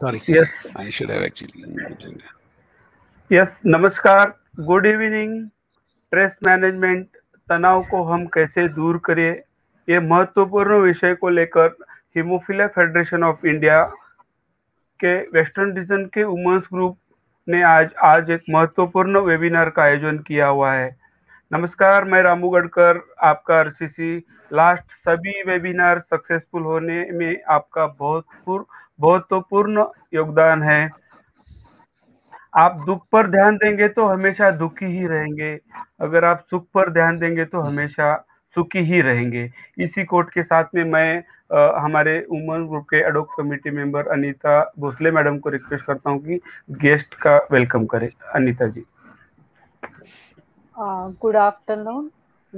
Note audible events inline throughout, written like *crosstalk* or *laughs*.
Sorry. Yes. I should have actually Yes. Namaskar. Good evening. Stress management तनाव को हम कैसे दूर करें ये महत्वपूर्ण विषय को लेकर हिमोफिला फेडरेशन ऑफ इंडिया के वेस्टर्न डिजन के वुमेंस ग्रुप ने आज आज एक महत्वपूर्ण वेबिनार का आयोजन किया हुआ है नमस्कार मैं रामू गढ़कर आपका आरसीसी लास्ट सभी वेबिनार सक्सेसफुल होने में आपका बहुत पूर, पूर्ण योगदान है आप दुख पर ध्यान देंगे तो हमेशा दुखी ही रहेंगे अगर आप सुख पर ध्यान देंगे तो हमेशा सुखी ही रहेंगे इसी कोट के साथ में मैं आ, हमारे उमन ग्रुप के ad hoc committee member Anita Bhosale madam को रिक्वेस्ट करता हूँ कि गेस्ट का वेलकम करें अनीता जी गुड आफ्टरनून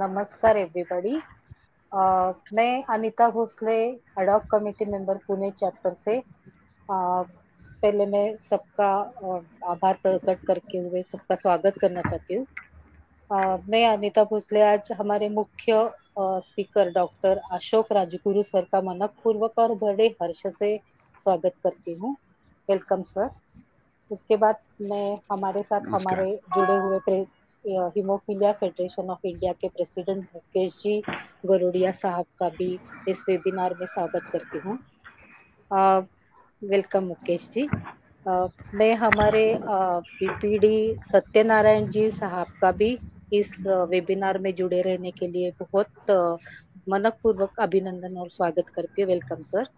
नमस्कार एवरीबॉडी Uh, मैं Anita Bhosale ad hoc committee member Pune chapter से uh, पहले मैं सबका आभार प्रकट करके हुए सबका स्वागत करना चाहती हूँ मैं अनिता भोसले आज हमारे मुख्य speaker doctor Ashok Rajguru sir का मनपूर्वक और बड़े हर्ष से स्वागत करती हूँ वेलकम सर उसके बाद मैं हमारे साथ हमारे जुड़े हुए हिमोफीलिया फेडरेशन ऑफ इंडिया के प्रेसिडेंट मुकेश जी गरुड़िया साहब का भी इस वेबिनार में स्वागत करती हूँ वेलकम मुकेश जी आ, मैं हमारे पीपीडी सत्यनारायण जी साहब का भी इस वेबिनार में जुड़े रहने के लिए बहुत मनपूर्वक अभिनंदन और स्वागत करती हूँ वेलकम सर आ,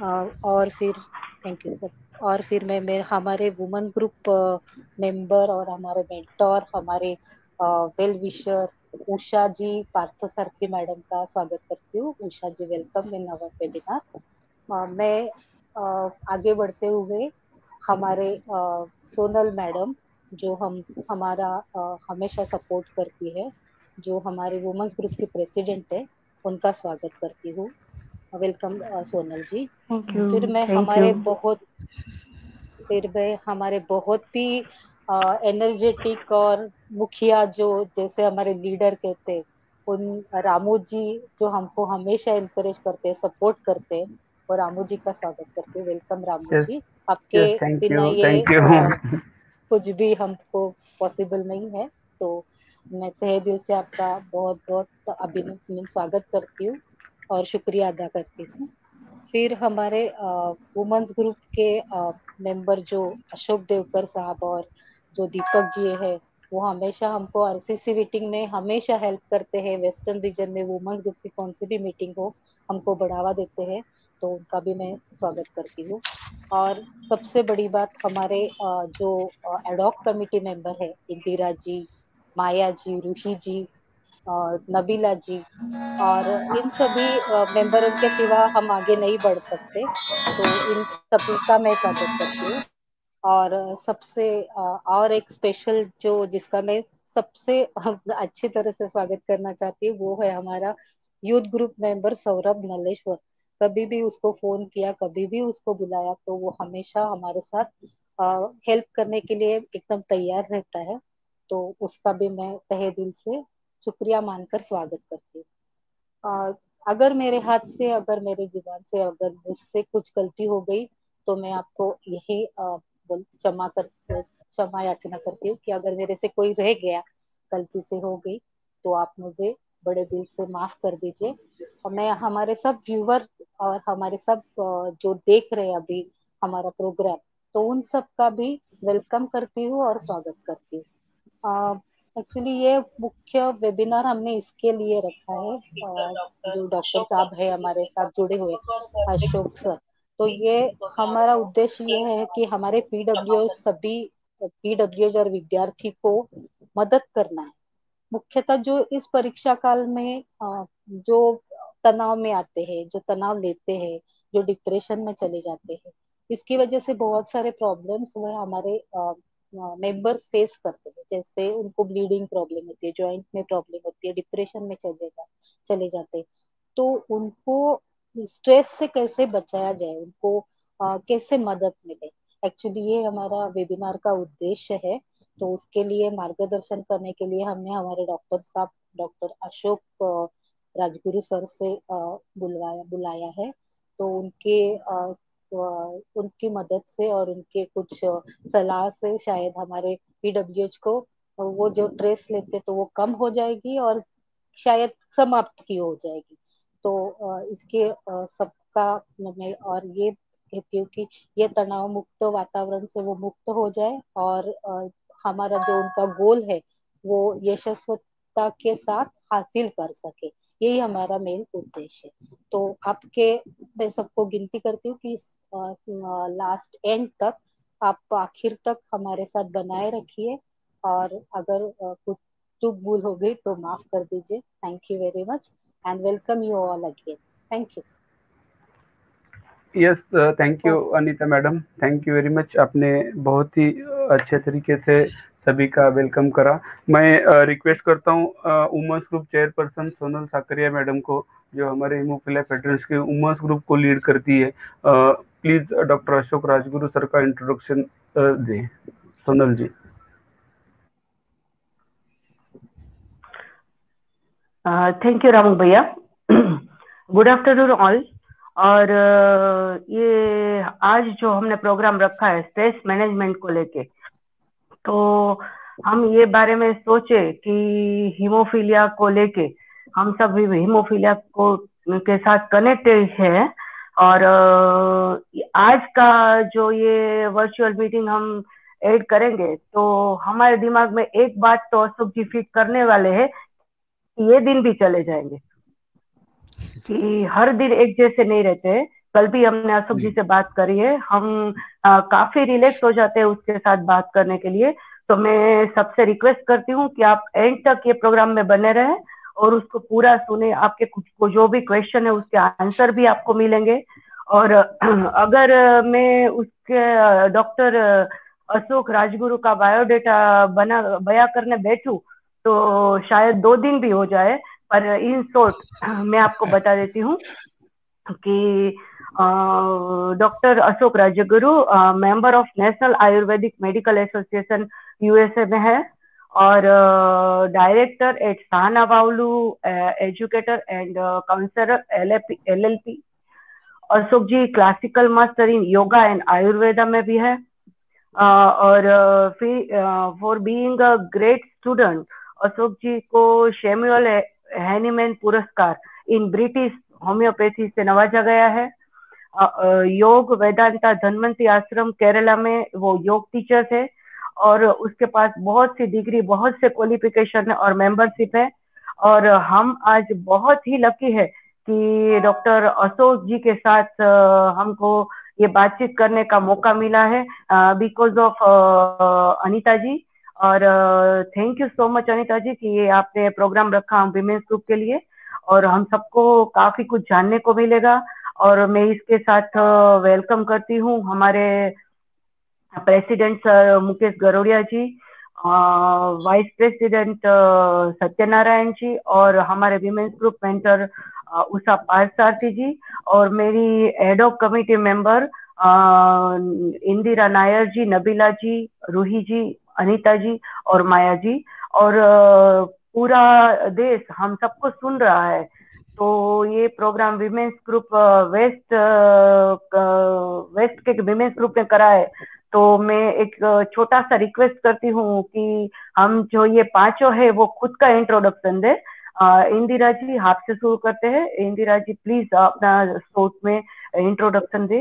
हाँ, और फिर थैंक यू सर और फिर मैं मेरे हमारे वुमेन ग्रुप मेंबर और हमारे मेंटर हमारे well wisher Usha ji Partha Sarathi madam का स्वागत करती हूँ Usha ji welcome in our webinar मैं आगे बढ़ते हुए हमारे सोनल मैडम जो हम हमारा हमेशा सपोर्ट करती है जो हमारे वुमेंस ग्रुप के प्रेसिडेंट है उनका स्वागत करती हूँ वेलकम सोनल जी फिर मैं हमारे बहुत फिर मैं हमारे बहुत ही एनर्जेटिक और मुखिया जो जैसे हमारे लीडर कहते उन रामू जी जो हमको हमेशा इंकरेज करते हैं सपोर्ट करते हैं और रामू जी का स्वागत करते हैं वेलकम रामू जी आपके बिना ये कुछ भी हमको पॉसिबल नहीं है तो मैं तहे दिल से आपका बहुत बहुत अभिनंदन स्वागत करती हूँ और शुक्रिया अदा करती हूँ फिर हमारे वुमेंस ग्रुप के मेंबर जो अशोक देवकर साहब और जो दीपक जी है वो हमेशा हमको आरसीसी मीटिंग में हमेशा हेल्प करते हैं वेस्टर्न रीजन में वुमेंस ग्रुप की कौन सी भी मीटिंग हो हमको बढ़ावा देते हैं तो उनका भी मैं स्वागत करती हूँ और सबसे बड़ी बात हमारे जो एडॉक कमेटी मेंबर है इंदिरा जी माया जी रूही जी नबीला जी और इन सभी मेंबरों के सिवा हम आगे नहीं बढ़ सकते तो इन सभी का मैं स्वागत करती हूँ और सबसे और एक स्पेशल जो जिसका मैं सबसे अच्छी तरह से स्वागत करना चाहती हूँ वो है हमारा youth group member Saurabh Naleshwar कभी भी उसको फोन किया कभी भी उसको बुलाया तो वो हमेशा हमारे साथ हेल्प करने के लिए एकदम तैयार रहता है तो उसका भी मैं तहे दिल से शुक्रिया मानकर स्वागत करती हूँ अगर मेरे हाथ से अगर मेरे जुबान से अगर मुझसे कुछ गलती हो गई तो मैं आपको यही क्षमा कर क्षमा याचना करती हूँ कि अगर मेरे से कोई रह गया गलती से हो गई तो आप मुझे बड़े दिल से माफ कर दीजिए और मैं हमारे सब व्यूवर और हमारे सब जो देख रहे हैं अभी हमारा प्रोग्राम तो उन सब का भी वेलकम करती हूँ और स्वागत करती हूँ एक्चुअली ये मुख्य वेबिनार हमने इसके लिए रखा है जो डॉक्टर साहब है हमारे साथ जुड़े हुए अशोक सर तो ये हमारा उद्देश्य ये है कि हमारे पीडब्ल्यू सभी पीडब्ल्यू और विद्यार्थी को मदद करना है मुख्यतः जो इस परीक्षा काल में जो तनाव में आते हैं जो तनाव लेते हैं जो डिप्रेशन में चले जाते हैं इसकी वजह से बहुत सारे प्रॉब्लम्स वह हमारे मेंबर्स हाँ, फेस करते हैं जैसे उनको ब्लीडिंग प्रॉब्लम होती है जॉइंट में प्रॉब्लम होती है डिप्रेशन में चले जा चले जाते तो उनको स्ट्रेस से कैसे बचाया जाए उनको आ, कैसे मदद मिले एक्चुअली ये हमारा वेबिनार का उद्देश्य है तो उसके लिए मार्गदर्शन करने के लिए हमने हमारे डॉक्टर साहब डॉक्टर अशोक राजगुरु सर से बुलवाया बुलाया है तो उनके उनकी मदद से और उनके कुछ सलाह से शायद हमारे पीडब्ल्यू को वो जो ट्रेस लेते तो वो कम हो जाएगी और शायद समाप्त की हो जाएगी तो इसके सबका मैं और ये कहती हूँ कि ये तनाव मुक्त वातावरण से वो मुक्त हो जाए और हमारा जो उनका गोल है वो यशस्वता के साथ हासिल कर सके यही हमारा मेन उद्देश्य है तो आपके मैं सबको गिनती करती हूँ कि लास्ट एंड तक आप आखिर तक हमारे साथ बनाए रखिए और अगर कुछ चुप भूल हो गई तो माफ कर दीजिए thank you very much and welcome you all again thank you yes thank you Anita madam thank you very much आपने बहुत ही अच्छे तरीके से सभी का वेलकम करा मैं रिक्वेस्ट करता हूँ उमस group chairperson Sonal Sakaria madam को जो हमारे हिमोफिला फेडरेशन के उमस ग्रुप को लीड करती है please doctor Ashok Rajguru sir का इंट्रोडक्शन दें सोनल जी थैंक यू रामू भैया गुड आफ्टरनून ऑल और uh, ये आज जो हमने प्रोग्राम रखा है स्ट्रेस मैनेजमेंट को लेके uh, तो हम ये बारे में सोचे कि हीमोफीलिया को लेके हम सब हीमोफीलिया को के साथ कनेक्टेड है और आज का जो ये वर्चुअल मीटिंग हम ऐड करेंगे तो हमारे दिमाग में एक बात तो अशोक जी फिट करने वाले हैं ये दिन भी चले जाएंगे कि हर दिन एक जैसे नहीं रहते कल भी हमने अशोक जी से बात करी है हम आ, काफी रिलैक्स हो जाते हैं उसके साथ बात करने के लिए तो मैं सबसे रिक्वेस्ट करती हूँ कि आप एंड तक ये प्रोग्राम में बने रहें और उसको पूरा सुने आपके कुछ को जो भी क्वेश्चन है उसके आंसर भी आपको मिलेंगे और *clears throat* अगर मैं उसके डॉक्टर अशोक राजगुरु का बायोडेटा बना बया करने बैठू तो शायद दो दिन भी हो जाए पर इन शॉर्ट *clears throat* मैं आपको बता देती हूँ कि doctor Ashok Rajguru member of national ayurvedic medical association USA में है और डायरेक्टर एट साना बावलू educator and counsellor L L P Ashok ji classical master in yoga and Ayurveda में भी है uh, और for being a great student Ashok ji को शेम्यूअल हैनीमैन पुरस्कार इन ब्रिटिश होम्योपैथी से नवाजा गया है योग वेदांता धनवंती आश्रम केरला में वो योग टीचर है और उसके पास बहुत सी डिग्री बहुत से क्वालिफिकेशन और मेंबरशिप है और हम आज बहुत ही लकी है कि डॉक्टर अशोक जी के साथ हमको ये बातचीत करने का मौका मिला है बिकॉज ऑफ अनिता जी और thank you so much Anita ji कि ये आपने प्रोग्राम रखा विमेन्स ग्रुप के लिए और हम सबको काफी कुछ जानने को मिलेगा और मैं इसके साथ वेलकम करती हूँ हमारे president sir Mukesh Garodia ji vice president Satyanarayan ji और हमारे women's group mentor Usha Parthasarathi ji और मेरी head of committee member Indira Nair ji Nabila ji Ruhi ji Anita ji और माया जी और पूरा देश हम सबको सुन रहा है तो ये program women's group west west के विमेन्स ग्रुप ने करा है तो मैं एक छोटा सा रिक्वेस्ट करती हूँ कि हम जो ये पांचों है वो खुद का इंट्रोडक्शन दे इंदिरा जी आपसे शुरू करते हैं इंदिरा जी प्लीज अपना स्पोर्ट में इंट्रोडक्शन दे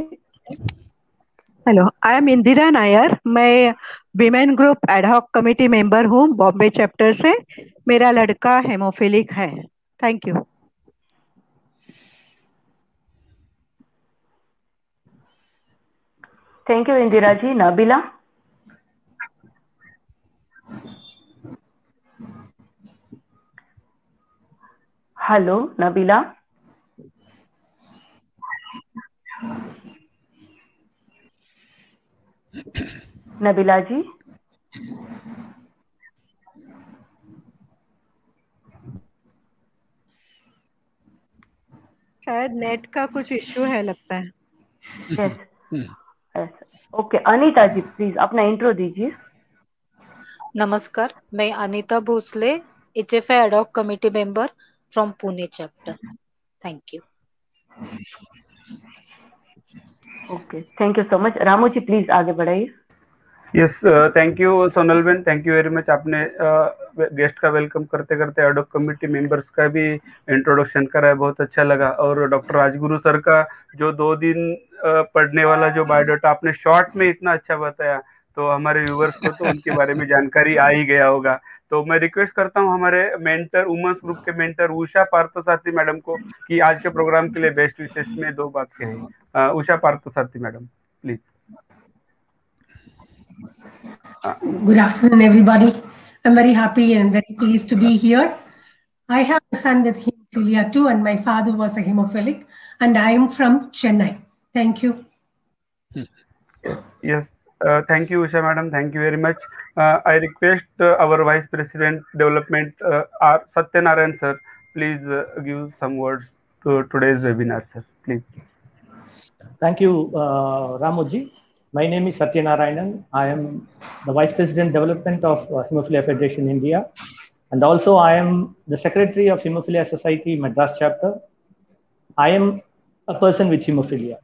hello I am Indira Nair मैं women group ad hoc committee member हूँ बॉम्बे चैप्टर से मेरा लड़का हेमोफिलिक है thank you thank you Indira ji Nabila hello Nabila Nabila ji शायद नेट का कुछ इश्यू है लगता है *laughs* हम्म। ओके अनीता जी प्लीज अपना इंट्रो दीजिए नमस्कार मैं Anita Bhosale H F I ad hoc committee member from Pune chapter thank you okay thank you so much Ramu ji please आगे बढ़ाइए yes thank you Sonal ben thank you very much आपने गेस्ट uh, का वेलकम करते करते एडोप कमिटी मेंबर्स का भी इंट्रोडक्शन है बहुत अच्छा लगा और डॉक्टर राजगुरु सर का जो दो दिन uh, पढ़ने वाला जो बायोडाटा आपने शॉर्ट में इतना अच्छा बताया तो हमारे व्यूवर्स को तो उनके बारे में जानकारी आ ही गया होगा तो मैं रिक्वेस्ट करता हूँ हमारे मेंटर वुमेंस ग्रुप के मेंटर उषा पार्थसारथी मैडम को कि आज के प्रोग्राम के लिए बेस्ट विशेष में दो बात कहें uh, Usha Parthasarathi madam please Good afternoon, everybody. I'm very happy and very pleased to be here. I have a son with hemophilia too, and my father was a hemophilic, and I am from Chennai. Thank you. Yes, uh, thank you, Usha madam. Thank you very much. Uh, I request uh, our Vice President Development, uh, R. Satyanarayan sir, please uh, give some words to today's webinar, sir. Please. Thank you, uh, Ramoji. My name is Satyanarayanan. I am the Vice President Development of Hemophilia uh, Federation India. And also I am the Secretary of Hemophilia Society Madras Chapter. I am a person with hemophilia.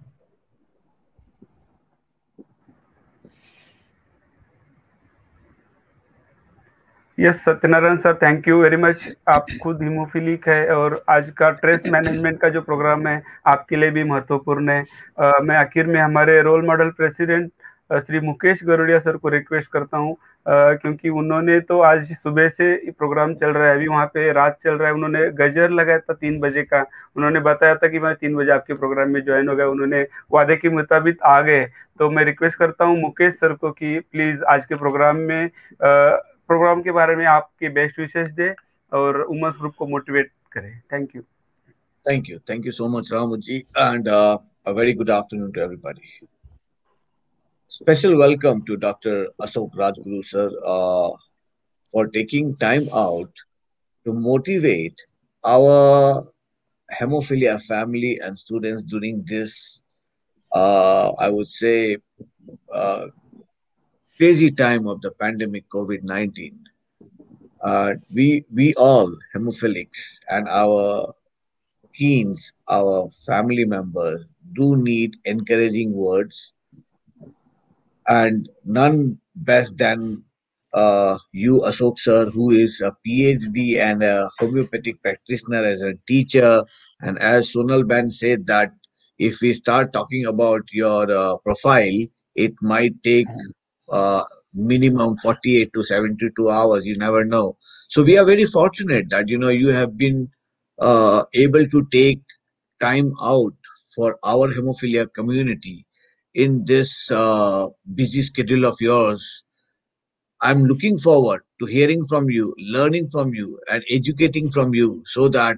Yes Satyanarayan sir thank you very much आप खुद haemophilic है और आज का trace management का जो programme है आपके लिए भी महत्वपूर्ण है आ, मैं आखिर में हमारे role model president Shri Mukesh Garodia sir को रिक्वेस्ट करता हूँ क्योंकि उन्होंने तो आज सुबह से प्रोग्राम चल रहा है अभी वहाँ पे रात चल रहा है उन्होंने गजर लगाया था तीन बजे का उन्होंने बताया था कि मैं तीन बजे आपके प्रोग्राम में ज्वाइन हो गया उन्होंने वादे के मुताबिक आ गए तो मैं रिक्वेस्ट करता हूँ मुकेश सर को कि प्लीज़ आज के प्रोग्राम में आ, प्रोग्राम के बारे में आपके बेस्ट विशेष दे और उमस ग्रुप को मोटिवेट करें thank you thank you thank you so much Ramu ji and very good afternoon to everybody special welcome to doctor Ashok Rajguru sir for taking time out to motivate our haemophilia family and students during this I would say crazy time of the pandemic COVID-19, uh, we we all hemophilics and our teens, our family members do need encouraging words, and none best than uh, you, Ashok sir, who is a PhD and a homeopathic practitioner as a teacher, and as Sonal Ban said that if we start talking about your uh, profile, it might take uh, minimum 48 to 72 hours you never know so we are very fortunate that you know you have been uh, able to take time out for our hemophilia community in this uh, busy schedule of yours i'm looking forward to hearing from you learning from you and educating from you so that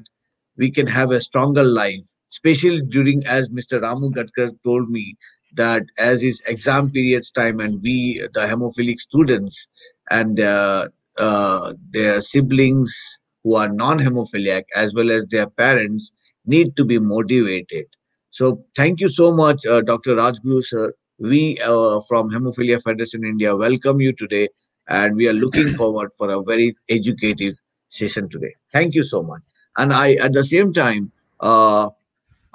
we can have a stronger life especially during as mr ramu gadkar told me that as his exam periods time and we, the hemophilic students and uh, uh, their siblings who are non-hemophiliac as well as their parents need to be motivated. So thank you so much, uh, Dr. Rajguru sir. We uh, from Hemophilia Federation India welcome you today and we are looking *clears throat* forward for a very educative session today. Thank you so much. And I, at the same time, uh,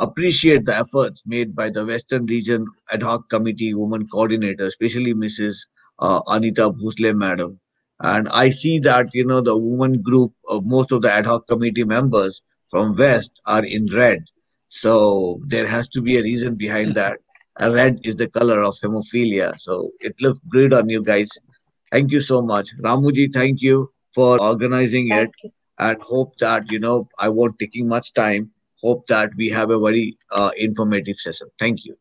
appreciate the efforts made by the Western Region Ad Hoc Committee Women Coordinator, especially Mrs. Uh, Anita Bhusle, madam. And I see that, you know, the woman group of most of the ad hoc committee members from West are in red. So there has to be a reason behind that. red is the color of hemophilia. So it looked great on you guys. Thank you so much. Ramuji, thank you for organizing thank it. You. And hope that, you know, I won't taking much time hope that we have a very uh, informative session. Thank you.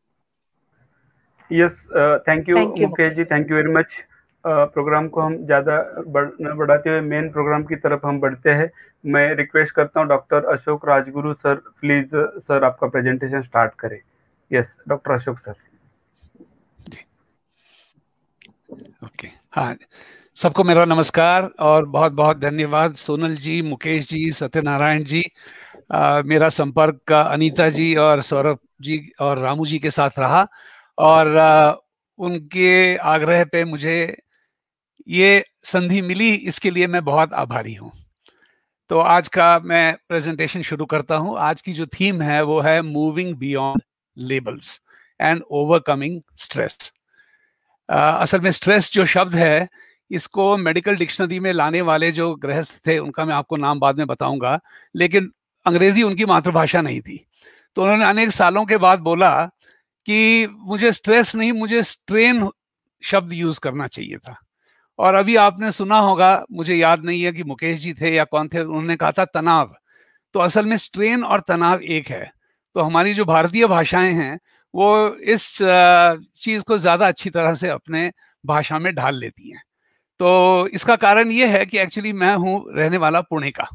Yes, uh, thank you, thank you. Mukesh ji thank you very much program को हम ज़्यादा बढ़ाते हुए main program की तरफ हम बढ़ते हैं मैं रिक्वेस्ट करता हूँ doctor Ashok Rajguru sir please sir आपका प्रेजेंटेशन स्टार्ट करें yes doctor Ashok sir okay हाँ सबको मेरा नमस्कार और बहुत बहुत धन्यवाद सोनल जी मुकेश जी सत्यनारायण जी आ, मेरा संपर्क अनीता जी और सौरभ जी और रामू जी के साथ रहा और आ, उनके आग्रह पे मुझे ये संधि मिली इसके लिए मैं बहुत आभारी हूँ तो आज का मैं प्रेजेंटेशन शुरू करता हूँ आज की जो थीम है वो है moving beyond labels and overcoming stress असल में स्ट्रेस जो शब्द है इसको मेडिकल डिक्शनरी में लाने वाले जो गृहस्थ थे उनका मैं आपको नाम बाद में बताऊंगा लेकिन अंग्रेजी उनकी मातृभाषा नहीं थी तो उन्होंने अनेक सालों के बाद बोला कि मुझे स्ट्रेस नहीं मुझे स्ट्रेन शब्द यूज करना चाहिए था और अभी आपने सुना होगा मुझे याद नहीं है कि मुकेश जी थे या कौन थे उन्होंने कहा था तनाव तो असल में स्ट्रेन और तनाव एक है तो हमारी जो भारतीय भाषाएं हैं वो इस चीज़ को ज़्यादा अच्छी तरह से अपने भाषा में ढाल लेती हैं तो इसका कारण ये है कि एक्चुअली मैं हूँ रहने वाला पुणे का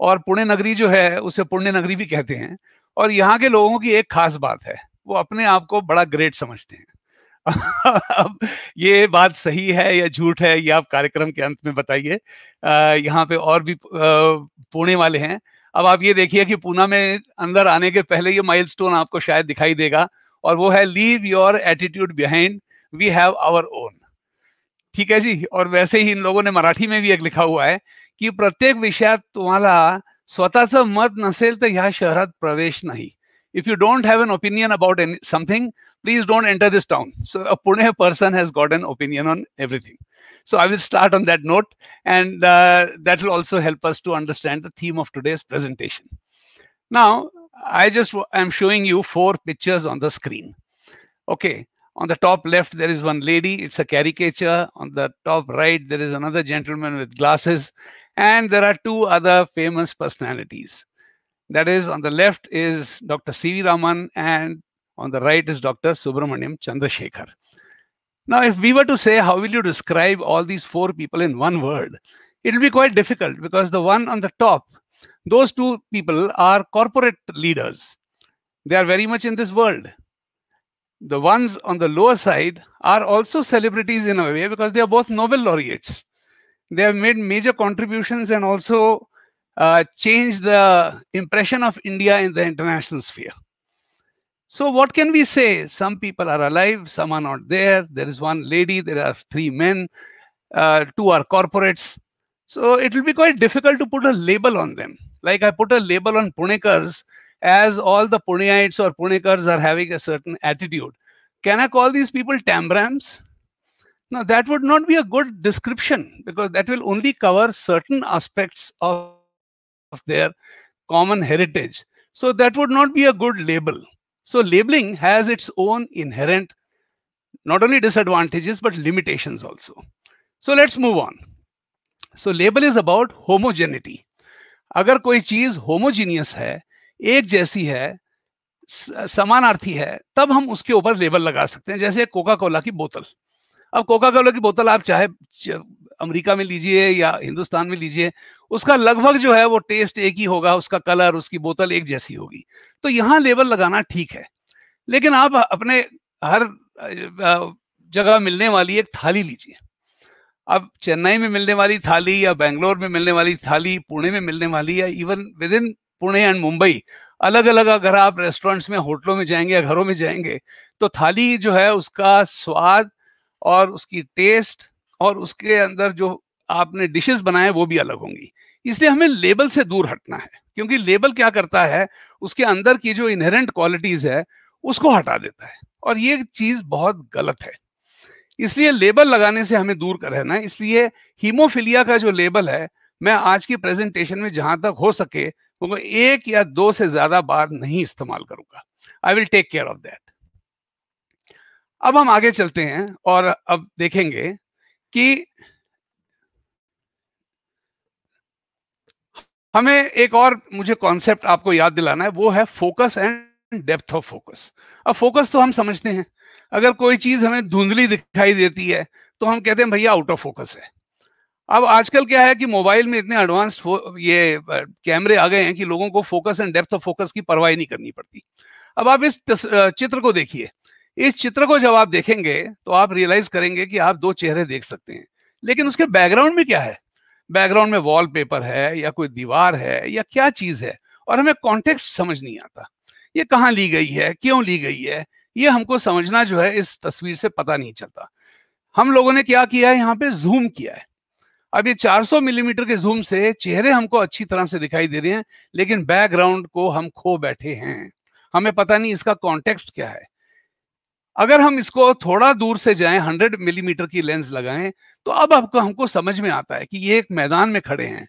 और पुणे नगरी जो है उसे पुण्य नगरी भी कहते हैं और यहाँ के लोगों की एक खास बात है वो अपने आप को बड़ा ग्रेट समझते हैं *laughs* अब ये बात सही है या झूठ है ये आप कार्यक्रम के अंत में बताइए यहाँ पे और भी पुणे वाले हैं अब आप ये देखिए कि पूना में अंदर आने के पहले ये माइलस्टोन आपको शायद दिखाई देगा और वो है leave your attitude behind we have our own ठीक है जी और वैसे ही इन लोगों ने मराठी में भी एक लिखा हुआ है की प्रत्येक विषयात तुम्हाला स्वतःचं मत नसेल तर ह्या शहरात प्रवेश नाही if you don't have an opinion about any something please don't enter this town so a Pune person has got an opinion on everything so I will start on that note and that will also help us to understand the theme of today's presentation now I just I am showing you four pictures on the screen okay On the top left, there is one lady. It's a caricature. On the top right, there is another gentleman with glasses. And there are two other famous personalities. That is, on the left is Dr. C.V. Raman, and on the right is Dr. Subramaniam Chandrasekhar. Now, if we were to say, how will you describe all these four people in one word? It'll be quite difficult because the one on the top, those two people are corporate leaders. They are very much in this world. The ones on the lower side are also celebrities in a way because they are both Nobel laureates they have made major contributions and also uh, changed the impression of India in the international sphere. So what can we say? Some people are alive, some are not there. There is one lady, there are three men, uh, two are corporates. So it will be quite difficult to put a label on them. Like I put a label on Punekars as all the Puneites or Punekars are having a certain attitude. Can I call these people Tambrams? Now, that would not be a good description because that will only cover certain aspects of, of their common heritage. So, that would not be a good label. So, labeling has its own inherent, not only disadvantages, but limitations also. So, let's move on. So, label is about homogeneity. अगर कोई चीज homogeneous है एक जैसी है samanarthi है तब हम उसके ऊपर label लगा सकते हैं जैसे कोका कोला की बोतल अब कोका कोला की बोतल आप चाहे अमेरिका में लीजिए या हिंदुस्तान में लीजिए उसका लगभग जो है वो टेस्ट एक ही होगा उसका कलर उसकी बोतल एक जैसी होगी तो यहाँ लेबल लगाना ठीक है लेकिन आप अपने हर जगह मिलने वाली एक थाली लीजिए अब चेन्नई में मिलने वाली थाली या बेंगलोर में मिलने वाली थाली पुणे में मिलने वाली या even within Pune and Mumbai अलग अलग अगर आप रेस्टोरेंट्स में होटलों में जाएंगे या घरों में जाएंगे तो थाली जो है उसका स्वाद और उसकी टेस्ट और उसके अंदर जो आपने डिशेस बनाए वो भी अलग होंगी इसलिए हमें लेबल से दूर हटना है क्योंकि लेबल क्या करता है उसके अंदर की जो इनहेरेंट क्वालिटीज है उसको हटा देता है और ये चीज बहुत गलत है इसलिए लेबल लगाने से हमें दूर कर रहना इसलिए हीमोफिलिया का जो लेबल है मैं आज की प्रेजेंटेशन में जहां तक हो सके उनको एक या दो से ज्यादा बार नहीं इस्तेमाल करूंगा I will take care of that अब हम आगे चलते हैं और अब देखेंगे कि हमें एक और मुझे कॉन्सेप्ट आपको याद दिलाना है वो है focus and depth of focus अब फोकस तो हम समझते हैं अगर कोई चीज हमें धुंधली दिखाई देती है तो हम कहते हैं भैया आउट ऑफ फोकस है अब आजकल क्या है कि मोबाइल में इतने एडवांस ये कैमरे आ गए हैं कि लोगों को focus and depth of focus की परवाह नहीं करनी पड़ती अब आप इस चित्र को देखिए इस चित्र को जब आप देखेंगे तो आप रियलाइज करेंगे कि आप दो चेहरे देख सकते हैं लेकिन उसके बैकग्राउंड में क्या है बैकग्राउंड में वॉलपेपर है या कोई दीवार है या क्या चीज है और हमें कॉन्टेक्स्ट समझ नहीं आता ये कहाँ ली गई है क्यों ली गई है ये हमको समझना जो है इस तस्वीर से पता नहीं चलता हम लोगों ने क्या किया है यहाँ पे जूम किया है अब ये 400 मिलीमीटर के जूम से चेहरे हमको अच्छी तरह से दिखाई दे रहे हैं लेकिन बैकग्राउंड को हम खो बैठे हैं हमें पता नहीं इसका कॉन्टेक्स्ट क्या है अगर हम इसको थोड़ा दूर से जाएं 100 मिलीमीटर की लेंस लगाएं तो अब आपको हमको समझ में आता है कि ये एक मैदान में खड़े हैं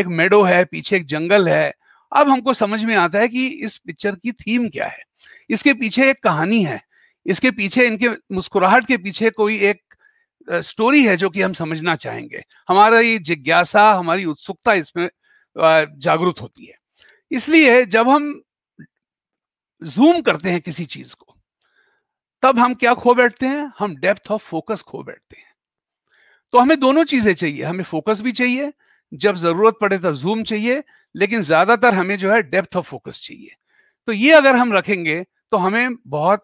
एक मेडो है पीछे एक जंगल है अब हमको समझ में आता है कि इस पिक्चर की थीम क्या है इसके पीछे एक कहानी है इसके पीछे इनके मुस्कुराहट के पीछे कोई एक स्टोरी है जो कि हम समझना चाहेंगे हमारा ये जिज्ञासा हमारी उत्सुकता इसमें जागरूक होती है इसलिए जब हम जूम करते हैं किसी चीज को तब हम क्या खो बैठते हैं हम डेप्थ ऑफ फोकस खो बैठते हैं तो हमें दोनों चीजें चाहिए हमें फोकस भी चाहिए जब जरूरत पड़े तब जूम चाहिए लेकिन ज्यादातर हमें जो है डेप्थ ऑफ फोकस चाहिए तो ये अगर हम रखेंगे तो हमें बहुत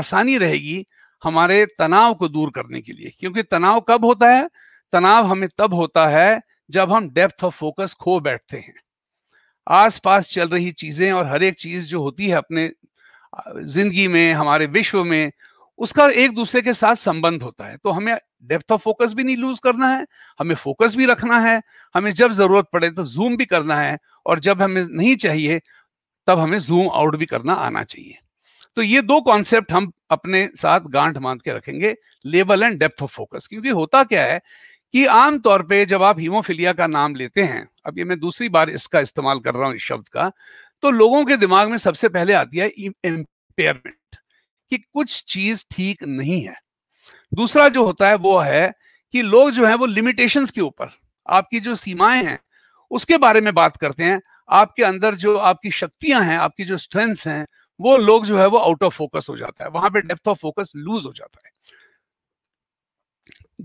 आसानी रहेगी हमारे तनाव को दूर करने के लिए क्योंकि तनाव कब होता है तनाव हमें तब होता है जब हम डेप्थ ऑफ फोकस खो बैठते हैं आसपास चल रही चीजें और हर एक चीज जो होती है अपने जिंदगी में हमारे विश्व में उसका एक दूसरे के साथ संबंध होता है तो हमें डेप्थ ऑफ फोकस भी नहीं लूज करना है हमें फोकस भी रखना है हमें जब जरूरत पड़े तो जूम भी करना है और जब हमें नहीं चाहिए तब हमें जूम आउट भी करना आना चाहिए तो ये दो कॉन्सेप्ट हम अपने साथ गांठ बांध के रखेंगे label and depth of focus क्योंकि होता क्या है कि आमतौर पे जब आप हीमोफिलिया का नाम लेते हैं अब ये मैं दूसरी बार इसका इस्तेमाल कर रहा हूं इस शब्द का तो लोगों के दिमाग में सबसे पहले आती है इम्पेयरमेंट कि कुछ चीज ठीक नहीं है दूसरा जो होता है वो है कि लोग जो है वो लिमिटेशन के ऊपर आपकी जो सीमाएं हैं उसके बारे में बात करते हैं आपके अंदर जो आपकी शक्तियां हैं आपकी जो स्ट्रेंथ्स हैं वो लोग जो है वो आउट ऑफ फोकस हो जाता है वहां पे डेप्थ ऑफ फोकस लूज हो जाता है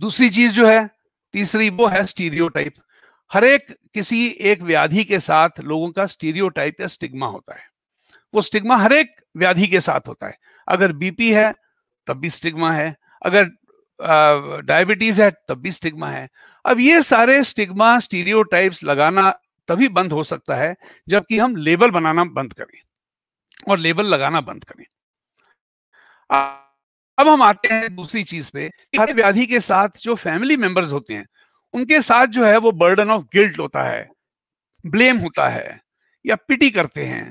दूसरी चीज जो है तीसरी वो है स्टीरियोटाइप हर एक किसी एक व्याधि के साथ लोगों का स्टीरियोटाइप या स्टिग्मा होता है वो स्टिग्मा हर एक व्याधि के साथ होता है अगर बीपी है तब भी स्टिग्मा है अगर डायबिटीज है तब भी स्टिग्मा है अब ये सारे स्टिग्मा स्टीरियोटाइप्स लगाना तभी बंद हो सकता है जबकि हम लेबल बनाना बंद करें और लेबल लगाना बंद करें अब हम आते हैं दूसरी चीज पे हर व्याधि के साथ जो फैमिली मेंबर्स होते हैं उनके साथ जो है वो बर्डन ऑफ गिल्ट होता है ब्लेम होता है या पिटी करते हैं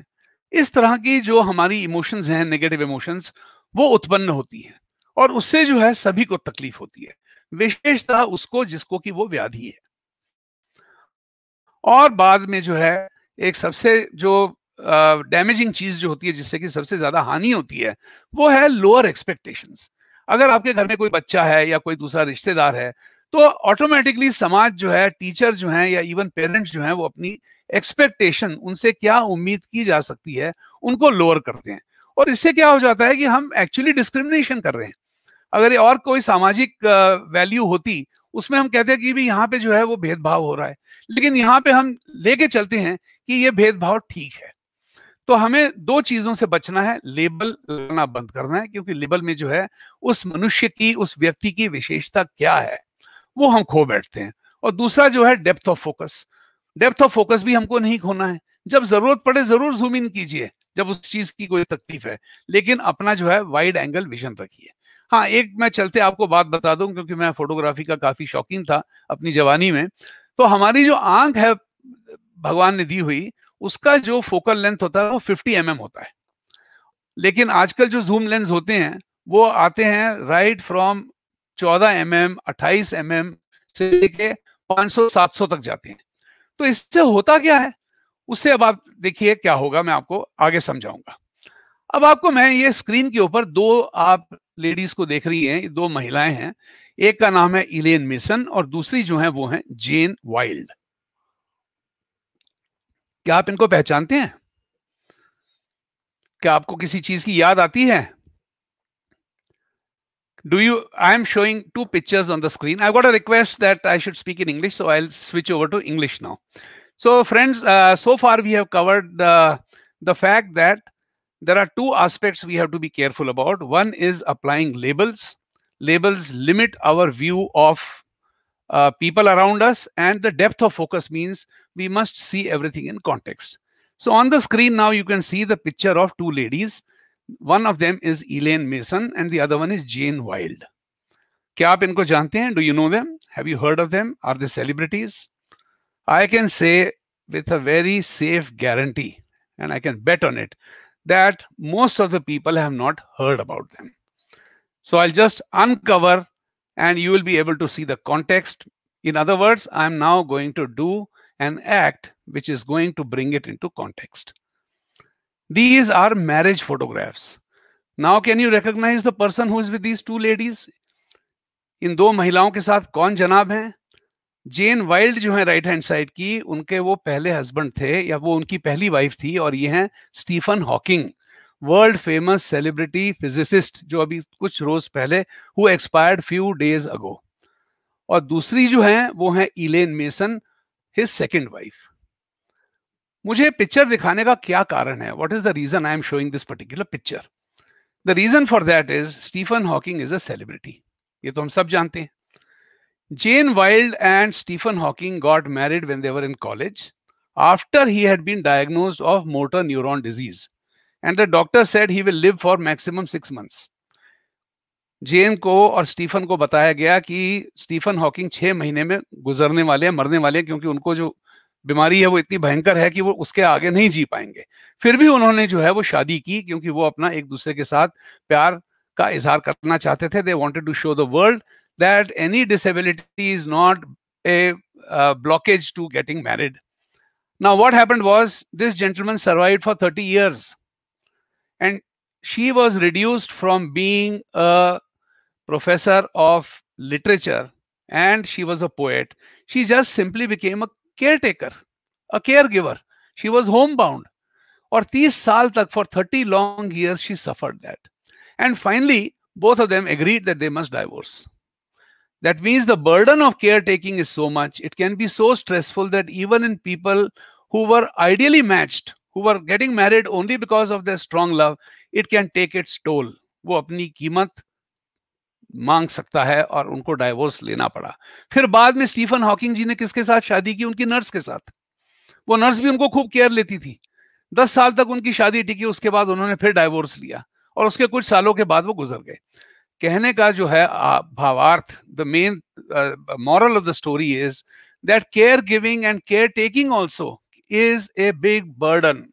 इस तरह की जो हमारी इमोशंस हैं नेगेटिव इमोशंस वो उत्पन्न होती हैं और उससे जो है सभी को तकलीफ होती है विशेषतः उसको जिसको कि वो व्याधि है और बाद में जो है एक सबसे जो डैमेजिंग चीज जो होती है जिससे कि सबसे ज्यादा हानि होती है वो है लोअर एक्सपेक्टेशंस अगर आपके घर में कोई बच्चा है या कोई दूसरा रिश्तेदार है तो ऑटोमेटिकली समाज जो है टीचर जो है या इवन पेरेंट्स जो है वो अपनी एक्सपेक्टेशन उनसे क्या उम्मीद की जा सकती है उनको लोअर करते हैं और इससे क्या हो जाता है कि हम एक्चुअली डिस्क्रिमिनेशन कर रहे हैं अगर ये और कोई सामाजिक वैल्यू होती उसमें हम कहते हैं कि भी यहाँ पे जो है वो भेदभाव हो रहा है लेकिन यहाँ पे हम लेके चलते हैं कि ये भेदभाव ठीक है तो हमें दो चीजों से बचना है लेबल लगाना बंद करना है क्योंकि लेबल में जो है उस मनुष्य की उस व्यक्ति की विशेषता क्या है वो हम खो बैठते हैं और दूसरा जो है depth of focus depth of focus भी हमको नहीं खोना है जब जरूरत पड़े जरूर जूम इन कीजिए जब उस चीज की कोई तकलीफ है लेकिन अपना जो है वाइड एंगल विजन रखिए हाँ एक मैं चलते आपको बात बता दूं क्योंकि मैं फोटोग्राफी का काफी शौकीन था अपनी जवानी में तो हमारी जो आंख है भगवान ने दी हुई उसका जो फोकल लेंथ होता है वो फिफ्टी एम mm होता है लेकिन आजकल जो जूम लेंस होते हैं वो आते हैं राइट फ्रॉम चौदह एम एम अट्ठाईस एम एम से लेके 500-700 तक जाते हैं तो इससे होता क्या है उससे अब आप देखिए क्या होगा मैं आपको आगे समझाऊंगा अब आपको मैं ये स्क्रीन के ऊपर दो आप लेडीज को देख रही हैं दो महिलाएं हैं एक का नाम है इलेन मिसन और दूसरी जो है वो है जेन वाइल्ड क्या आप इनको पहचानते हैं क्या आपको किसी चीज की याद आती है do you i'm showing two pictures on the screen i've got a request that i should speak in english so i'll switch over to english now so friends uh, so far we have covered uh, the fact that there are two aspects we have to be careful about one is applying labels labels limit our view of uh, people around us and the depth of focus means we must see everything in context so on the screen now you can see the picture of two ladies one of them is Elaine Mason and the other one is Jane Wild. Do you know them? Have you heard of them? Are they celebrities? I can say with a very safe guarantee, and I can bet on it, that most of the people have not heard about them. So I'll just uncover and you will be able to see the context. In other words, I'm now going to do an act which is going to bring it into context. These are marriage photographs. Now can you recognize the person who is with these two ladies? इन दो महिलाओं के साथ कौन जनाब हैं? Jane wild जो है right hand side की उनके वो पहले हस्बैंड थे या वो उनकी पहली वाइफ थी और ये हैं Stephen Hawking world famous celebrity physicist जो अभी कुछ रोज पहले who expired few days ago और दूसरी जो है वो है Elaine Mason his second wife मुझे पिक्चर दिखाने का क्या कारण है what is the reason I am showing this particular picture the reason for that is Stephen Hawking is a celebrity ये तो हम सब जानते हैं Jane Wilde and Stephen Hawking got married when they were in college after he had been diagnosed of motor neuron disease and the doctor said he will live for maximum six months Jane को और Stephen को बताया गया कि Stephen Hawking छह महीने में गुजरने वाले हैं मरने वाले हैं क्योंकि उनको जो बीमारी है वो इतनी भयंकर है कि वो उसके आगे नहीं जी पाएंगे फिर भी उन्होंने जो है वो शादी की क्योंकि वो अपना एक दूसरे के साथ प्यार का इजहार करना चाहते थे they wanted to show the world that any disability is not a blockage to getting married Now, what happened was this gentleman survived for 30 years. And she was reduced from being a professor of literature and she was a poet. She just simply became a caretaker, a caregiver. She was homebound. Or 30 saal tak for 30 long years she suffered that. And finally, both of them agreed that they must divorce. That means the burden of caretaking is so much, it can be so stressful that even in people who were ideally matched, who were getting married only because of their strong love, it can take its toll. वो अपनी कीमत मांग सकता है और उनको divorce लेना पड़ा फिर बाद में स्टीफन हॉकिंग जी ने किसके साथ शादी की उनकी नर्स के साथ वो नर्स भी उनको खूब केयर लेती थी दस साल तक उनकी शादी टिकी उसके बाद उन्होंने फिर डाइवोर्स लिया और उसके कुछ सालों के बाद वो गुजर गए कहने का जो है भावार्थ the main moral of the story is that care giving and care taking also is a big burden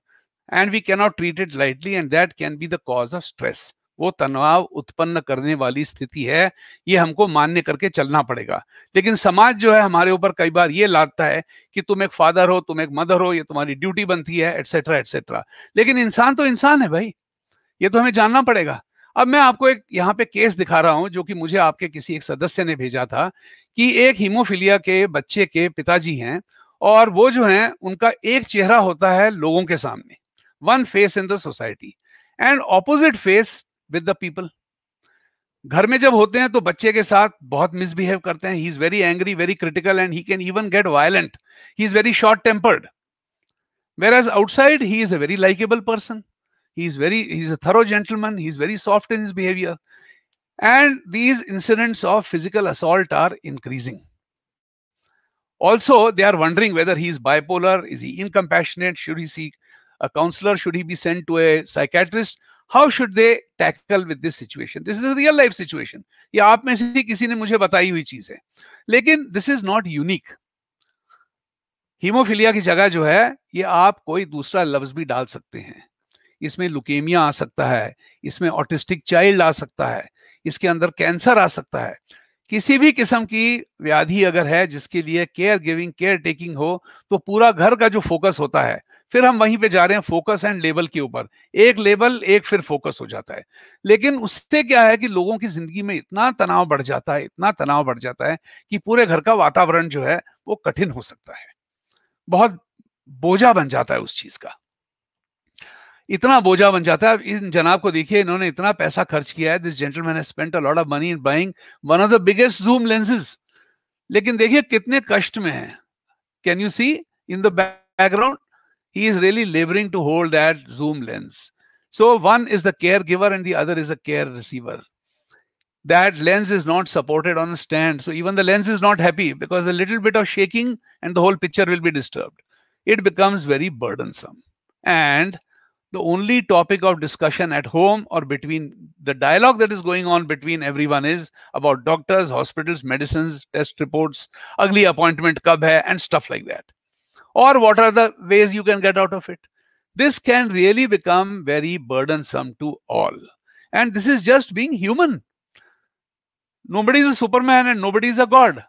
and we cannot treat it lightly and that can be the cause of stress वो तनाव उत्पन्न करने वाली स्थिति है ये हमको मान्य करके चलना पड़ेगा लेकिन समाज जो है हमारे ऊपर कई बार ये लादता है कि तुम एक फादर हो तुम एक मदर हो ये तुम्हारी ड्यूटी बनती है एटसेट्रा एटसेट्रा लेकिन इंसान तो इंसान है भाई ये तो हमें जानना पड़ेगा अब मैं आपको एक यहाँ पे केस दिखा रहा हूँ जो कि मुझे आपके किसी एक सदस्य ने भेजा था कि एक हीमोफिलिया के बच्चे के पिताजी हैं और वो जो हैं उनका एक चेहरा होता है लोगों के सामने one face in the society and opposite face with the people घर में जब होते हैं तो बच्चे के साथ बहुत मिसबिहेव करते हैं he is very angry very critical and he can even get violent he is very short tempered whereas outside he is a very likeable person he is a thorough gentleman is very soft in his behavior and these incidents of physical assault are increasing also they are wondering whether he is bipolar is he incompassionate should he seek a counselor should he be sent to a psychiatrist how should they tackle with this situation this is real life situation ये आप में से किसी ने मुझे बताई हुई चीज है लेकिन this is not unique haemophilia की जगह जो है ये आप कोई दूसरा लफ्ज भी डाल सकते हैं इसमें लुकेमिया आ सकता है इसमें ऑटिस्टिक चाइल्ड आ सकता है इसके अंदर कैंसर आ सकता है किसी भी किस्म की व्याधि अगर है जिसके लिए केयर गिविंग केयर टेकिंग हो तो पूरा घर का जो फोकस होता है फिर हम वहीं पे जा रहे हैं फोकस एंड लेबल के ऊपर एक लेबल एक फिर फोकस हो जाता है लेकिन उससे क्या है कि लोगों की जिंदगी में इतना तनाव बढ़ जाता है इतना तनाव बढ़ जाता है कि पूरे घर का वातावरण जो है वो कठिन हो सकता है बहुत बोझा बन जाता है उस चीज का इतना बोझा बन जाता है इन जनाब को देखिए इन्होंने इतना पैसा खर्च किया है this gentleman spent a lot of money in buying one of the biggest zoom lenses लेकिन देखिए कितने कष्ट में है can you see in the background he is really laboring to hold that zoom lens. So one is the caregiver and the other is a care receiver. That lens is not supported on a stand. So even the lens is not happy because a little bit of shaking and the whole picture will be disturbed. It becomes very burdensome. And the only topic of discussion at home or between the dialogue that is going on between everyone is about doctors, hospitals, medicines, test reports, ugly appointment kab hai, and stuff like that. or what are the ways you can get out of it this can really become very burdensome to all and this is just being human nobody is a superman and nobody is a god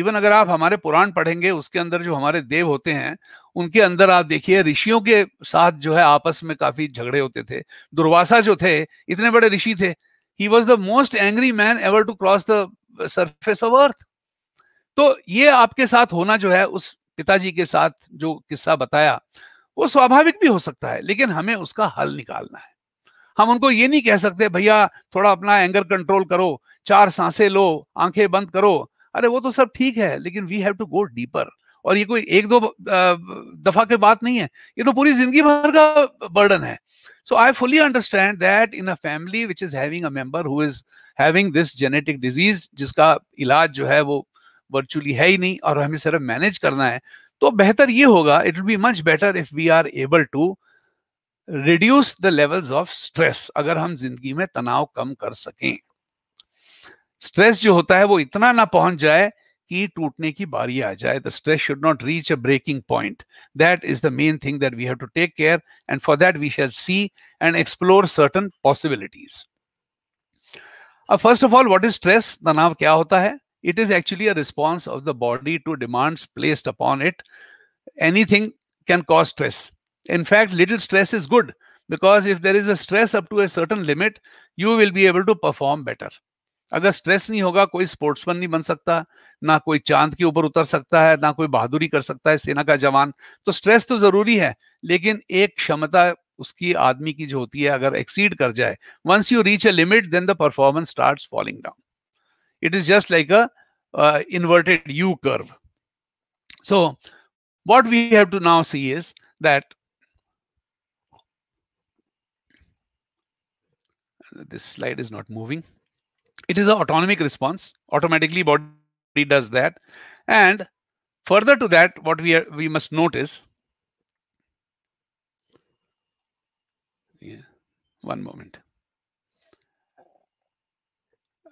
even अगर आप हमारे पुराण पढ़ेंगे उसके अंदर जो हमारे देव होते हैं उनके अंदर आप देखिए ऋषियों के साथ जो है आपस में काफी झगड़े होते थे दुर्वासा जो थे इतने बड़े ऋषि थे he was the most angry man ever to cross the surface of earth तो ये आपके साथ होना जो है उस पिताजी के साथ जो किस्सा बताया वो स्वाभाविक भी हो सकता है लेकिन हमें उसका हल निकालना है हम उनको ये नहीं कह सकते भैया थोड़ा अपना एंगर कंट्रोल करो चार सांसें लो आंखें बंद करो अरे वो तो सब ठीक है लेकिन we have to go deeper और ये कोई एक दो दफा की बात नहीं है ये तो पूरी जिंदगी भर का बर्डन है so I fully understand that in a family which is having a member who is having this genetic disease जिसका इलाज जो है वो वर्चुअली है ही नहीं और हमें सिर्फ मैनेज करना है तो बेहतर ये होगा it will be much better if we are able to reduce the levels of stress अगर हम जिंदगी में तनाव कम कर सकें स्ट्रेस जो होता है वो इतना ना पहुंच जाए कि टूटने की बारी आ जाए the stress should not reach a breaking point that is the main thing that we have to take care and for that we shall see and explore certain possibilities अब first of all what is stress तनाव क्या होता है It is actually a response of the body to demands placed upon it. Anything can cause stress. In fact, little stress is good because if there is a stress up to a certain limit, you will be able to perform better. अगर stress नहीं होगा कोई sportsman नहीं बन सकता ना कोई चांद के ऊपर उतर सकता है ना कोई बहादुरी कर सकता है सेना का जवान तो स्ट्रेस तो जरूरी है लेकिन एक क्षमता उसकी आदमी की जो होती है अगर एक्सीड कर जाए once you reach a limit then the performance starts falling down It is just like a uh, inverted U curve. So what we have to now see is that this slide is not moving. It is an autonomic response. Automatically body does that. And further to that, what we, are, we must notice yeah, one moment.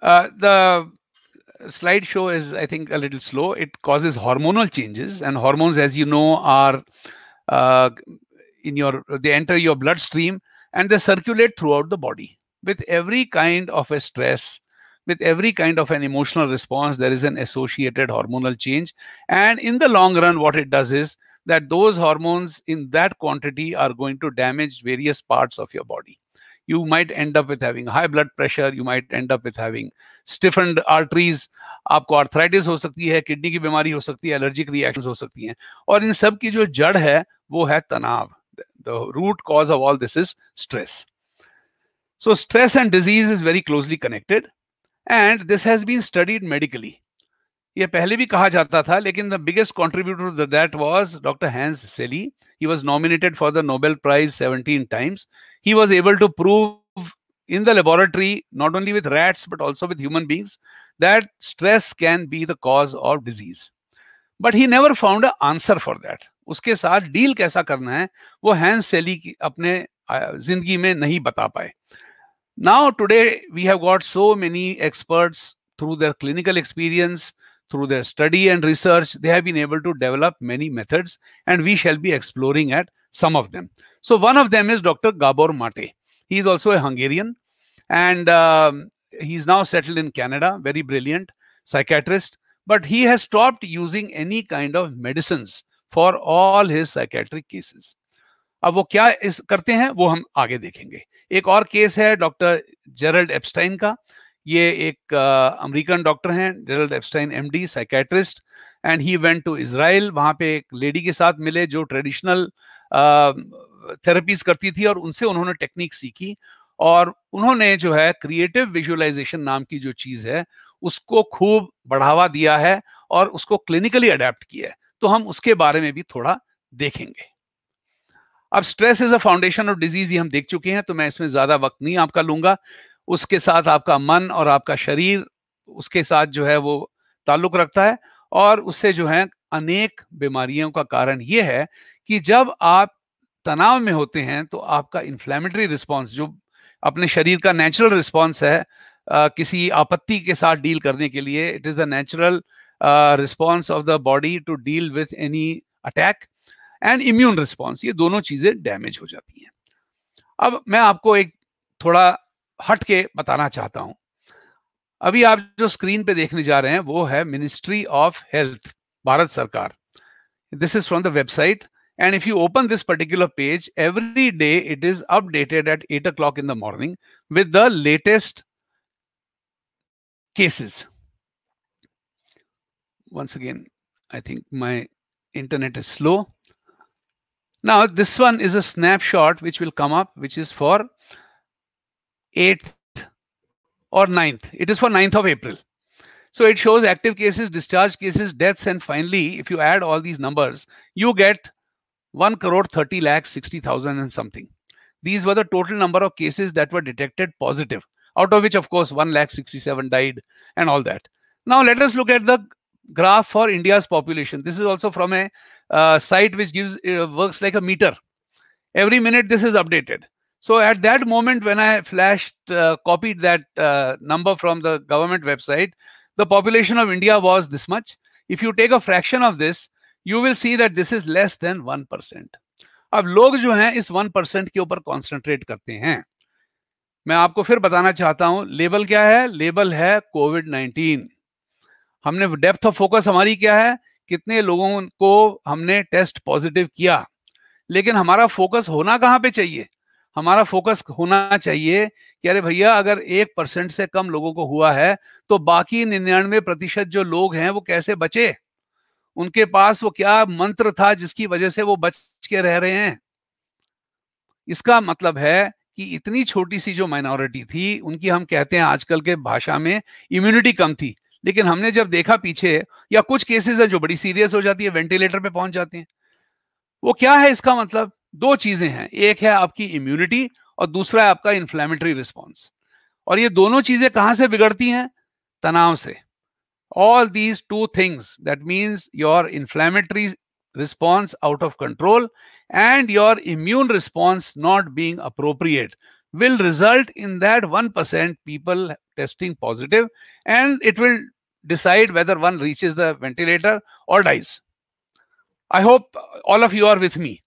Uh, the slideshow is, I think, a little slow. It causes hormonal changes, and hormones, as you know, are uh, in your they enter your bloodstream and they circulate throughout the body. With every kind of a stress, with every kind of an emotional response, there is an associated hormonal change. And in the long run, what it does is that those hormones in that quantity are going to damage various parts of your body you might end up with having high blood pressure you might end up with having stiffened arteries आपको arthritis हो सकती है kidney की बीमारी हो सकती है allergic reactions हो सकती हैं और इन सब की जो जड़ है वो है तनाव the root cause of all this is stress so stress and disease is very closely connected and this has been studied medically ये पहले भी कहा जाता था लेकिन the biggest contributor that was doctor Hans Selye he was nominated for the Nobel prize 17 times he was able to prove in the laboratory, not only with rats, but also with human beings, that stress can be the cause of disease. But he never found an answer for that. उसके साथ deal कैसा करना है वो hence सेली की अपने जिंदगी में नहीं बता पाए now today we have got so many experts through their through their study and research, they have been able to develop many methods, and we shall be exploring it some of them. So one of them is Dr. Gabor Mate. He is also a Hungarian and um, he's now settled in Canada, very brilliant psychiatrist. But he has stopped using any kind of medicines for all his psychiatric cases. अब वो क्या इस करते हैं वो हम आगे देखेंगे एक और केस है डॉक्टर जेरल्ड एप्स्टाइन का ये एक अमेरिकन डॉक्टर हैं Gerald Epstein MD psychiatrist and he went to Israel वहाँ पे एक लेडी के साथ मिले जो ट्रेडिशनल थेरेपीज करती थी और उनसे उन्होंने टेक्निक सीखी और उन्होंने जो है क्रिएटिव विजुअलाइजेशन नाम की जो चीज है उसको खूब बढ़ावा दिया है और उसको क्लिनिकली अडेप्ट किया है तो हम उसके बारे में भी थोड़ा देखेंगे अब stress is a foundation of disease ये हम देख चुके हैं तो मैं इसमें ज्यादा वक्त नहीं आपका लूंगा उसके साथ आपका मन और आपका शरीर उसके साथ जो है वो ताल्लुक रखता है और उससे जो है अनेक बीमारियों का कारण यह है कि जब आप तनाव में होते हैं तो आपका इन्फ्लेमेटरी रिस्पॉन्स जो अपने शरीर का नेचुरल रिस्पॉन्स है आ, किसी आपत्ति के साथ डील करने के लिए it is the natural response of the body to deal with any attack and immune response ये दोनों चीज़ें डैमेज हो जाती हैं अब मैं आपको एक थोड़ा हट के बताना चाहता हूं अभी आप जो स्क्रीन पे देखने जा रहे हैं वो है ministry of health Bharat Sarkar. This is from the website. And if you open this particular page, every day it is updated at 8 o'clock in the morning with the latest cases. Once again, I think my internet is slow. Now, this one is a snapshot which will come up, which is for 8th or 9th. It is for 9th of April. So it shows active cases, discharge cases, deaths, and finally, if you add all these numbers, you get 1 crore 30 lakhs 60,000 and something. These were the total number of cases that were detected positive, out of which, of course, 1 lakh 67 died and all that. Now let us look at the graph for India's population. This is also from a uh, site which gives uh, works like a meter. Every minute this is updated. So at that moment when I flashed, uh, copied that uh, number from the government website, the population of India was this much. If you take a fraction of this, you will see that this is less than one percent अब लोग जो हैं इस one percent के ऊपर concentrate करते हैं मैं आपको फिर बताना चाहता हूं लेबल क्या है लेबल है कोविड नाइन्टीन हमने डेप्थ ऑफ फोकस हमारी क्या है कितने लोगों को हमने टेस्ट पॉजिटिव किया लेकिन हमारा फोकस होना कहाँ पे चाहिए हमारा फोकस होना चाहिए कि अरे भैया अगर एक परसेंट से कम लोगों को हुआ है तो बाकी निन्यानवे प्रतिशत जो लोग हैं वो कैसे बचे उनके पास वो क्या मंत्र था जिसकी वजह से वो बच के रह रहे हैं इसका मतलब है कि इतनी छोटी सी जो माइनॉरिटी थी उनकी हम कहते हैं आजकल के भाषा में इम्यूनिटी कम थी लेकिन हमने जब देखा पीछे या कुछ केसेस है जो बड़ी सीरियस हो जाती है वेंटिलेटर पे पहुंच जाते हैं वो क्या है इसका मतलब दो चीजें हैं एक है आपकी इम्यूनिटी और दूसरा है आपका इन्फ्लेमेटरी रिस्पॉन्स और ये दोनों चीजें कहां से बिगड़ती हैं तनाव से all these two things that means your inflammatory response out of control and your immune response not being appropriate will result in that one percent people testing positive and it will decide whether one reach is the ventilator और dies I hope all of you are with me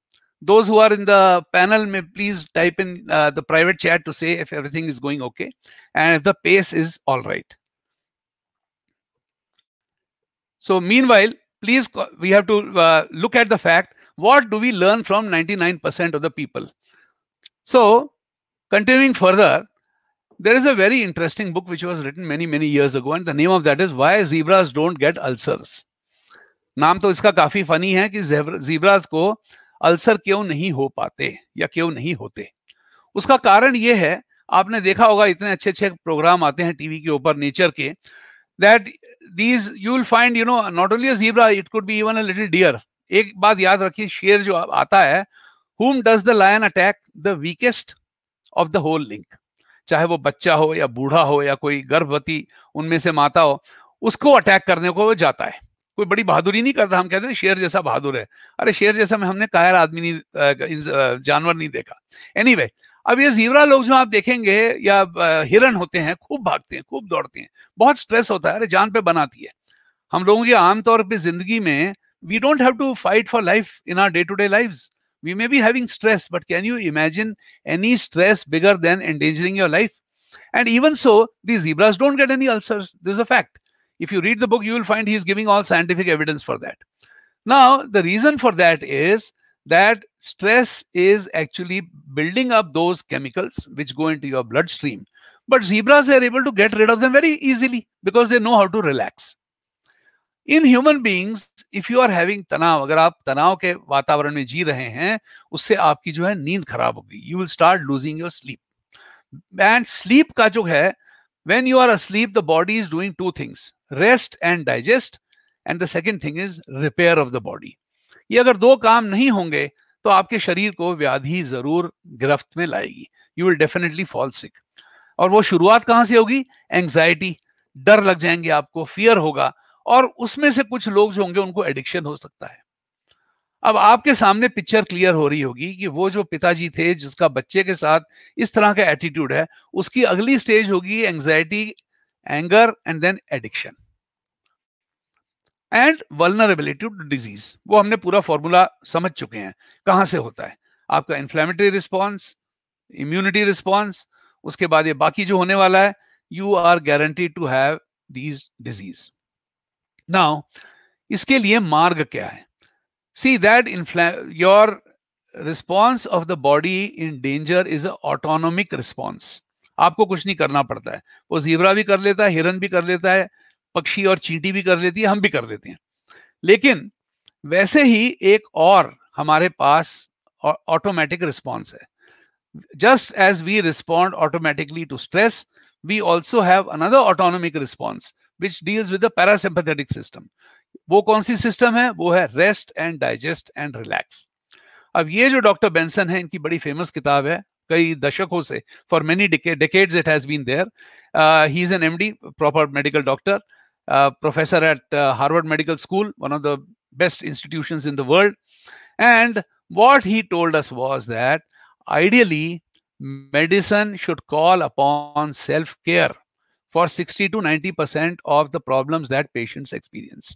those who are in the panel may please type in uh, the private chat to say if everything is going okay and if the pace is all right. So meanwhile, please, we have to uh, look at the fact, what do we learn from 99% of the people? So continuing further, there is a very interesting book which was written many, many years ago and the name of that is Why Zebras Don't Get Ulcers. नाम तो इसका काफी funny है कि zebras ko ulcer क्यों नहीं हो पाते या क्यों नहीं होते उसका कारण यह है आपने देखा होगा इतने अच्छे अच्छे प्रोग्राम आते हैं टीवी के ऊपर नेचर के that these you will find you know not only zebra it could be even a little deer एक बात याद रखिए शेर जो आता है whom does the lion attack the weakest of the whole link चाहे वो बच्चा हो या बूढ़ा हो या कोई गर्भवती उनमें से माता हो उसको अटैक करने को वो जाता है कोई बड़ी बहादुरी नहीं करता हम कहते हैं शेर जैसा बहादुर है अरे शेर जैसा में हमने कायर आदमी नहीं जानवर नहीं देखा एनी anyway, अब ये जीवरा लोग जो आप देखेंगे या हिरण होते हैं खूब भागते हैं खूब दौड़ते हैं बहुत स्ट्रेस होता है अरे जान पे बनाती है हम लोगों की आमतौर पर जिंदगी में we don't have to fight for life in our day to day life we may be having stress but can you imagine any stress bigger than endangering your life and even so the zebras don't get any ulcers this a fact If you read the book, you will find he is giving all scientific evidence for that. Now, the reason for that is that stress is actually building up those chemicals which go into your bloodstream. But zebras are able to get rid of them very easily because they know how to relax. In human beings, if you are having तनाव अगर आप तनाव के वातावरण में जी रहे हैं उससे आपकी जो है नींद खराब होगी You will start losing your sleep. And sleep का जो है when you are asleep, the body is doing two things. Rest and digest and the second thing is repair of the body ये अगर दो काम नहीं होंगे तो आपके शरीर को व्याधि जरूर गिरफ्त में लाएगी you will definitely fall sick और वो शुरुआत कहां से होगी एंग्जाइटी डर लग जाएंगे आपको फियर होगा और उसमें से कुछ लोग जो होंगे उनको एडिक्शन हो सकता है अब आपके सामने पिक्चर क्लियर हो रही होगी कि वो जो पिताजी थे जिसका बच्चे के साथ इस तरह का एटीट्यूड है उसकी अगली स्टेज होगी anxiety anger and then addiction and vulnerability to disease वो हमने पूरा फॉर्मूला समझ चुके हैं कहां से होता है आपका इन्फ्लेमेटरी रिस्पॉन्स इम्यूनिटी रिस्पॉन्स उसके बाद ये बाकी जो होने वाला है you are guaranteed to have these disease now इसके लिए मार्ग क्या है see that your response of the body in danger is autonomic response आपको कुछ नहीं करना पड़ता है वो जीवरा भी कर लेता है हिरन भी कर लेता है पक्षी और चींटी भी कर लेती है हम भी कर देते हैं लेकिन वैसे ही एक और हमारे पास ऑटोमेटिक रिस्पॉन्स है just as we respond automatically to stress we also have another autonomic response which deals with the system वो कौन सी सिस्टम है वो है rest and digest and relax अब ये जो डॉक्टर बेंसन है इनकी बड़ी फेमस किताब है कई दशकों से for many decades it has been there he is an MD proper medical doctor professor at uh, Harvard Medical School, one of the best institutions in the world. And what he told us was that ideally, medicine should call upon self care for 60 to 90% of the problems that patients experience.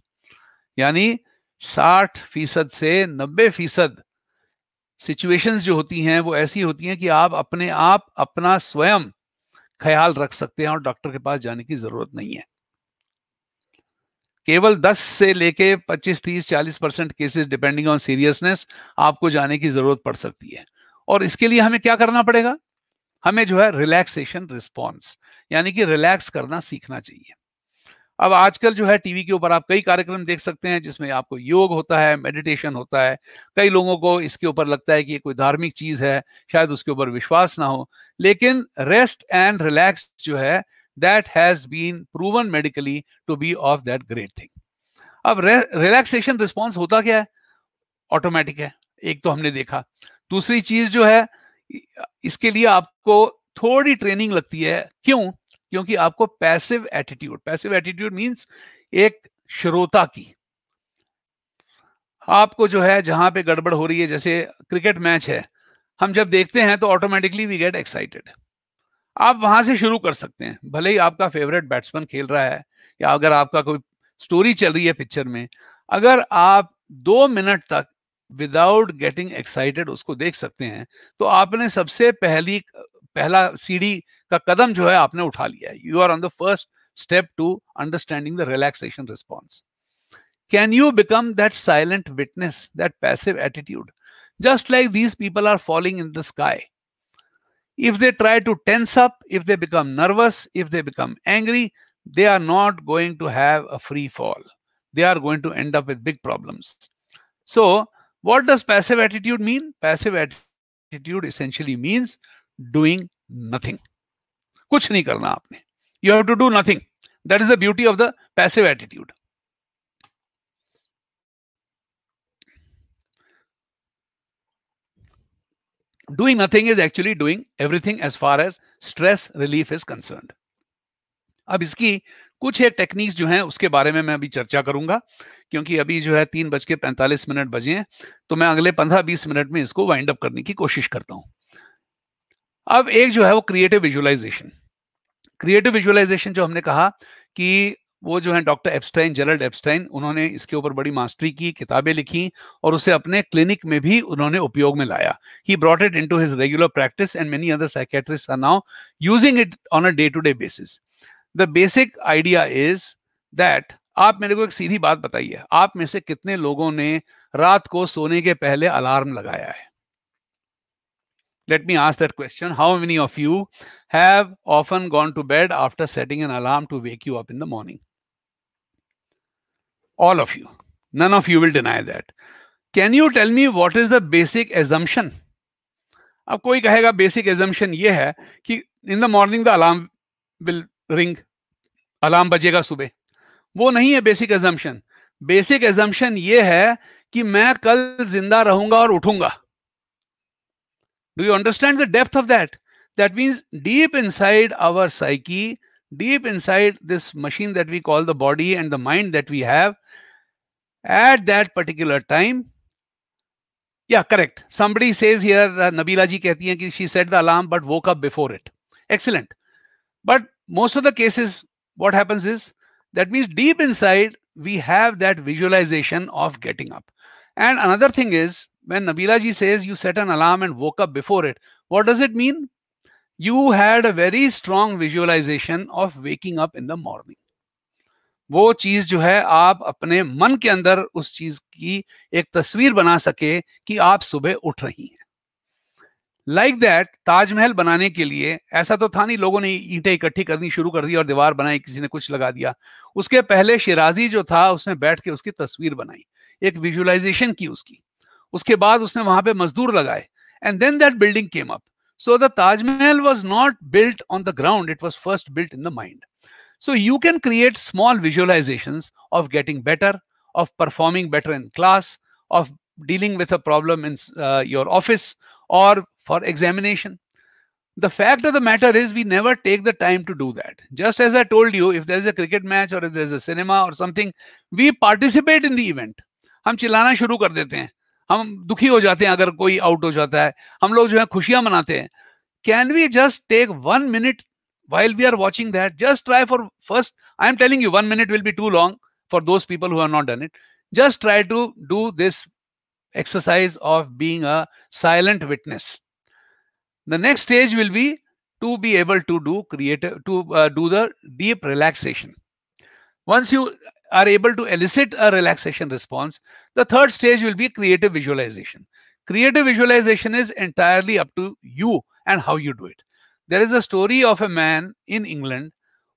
Yani, 60 फीसद से 90 फीसद situations जो होती हैं वो ऐसी होती हैं कि आप अपने आप अपना स्वयं ख्याल रख सकते हैं और डॉक्टर के पास जाने की जरूरत नहीं है केवल 10 से लेके 25 30 40 percent cases depending on seriousness आपको जाने की जरूरत पड़ सकती है और इसके लिए हमें क्या करना पड़ेगा हमें जो है रिलैक्सेशन रिस्पॉन्स यानी कि रिलैक्स करना सीखना चाहिए अब आजकल जो है टीवी के ऊपर आप कई कार्यक्रम देख सकते हैं जिसमें आपको योग होता है मेडिटेशन होता है कई लोगों को इसके ऊपर लगता है कि ये कोई धार्मिक चीज है शायद उसके ऊपर विश्वास ना हो लेकिन रेस्ट एंड रिलैक्स जो है that has been proven medically to be of that great thing. अब रिलैक्सेशन रिस्पॉन्स होता क्या है ऑटोमेटिक है एक तो हमने देखा दूसरी चीज जो है इसके लिए आपको थोड़ी ट्रेनिंग लगती है क्यों क्योंकि आपको passive attitude passive attitude means एक श्रोता की आपको जो है जहां पे गड़बड़ हो रही है जैसे क्रिकेट मैच है हम जब देखते हैं तो ऑटोमेटिकली वी गेट एक्साइटेड आप वहां से शुरू कर सकते हैं भले ही आपका फेवरेट बैट्समैन खेल रहा है या अगर आपका कोई स्टोरी चल रही है पिक्चर में अगर आप दो मिनट तक विदाउट गेटिंग एक्साइटेड उसको देख सकते हैं तो आपने सबसे पहली पहला सीढ़ी का कदम जो है आपने उठा लिया है you are on the first step to understanding the relaxation response can you become that silent witness that passive attitude just like these people are following in the sky If they try to tense up, if they become nervous, if they become angry, they are not going to have a free fall. They are going to end up with big problems. So, what does passive attitude mean? Passive attitude essentially means doing nothing. Kuch nahi karna aapne. You have to do nothing. That is the beauty of the passive attitude. doing nothing is actually doing everything as far as stress relief is concerned. अब इसकी कुछ है techniques जो हैं उसके बारे में मैं अभी चर्चा करूंगा क्योंकि अभी जो है तीन बज के पैंतालीस मिनट बजे हैं तो मैं अगले पंद्रह बीस मिनट में इसको वाइंड अप करने की कोशिश करता हूं अब एक जो है वो क्रिएटिव विजुअलाइजेशन क्रिएटिव विजुअलाइजेशन जो हमने कहा कि वो जो है डॉक्टर एप्स्टाइन जेरल्ड एप्स्टाइन उन्होंने इसके ऊपर बड़ी मास्टरी की किताबें लिखी और उसे अपने क्लिनिक में भी उन्होंने उपयोग में लाया he brought it into his regular practice and many other psychiatrist are now using it on a day to day basis the basic idea is that आप मेरे को एक सीधी बात बताइए आप में से कितने लोगों ने रात को सोने के पहले अलार्म लगाया है let me ask that question how many of you have often gone to bed after setting an alarm to wake you up in the morning All of you. None of you will deny that. Can you tell me what is the basic assumption? अब कोई कहेगा basic assumption ये है कि in the morning the alarm will ring alarm बजेगा सुबह वो नहीं है बेसिक एजम्पन बेसिक एजम्पन ये है कि मैं कल जिंदा रहूंगा और उठूंगा do you understand the depth of that that means deep inside our psyche deep inside this machine that we call the body and the mind that we have at that particular time. Yeah, correct. Somebody says here, uh, Nabila ji kehti hai ki she set the alarm but woke up before it. Excellent. But most of the cases, what happens is that means deep inside we have that visualization of getting up. And another thing is when Nabila ji says you set an alarm and woke up before it, what does it mean? you had a very strong visualization of waking up in the morning वो चीज जो है आप अपने मन के अंदर उस चीज की एक तस्वीर बना सके कि आप सुबह उठ रही हैं लाइक दैट ताजमहल बनाने के लिए ऐसा तो था नहीं लोगों ने ईंटें इकट्ठी करनी शुरू कर दी और दीवार बनाई किसी ने कुछ लगा दिया उसके पहले शिराजी जो था उसने बैठ के उसकी तस्वीर बनाई एक विजुअलाइजेशन की उसकी उसके बाद उसने वहां पे मजदूर लगाए and then that building came up So the Taj Mahal was not built on the ground, it was first built in the mind. So you can create small visualizations of getting better, of performing better in class, of dealing with a problem in uh, your office or for examination. The fact of the matter is we never take the time to do that. Just as I told you, if there's a cricket match or if there's a cinema or something, we participate in the event. हम चिल्लाना शुरू कर देते हैं हम दुखी हो जाते हैं अगर कोई आउट हो जाता है हम लोग जो है खुशियां मनाते हैं can while we are watching that just try for first i am telling you one minute will be too long for those people who have not done it just try to do this exercise of being a silent witness the next stage will be to be able to do creative to uh, do the deep relaxation once you are able to elicit a relaxation response. The third stage will be creative visualization. Creative visualization is entirely up to you and how you do it. There is a story of a man in England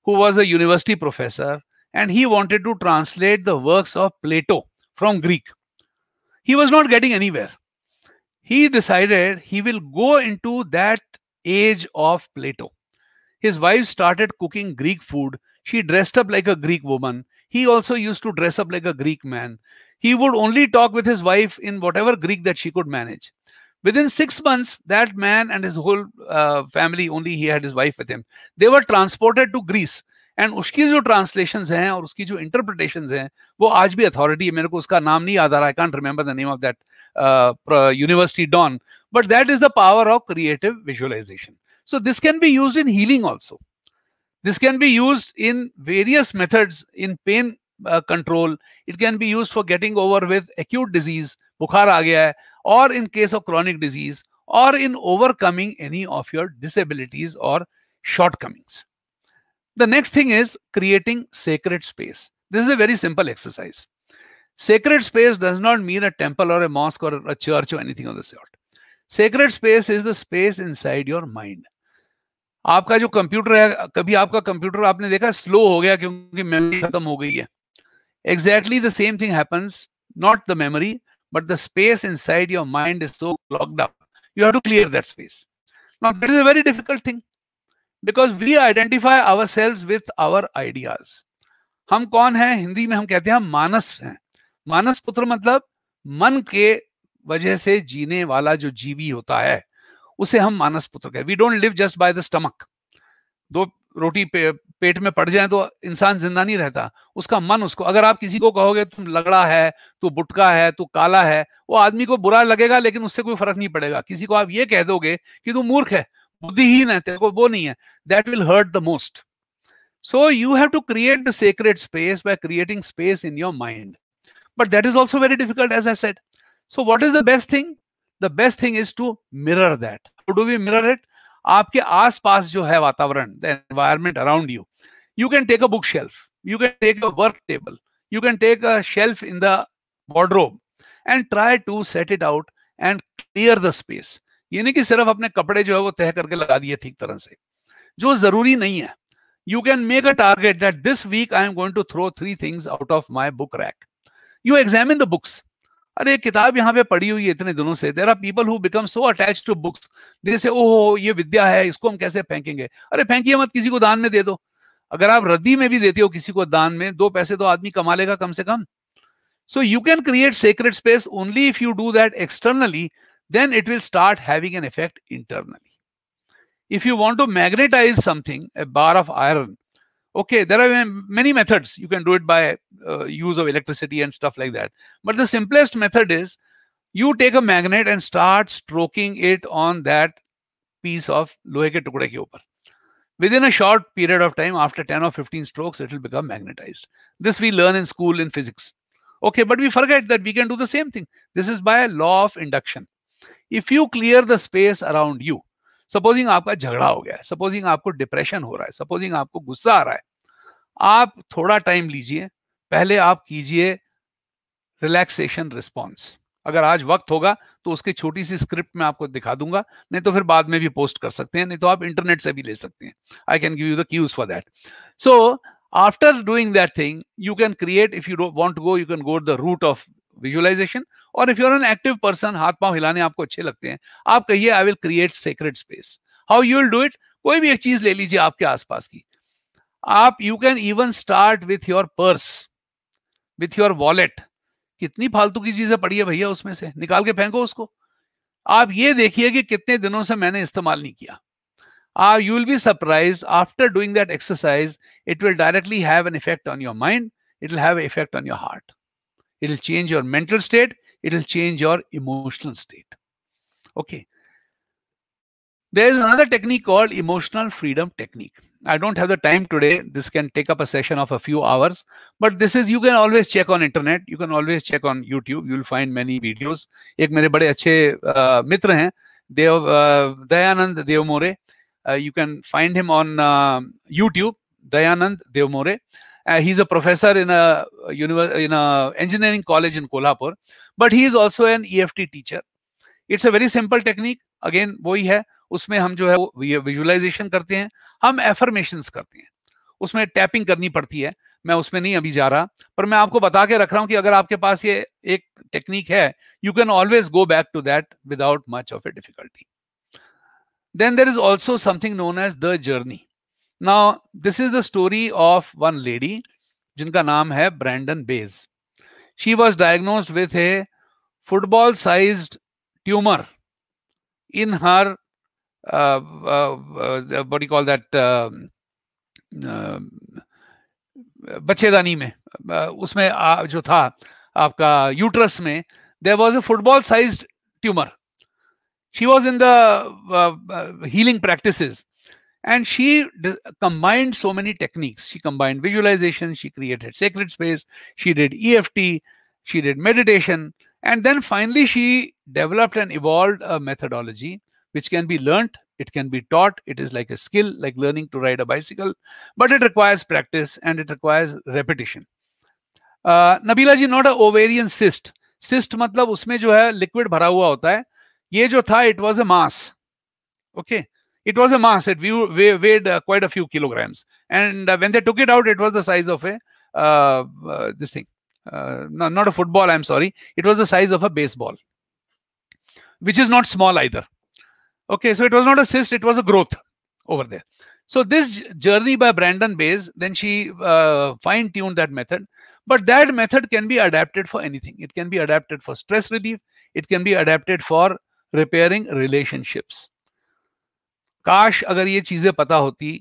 who was a university professor and he wanted to translate the works of Plato from Greek. He was not getting anywhere. He decided he will go into that age of Plato. His wife started cooking Greek food. She dressed up like a Greek woman. He also used to dress up like a Greek man. He would only talk with his wife in whatever Greek that she could manage. Within six months, that man and his whole uh, family, only he had his wife with him, they were transported to Greece. And उसकी जो translations हैं और उसकी जो interpretations हैं वो आज भी authority है मेरे को उसका नाम नहीं याद आ रहा I can't the the of of that university don but that is the power of creative visualization so this can be use in this can be used in various methods in pain uh, control. It can be used for getting over with acute disease, bukhar aa gaya or in case of chronic disease, or in overcoming any of your disabilities or shortcomings. The next thing is creating sacred space. This is a very simple exercise. Sacred space does not mean a temple or a mosque or a church or anything of the sort. Sacred space is the space inside your mind. आपका जो computer है कभी आपका computer आपने देखा slow हो गया क्योंकि मेमोरी खत्म हो गई है exactly the same thing happens not the memory but the space inside your mind is so locked up you have to clear that space Now, is a very difficult thing because we identify ourselves with our ideas हम कौन है हिंदी में हम कहते हैं हम मानस हैं मानस पुत्र मतलब मन के वजह से जीने वाला जो जीवी होता है उसे हम मानस पुत्र कहें we don't live just by the stomach दो रोटी पे, पेट में पड़ जाए तो इंसान जिंदा नहीं रहता उसका मन उसको अगर आप किसी को कहोगे तुम लगड़ा है तू बुटका है तू काला है वो आदमी को बुरा लगेगा लेकिन उससे कोई फर्क नहीं पड़ेगा किसी को आप ये कह दोगे कि तू मूर्ख है बुद्धिहीन है तेरे को वो नहीं है that will hurt the most so you have to create the sacred space by creating space in your mind but that is also very difficult as I said so what is the best thing the best thing is to mirror that how do we mirror it आपके आसपास जो है वातावरण the environment around you you can take a book shelf you can take a work table you can take a shelf in the wardrobe and try to set it out and clear the space यानी कि सिर्फ अपने कपड़े जो है वो तय करके लगा दिए ठीक तरह से जो जरूरी नहीं है you can make a target that this week I am going to throw three things out of my book rack you examine the books अरे किताब यहाँ पे पड़ी हुई है इतने दिनों से there are people who become so attach to books जैसे ओहो ये विद्या है इसको हम कैसे फेंकेंगे अरे फेंकिए मत किसी को दान में दे दो अगर आप रद्दी में भी देते हो किसी को दान में दो पैसे तो आदमी कमा लेगा कम से कम so you can create sacred space only if you do that externally then it will start having an effect internally if you want to magnetize something a bar of iron okay there are many methods you can do it by uh, use of electricity and stuff like that but the simplest method is you take a magnet and start stroking it on that piece of lohe ke tukde ke upar within a short period of time after 10 or 15 strokes it will become magnetized this we learn in school in physics okay but we forget that we can do the same thing this is by a law of induction if you clear the space around you supposing आपका झगड़ा हो गया है supposing आपको depression हो रहा है supposing आपको गुस्सा आ रहा है आप थोड़ा टाइम लीजिए पहले आप कीजिए रिलैक्सेशन रिस्पॉन्स अगर आज वक्त होगा तो उसकी छोटी सी स्क्रिप्ट मैं आपको दिखा दूंगा नहीं तो फिर बाद में भी पोस्ट कर सकते हैं नहीं तो आप इंटरनेट से भी ले सकते हैं I can give you the cues for that so after doing that thing you can create if you want go you can go the route of visualization और if you are an active person हाथ पांव हिलाने आपको अच्छे लगते हैं आप कहिए I will create sacred space how you will do it कोई भी एक चीज ले लीजिए आपके आसपास की आप you can even start with your purse with your wallet कितनी फालतू की चीजें पड़ी है भैया उसमें से निकाल के फेंको उसको आप ये देखिए कि कितने दिनों से मैंने इस्तेमाल नहीं किया आप you will be surprise after doing that exercise it will directly have an effect on your mind it will have effect on your heart It'll change your mental state. It'll change your emotional state. Okay. There's another technique called emotional freedom technique. I don't have the time today. This can take up a session of a few hours, but this is you can always check on internet. You can always check on YouTube. You'll find many videos. एक मेरे बड़े अच्छे मित्र हैं देव Dayanand देवमोरे. You can find him on uh, YouTube. Dayanand Devmore. Uh, he's a professor in a university in a engineering college in Kolhapur, but he is also an EFT teacher. It's a very simple technique. Again, वही है उसमें हम जो है वो visualization करते हैं हम affirmations करते हैं उसमें tapping करनी पड़ती है मैं उसमें नहीं अभी जा रहा पर मैं आपको बता के रख रहा हूं कि अगर आपके पास ये एक टेक्निक है you can always go back to that without much of a difficulty then there is also something known as the journey Now, this is the story of one lady, jinka naam hai Brandon Bays. She was diagnosed with a football-sized tumor in her, uh, uh, uh what do you call that, um, um, uh, uh, bachedani mein, usme jo tha, aapka uterus mein, there was a football-sized tumor. She was in the uh, healing practices. And she combined so many techniques. She combined visualization, she created sacred space, she did EFT, she did meditation. And then finally, she developed and evolved a methodology which can be learnt, it can be taught, it is like a skill, like learning to ride a bicycle, but it requires practice and it requires repetition. Uh, ji, not not ovarian cyst. Cyst cyst मतलब उसमें जो है liquid भरा was a mass. Okay. It was a mass. It weighed uh, quite a few kilograms. And uh, when they took it out, it was the size of a uh, uh, this thing. Uh, no, not a football. I'm sorry. It was the size of a baseball, which is not small either. Okay, so it was not a cyst. It was a growth over there. So this journey by Brandon Bays, then she uh, fine-tuned that method. But that method can be adapted for anything. It can be adapted for stress relief. It can be adapted for repairing relationships. काश अगर ये चीजें पता होती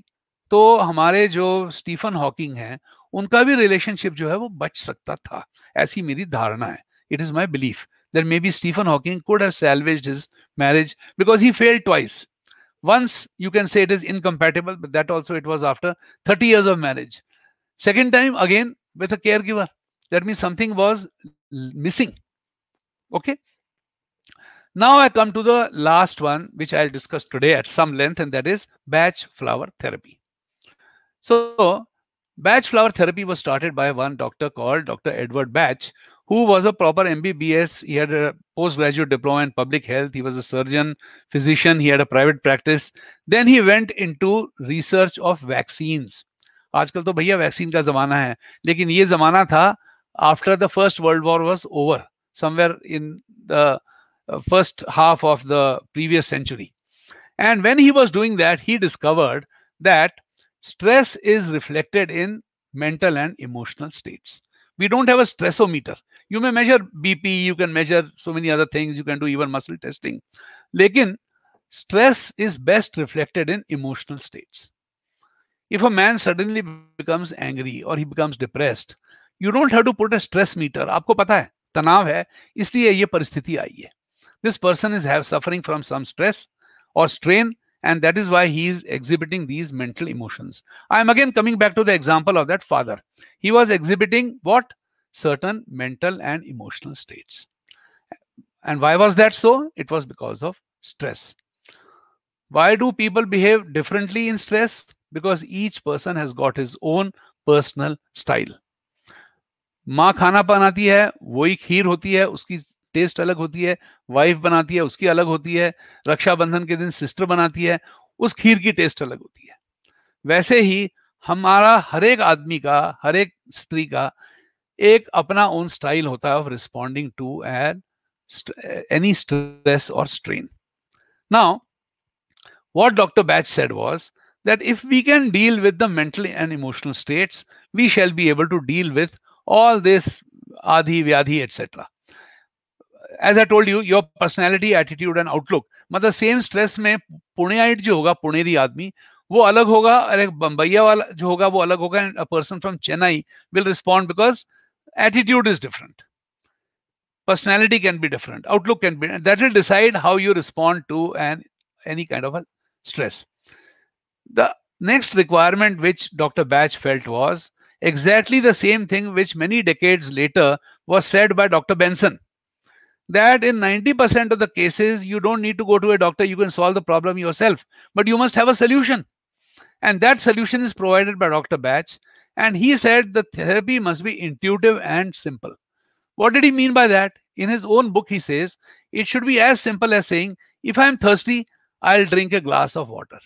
तो हमारे जो Stephen Hawking हैं उनका भी रिलेशनशिप जो है वो बच सकता था ऐसी मेरी धारणा है it is my belief that may be Stephen Hawking could have salvaged his marriage because he failed twice once you can say it is incompatible but that also it was after 30 years of marriage second time again with a caregiver that means something was missing okay Now I come to the last one, which I'll discuss today at some length, and that is batch flower therapy. So batch flower therapy was started by one doctor called Dr. Edward Batch, who was a proper MBBS. He had a postgraduate diploma in public health. He was a surgeon, physician. He had a private practice. Then he went into research of vaccines. आजकल तो भैया vaccine का जमाना है लेकिन ये जमाना था after the first world war was over somewhere in the uh, first half of the previous century. And when he was doing that, he discovered that stress is reflected in mental and emotional states. We don't have a stressometer. You may measure BP, you can measure so many other things, you can do even muscle testing. Lekin, stress is best reflected in emotional states. If a man suddenly becomes angry or he becomes depressed, you don't have to put a stress meter. आपको पता है तनाव है इसलिए ये परिस्थिति आई है this person is have suffering from some stress or strain and that is why he is exhibiting these mental emotions i am again coming back to the example of that father he was exhibiting what certain mental and emotional states and why was that so it was because of stress why do people behave differently in stress because each person has got his own personal style माँ खाना बनाती है वही खीर होती है उसकी test अलग होती है वाइफ बनाती है उसकी अलग होती है रक्षाबंधन के दिन सिस्टर बनाती है उस खीर की टेस्ट अलग होती है वैसे ही हमारा हर एक आदमी का हर एक स्त्री का एक अपना ओन स्टाइल होता है of responding to an any stress और strain now what doctor Bach said was that if we can deal with the mental and emotional states, we shall be able to deal with all this आधी व्याधि etcetera as I told you your personality attitude and outlook मतलब same stress में may जो होगा पुणेरी आदमी वो अलग होगा और एक बम्बैया वाला जो होगा वो अलग होगा and a person from Chennai will respond because attitude is different personality can be different outlook can be that will decide how you respond to any kind of a stress the next requirement which dr batch felt was exactly the same thing which many decades later was said by dr benson that in 90% of the cases, you don't need to go to a doctor. You can solve the problem yourself, but you must have a solution. And that solution is provided by Dr. Batch. And he said the therapy must be intuitive and simple. What did he mean by that? In his own book, he says it should be as simple as saying, if I'm thirsty, I'll drink a glass of water.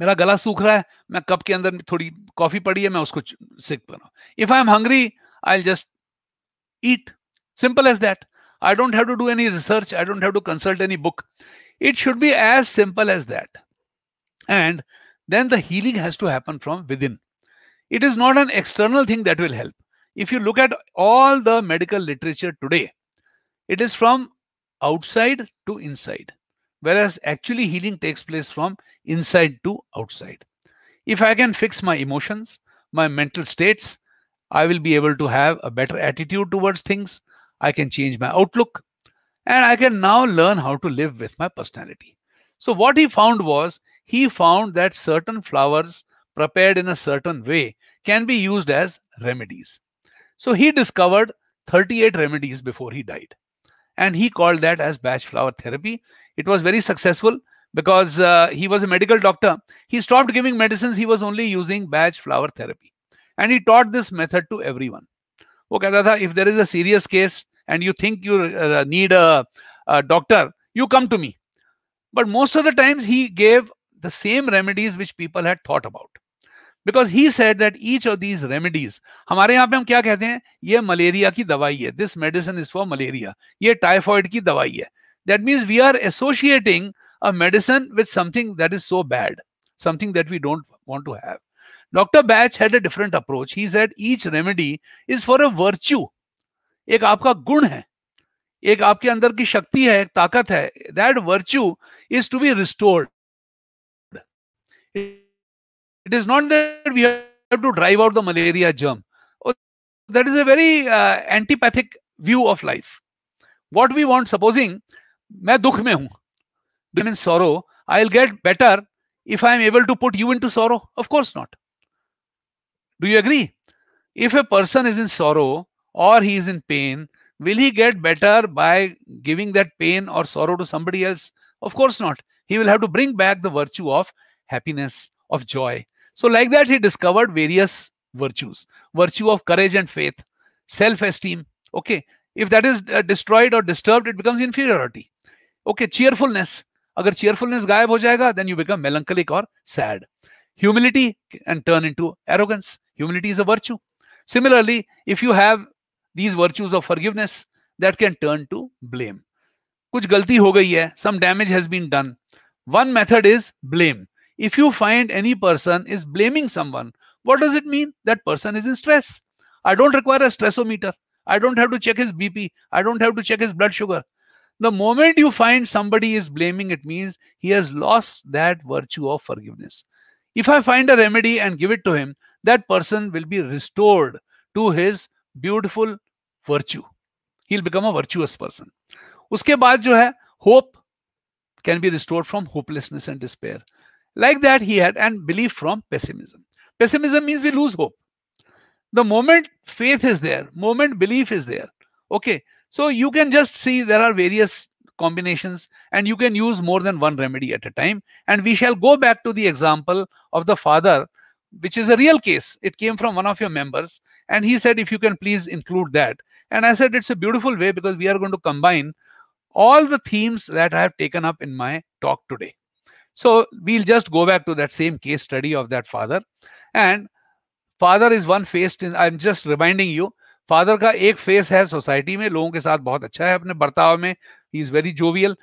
मेरा गला सूख रहा है मैं cup के अंदर थोड़ी coffee पड़ी है मैं उसको सिक बनाऊ if I am hungry I just eat Simple as that. I don't have to do any research. I don't have to consult any book. It should be as simple as that. And then the healing has to happen from within. It is not an external thing that will help. If you look at all the medical literature today, it is from outside to inside, whereas actually healing takes place from inside to outside. If I can fix my emotions, my mental states, I will be able to have a better attitude towards things. I can change my outlook, and I can now learn how to live with my personality. So, what he found was he found that certain flowers prepared in a certain way can be used as remedies. So, he discovered 38 remedies before he died. And he called that as batch flower therapy. It was very successful because uh, he was a medical doctor. He stopped giving medicines, he was only using batch flower therapy. And he taught this method to everyone. वो कहता था if there is a serious case and you think you uh, need a, a doctor, you come to me. But most of the times he gave the same remedies which people had thought about. Because he said that each of these remedies, हमारे यहाँ पे हम क्या कहते हैं? ये malaria की दवाई है. This medicine is for malaria. ये टाइफाइड की दवाई है. That means we are associating a medicine with something that is so bad, something that we don't want to have. Doctor Batch had a different approach. He said each remedy is for a virtue. एक आपका गुण है एक आपके अंदर की शक्ति है एक ताकत है that virtue is to be restored it is not that we have to drive out the malaria germ that is a very antipathic view of life of we what supposing मैं दुख में हूं in sorrow I will get better if I am able to put you into sorrow of course not do you agree if a person is in sorrow or he is in pain, will he get better by giving that pain or sorrow to somebody else? Of course not. He will have to bring back the virtue of happiness, of joy. So, like that, he discovered various virtues virtue of courage and faith, self esteem. Okay. If that is uh, destroyed or disturbed, it becomes inferiority. Okay. Cheerfulness. Agar cheerfulness gayab ho jayega, then you become melancholic or sad. Humility and turn into arrogance. Humility is a virtue. Similarly, if you have these virtues of forgiveness that can turn to blame. Kuch galti ho gayi hai, some damage has been done. One method is blame. If you find any person is blaming someone, what does it mean? That person is in stress. I don't require a stressometer. I don't have to check his BP. I don't have to check his blood sugar. The moment you find somebody is blaming, it means he has lost that virtue of forgiveness. If I find a remedy and give it to him, that person will be restored to his beautiful he'll become a virtuous person. Uske baad jo hai hope can be restored from hopelessness and despair, like that he had and belief from pessimism pessimism means we lose hope the moment faith is there moment belief is there okay so you can just see there are various combinations and you can use more than one remedy at a time and we shall go back to the example of the father which is a real case. It came from one of your members. And he said, if you can please include that. And I said, it's a beautiful way because we are going to combine all the themes that I have taken up in my talk today. So we'll just go back to that same case study of that father. And father is one faced in, I'm just reminding you, father ka ek face hai society mein, logon ke saath bahut अच्छा hai apne बर्ताव में ही is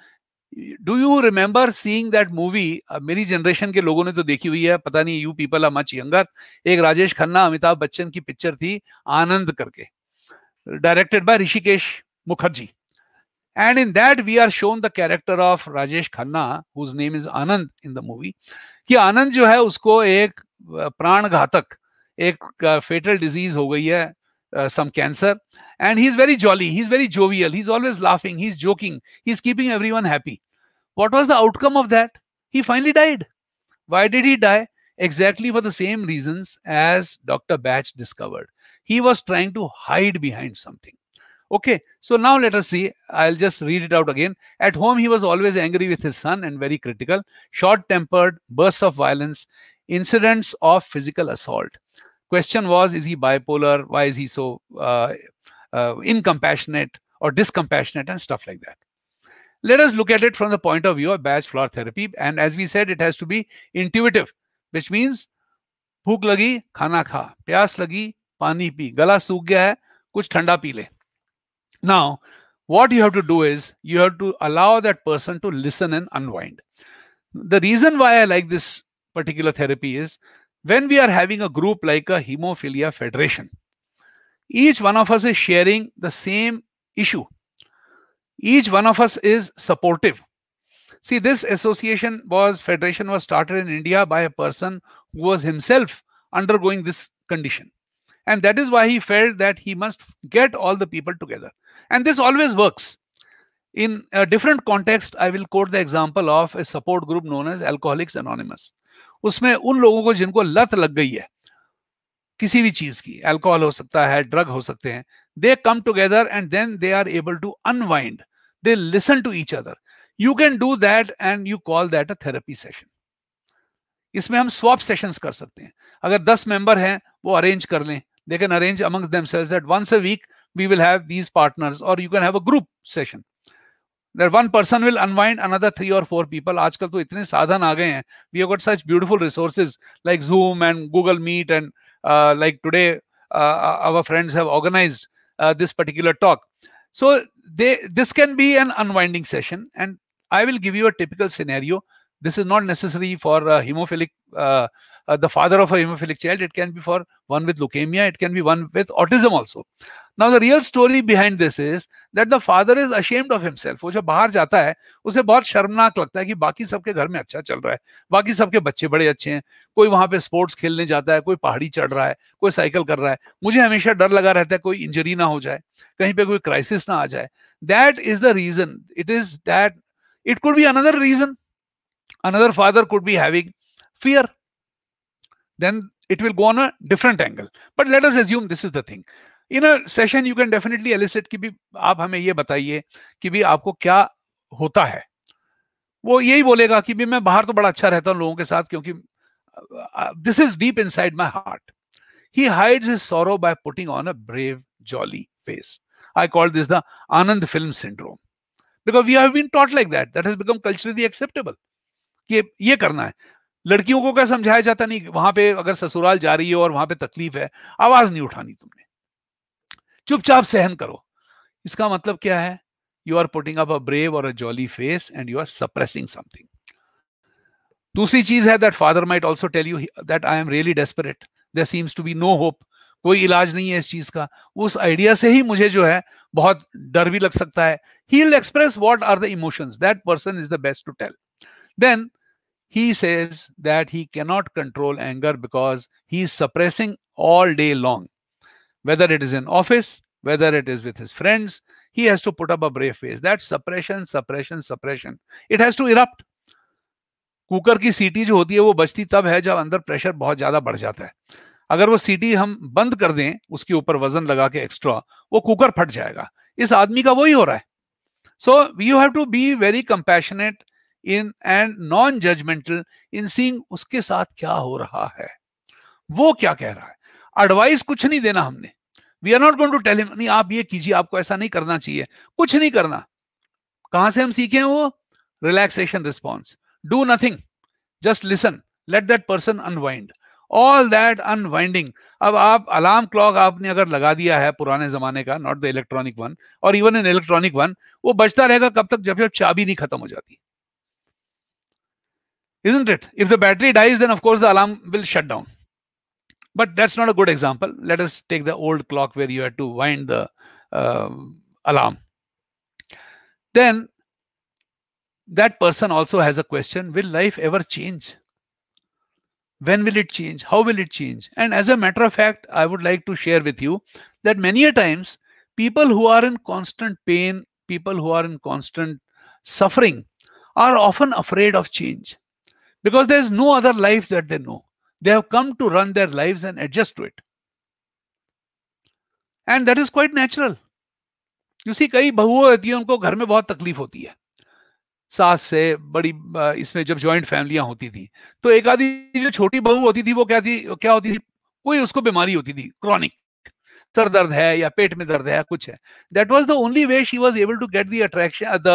do you remember seeing that movie मेरी generation के लोगों ने तो देखी हुई है पता नहीं you people are much younger एक राजेश खन्ना अमिताभ बच्चन की पिक्चर थी आनंद करके directed by Rishikesh Mukherjee and in that we are shown the character of Rajesh Khanna whose name is Anand in the movie कि आनंद जो है उसको एक प्राण घातक एक फेटल डिजीज हो गई है some cancer and he is very jolly he is very jovial he is always laughing he is joking he is keeping every one happy What was the outcome of that? He finally died. Why did he die? Exactly for the same reasons as Dr. Batch discovered. He was trying to hide behind something. Okay, so now let us see. I'll just read it out again. At home, he was always angry with his son and very critical, short tempered, bursts of violence, incidents of physical assault. Question was, is he bipolar? Why is he so uh, uh, incompassionate or discompassionate and stuff like that? Let us look at it from the point of view of batch flower therapy. And as we said, it has to be intuitive, which means भूख लगी खाना खा प्यास लगी पानी P गला सूख गया है कुछ ठंडा पी Now, what you have to do is you have to allow that person to listen and unwind. The reason why I like this particular therapy is when we are having a group like a hemophilia federation, each one of us is sharing the same issue each one of us is supportive see this association was federation was started in india by a person who was himself undergoing this condition and that is why he felt that he must get all the people together and this always works in a different context i will quote the example of a support group known as alcoholics anonymous उसमें उन लोगों को जिनको लत लग गई है किसी भी चीज की अल्कोहल हो सकता है ड्रग हो सकते हैं they come together and then they are able to unwind they listen to each other you can do that and you call that a therapy session इसमें हम स्वॉप सेशंस कर सकते हैं अगर 10 मेंबर हैं वो अरेंज कर लें they can arrange amongst themselves that once a week we will have these partners और you can that one person will unwind another three or four people आजकल तो इतने साधन आ गए we have got such beautiful resources like zoom and google meet and uh, like today uh, our friends have organized uh, this particular talk. So they, this can be an unwinding session. And I will give you a typical scenario This is not necessary for a hemophilic, uh, uh, the father of a hemophilic child. It can be for one with leukemia. It can be one with autism also. Now the real story behind this is that the father is ashamed of himself. वो जब बाहर जाता है उसे बहुत शर्मनाक लगता है कि बाकी सबके घर में अच्छा चल रहा है बाकी सबके bacche bade acche hain koi wahan pe sports khelne jata hai koi pahadi चढ़ raha hai koi cycle kar raha hai mujhe hamesha dar laga rehta hai koi injury na ho jaye kahin pe koi crisis na aa jaye that is the reason it is that it could be another reason another father could be having fear then it will go on a different angle but let us assume this is the thing in a session you can definitely elicit ki bhi aap hame ye bataiye ki bhi aapko kya hota hai वो यही बोलेगा कि भी मैं बाहर तो बड़ा अच्छा रहता हूं लोगों के साथ क्योंकि this is deep inside my heart he hides is sorrow by putting on a brave jolly face I call this the Anand film syndrome because we have been taught like that that has become culturally कि ये करना है लड़कियों को क्या समझाया जाता नहीं वहां पे अगर ससुराल जा रही है और वहां पे तकलीफ है आवाज नहीं उठानी तुमने चुपचाप सहन करो इसका मतलब क्या है you are putting up a brave और a jolly face and you are suppressing something दूसरी चीज है that father might also tell you that I am really desperate there seems to be no hope कोई इलाज नहीं है इस चीज का उस आइडिया से ही मुझे जो है बहुत डर भी लग सकता है he express what are the emotions that person is the best to tell Then he says that he cannot control anger because he is suppressing all day long. Whether it is in office, whether it is with his friends, he has to put up a brave face. that suppression, suppression, suppression. It has to erupt. Cooker की सीटी जो होती है वो बचती तब है जब अंदर प्रेशर बहुत ज्यादा बढ़ जाता है अगर वो सीटी हम बंद कर दें उसके ऊपर वजन लगा के एक्स्ट्रा वो कुकर फट जाएगा इस आदमी का वही हो रहा है so you have to be very compassionate in and non judgmental in seeing उसके साथ क्या हो रहा है वो क्या कह रहा है एडवाइस कुछ नहीं देना हमने we are not going to tell him नहीं आप ये कीजिए आपको ऐसा नहीं करना चाहिए कुछ नहीं करना कहां से हम सीखे वो relaxation response do nothing just listen let that person unwind all that unwinding अब आप अलार्म क्लॉक आपने अगर लगा दिया है पुराने जमाने का नॉट द इलेक्ट्रॉनिक वन और इवन इन इलेक्ट्रॉनिक वन वो बचता रहेगा कब तक जब जब चाबी नहीं खत्म हो जाती isn't it? If the battery dies, then of course the alarm will shut down. But that's not a good example. Let us take the old clock where you had to wind the uh, alarm. Then that person also has a question Will life ever change? When will it change? How will it change? And as a matter of fact, I would like to share with you that many a times people who are in constant pain, people who are in constant suffering, are often afraid of change. because there's no other life that they know. They have come to run their lives and adjust to it. And that is quite natural you see कई बहुएं होती हैं उनको घर में बहुत तकलीफ होती है सास से बड़ी इसमें जब ज्वाइंट फैमिलियां होती थी तो एक आधी जो छोटी बहू होती थी वो क्या थी क्या होती थी कोई उसको बीमारी होती थी क्रॉनिक सर दर्द है या पेट में दर्द है कुछ है that was the only way she was able to get the attraction the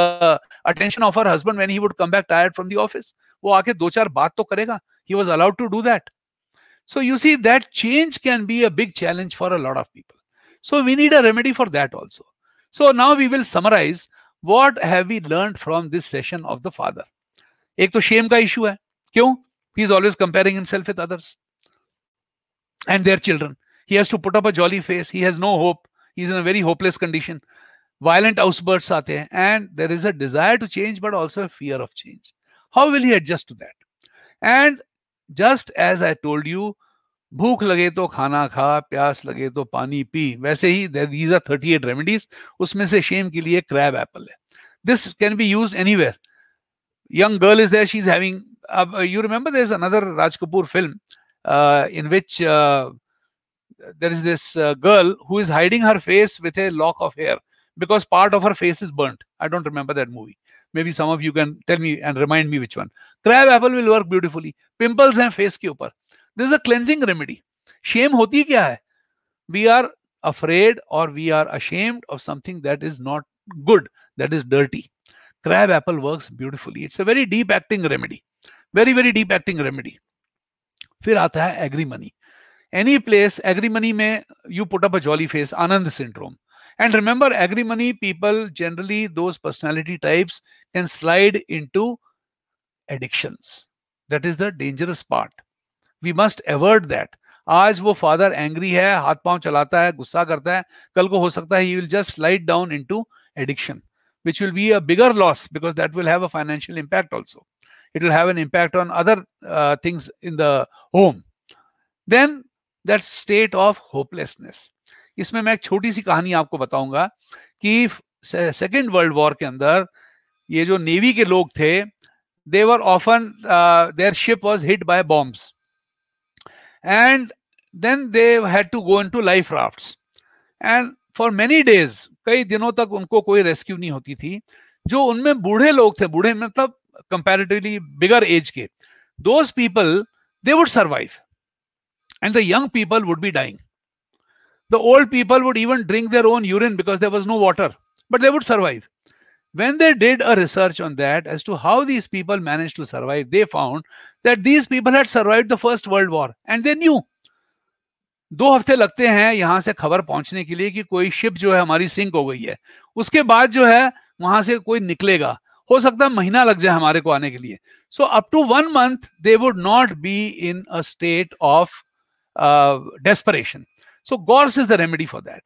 attention of her husband when he would come back tired from the office वो आके दो चार बात तो करेगा he was allowed to do that so you see that change can be a big challenge for a lot of people so we need a remedy for that also so now we will summarise what have we learn from this session of the father एक तो shame का issue है क्यों he is always comparing himself with others and their children he has to put up a jolly face. He has no hope. He's in a very hopeless condition. Violent outbursts aate and there is a desire to change, but also a fear of change. How will he adjust to that? And just as I told you, भूख लगे तो खाना खा प्यास लगे तो पानी पी वैसे ही these are thirty eight remedies उसमें से शेम के लिए क्रैब एप्पल है this can be use anywhere young girl is there. She's having. you remember there's another Raj Kapoor film uh, in which uh, there is this uh, girl who is hiding her face with a lock of hair because part of her face is burnt. I don't remember that movie. Maybe some of you can tell me and remind me which one. Crab apple will work beautifully. Pimples and face के This is a cleansing remedy. Shame hoti kya hai? We are afraid or we are ashamed of something that is not good, that is dirty. Crab apple works beautifully. It's a very deep acting remedy. Very, very deep acting remedy. फिर आता है एग्री any place agrimony may you put up a jolly face anand syndrome and remember agrimony people generally those personality types can slide into addictions that is the dangerous part we must avert that आज वो father angry है हाथ पांव चलाता है गुस्सा करता है कल को हो सकता है he will just slide down into addiction which will be a bigger loss because that will have a financial impact also. It will have an impact on other uh, things in the home. Then that state of hopelessness इसमें मैं एक छोटी सी कहानी आपको बताऊंगा कि second world war के अंदर ये जो नेवी के लोग थे they were often often ship was hit by hit by bombs and then they had to go life life and for many days कई दिनों तक उनको कोई रेस्क्यू नहीं होती थी जो उनमें बूढ़े लोग थे बूढ़े मतलब कंपेरेटिवली बिगर एज के those people they would survive And the young people would be dying. The old people would even drink their own urine because there was no water, but they would survive. When they did a research on that as to how these people managed to survive, they found that these people had survived the First World War and they knew. दो हफ्ते लगते हैं यहाँ से खबर पहुंचने के लिए कि कोई शिप जो है हमारी सिंक हो गई है उसके बाद जो है वहां से कोई निकलेगा हो सकता है महीना लग जाए हमारे को आने के लिए so up to one month they would not be in a state of desperation so gorse is the remedy for that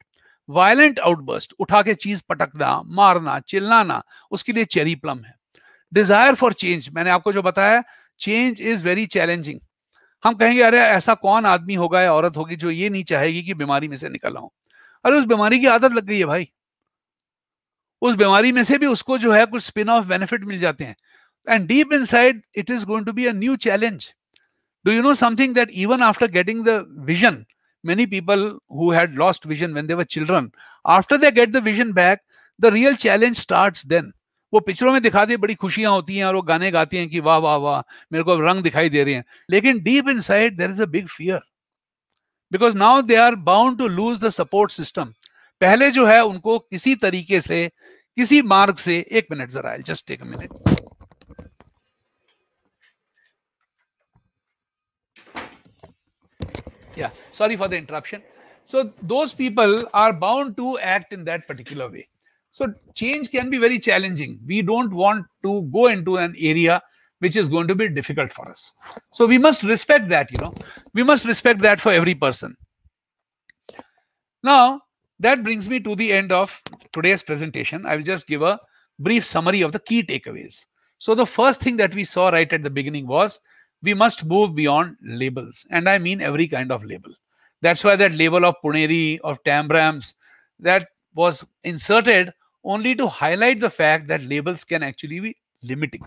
violent outburst उठा के चीज पटकना मारना चिल्लाना उसके लिए चेरी प्लम है डिजायर फॉर चेंज मैंने आपको जो बताया चेंज इज वेरी चैलेंजिंग हम कहेंगे अरे ऐसा कौन आदमी होगा या औरत होगी जो ये नहीं चाहेगी कि बीमारी में से निकल आऊं अरे उस बीमारी की आदत लग गई है भाई उस बीमारी में से भी उसको जो है कुछ स्पिन ऑफ बेनिफिट मिल जाते हैं and deep inside it is going to be a new challenge Do you know something that even after getting the vision, many people who had lost vision when they were children, after they get the vision back, the real challenge starts then. वो पिक्चरों में दिखाते हैं बड़ी खुशियां होती हैं और वो गाने गाती हैं कि वाह वाह वाह मेरे को रंग दिखाई दे रहे हैं लेकिन deep inside there is a big fear because now they are bound to lose the support system पहले जो है उनको किसी तरीके से किसी मार्ग से एक मिनट जरा just take minute Yeah, sorry for the interruption. So those people are bound to act in that particular way. So change can be very challenging. We don't want to go into an area which is going to be difficult for us. So we must respect that, you know. We must respect that for every person. Now, that brings me to the end of today's presentation. I will just give a brief summary of the key takeaways. So the first thing that we saw right at the beginning was we must move beyond labels. And I mean every kind of label. That's why that label of Puneri, of Tambrams, that was inserted only to highlight the fact that labels can actually be limiting.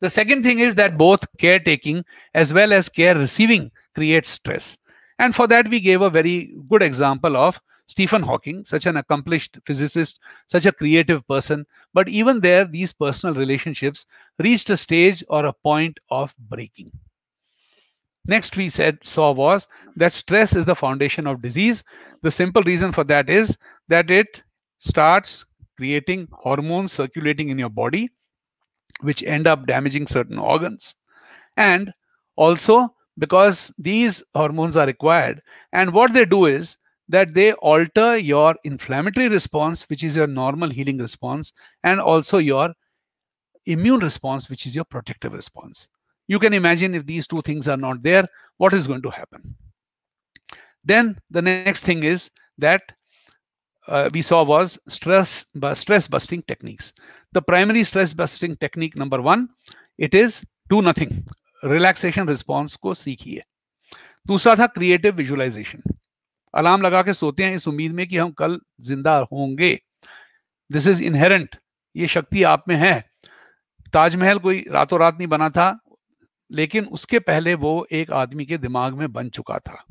The second thing is that both caretaking as well as care receiving creates stress. And for that, we gave a very good example of Stephen Hawking, such an accomplished physicist, such a creative person. But even there, these personal relationships reached a stage or a point of breaking. Next, we said saw was that stress is the foundation of disease. The simple reason for that is that it starts creating hormones circulating in your body, which end up damaging certain organs. And also because these hormones are required. And what they do is that they alter your inflammatory response, which is your normal healing response, and also your immune response, which is your protective response. You can imagine if these two things are not there, what is going to happen? Then the next thing is that uh, we saw was stress stress busting techniques. The primary stress busting technique number one, it is do nothing. Relaxation response को सीखिए दूसरा tha creative visualization. Alarm लगा के सोते हैं इस उम्मीद में कि हम कल जिंदा होंगे दिस इज इनहेरेंट ये शक्ति आप में है ताजमहल कोई रातों रात नहीं बना था लेकिन उसके पहले वो एक आदमी के दिमाग में बन चुका था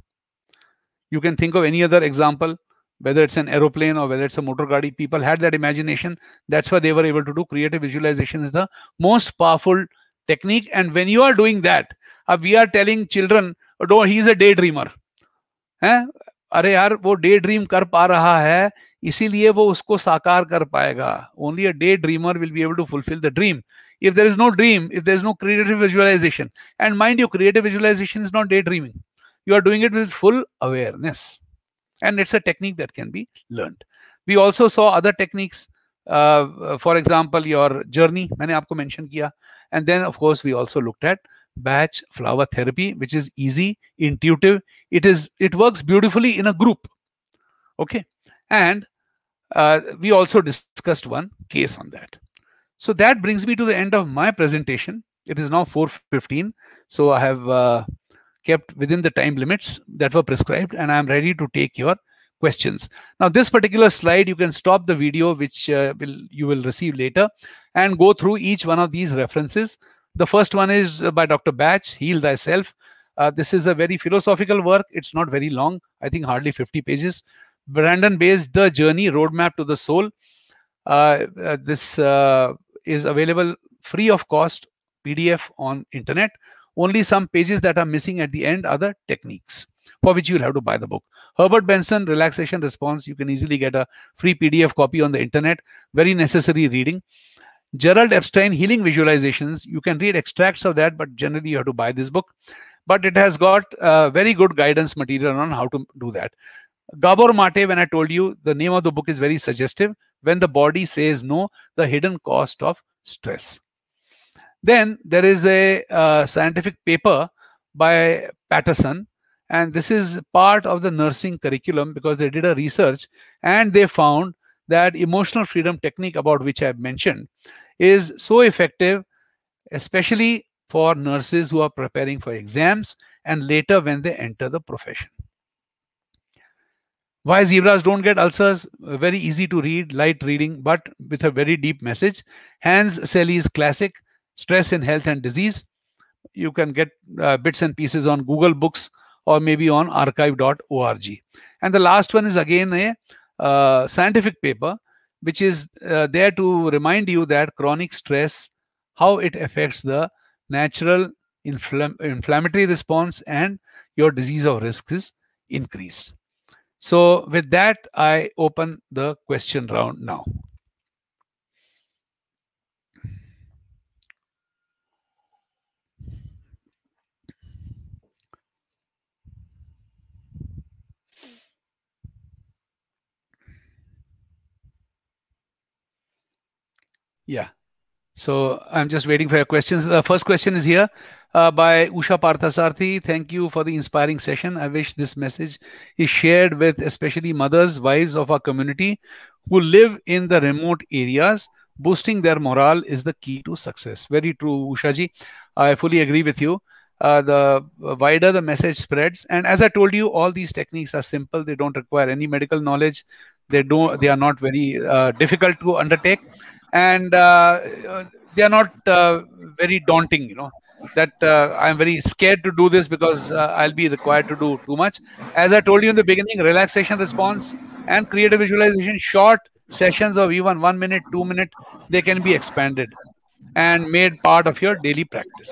you can think of any other example whether it's an aeroplane और वेदर इट्स मोटर गाड़ी people had that imagination that's why they were able to do creative visualisation is the most powerful technique and when you are doing that अब we are telling children though he is a day dreamer है अरे यार वो day dream कर पा रहा है इसीलिए वो उसको साकार कर पाएगा only a day dreamer will be able to fulfil the dream if there is no dream if there is no creative visualisation and mind you creative visualisation is not day dreaming you are doing it with full awareness and it's a technique that can be learn we also saw other techniques for example your journey मैंने आपको mention किया and then of course we also looked eight batch flower therapy which is easy intuitive it is it works beautifully in a group okay and uh, we also discussed one case on that so that brings me to the end of my presentation it is now 4.15 so i have uh, kept within the time limits that were prescribed and i am ready to take your questions now this particular slide you can stop the video which uh, will you will receive later and go through each one of these references the first one is uh, by Dr. Batch, Heal Thyself. Uh, this is a very philosophical work. It's not very long, I think hardly 50 pages. Brandon based The Journey Roadmap to the Soul. Uh, uh, this uh, is available free of cost PDF on internet. Only some pages that are missing at the end are the techniques for which you'll have to buy the book. Herbert Benson, Relaxation Response. You can easily get a free PDF copy on the internet. Very necessary reading. Gerald Epstein healing visualizations. You can read extracts of that, but generally you have to buy this book. But it has got uh, very good guidance material on how to do that. Gabor Mate, when I told you, the name of the book is very suggestive. When the body says no, the hidden cost of stress. Then there is a uh, scientific paper by Patterson, and this is part of the nursing curriculum because they did a research and they found that emotional freedom technique about which I've mentioned is so effective, especially for nurses who are preparing for exams and later when they enter the profession. Why zebras don't get ulcers? Very easy to read, light reading, but with a very deep message. Hans Selye's classic, Stress in Health and Disease. You can get uh, bits and pieces on Google Books or maybe on archive.org. And the last one is again a uh, scientific paper which is uh, there to remind you that chronic stress, how it affects the natural infl inflammatory response and your disease of risk is increased. So with that, I open the question round now. Yeah. So I'm just waiting for your questions. The first question is here uh, by Usha Parthasarthi. Thank you for the inspiring session. I wish this message is shared with especially mothers, wives of our community who live in the remote areas. Boosting their morale is the key to success. Very true, Ushaji. I fully agree with you. Uh, the uh, wider the message spreads, and as I told you, all these techniques are simple. They don't require any medical knowledge. They don't. They are not very uh, difficult to undertake and uh, they are not uh, very daunting, you know that uh, I'm very scared to do this because uh, I'll be required to do too much. As I told you in the beginning, relaxation response and creative visualization, short sessions of even one minute, two minute, they can be expanded and made part of your daily practice.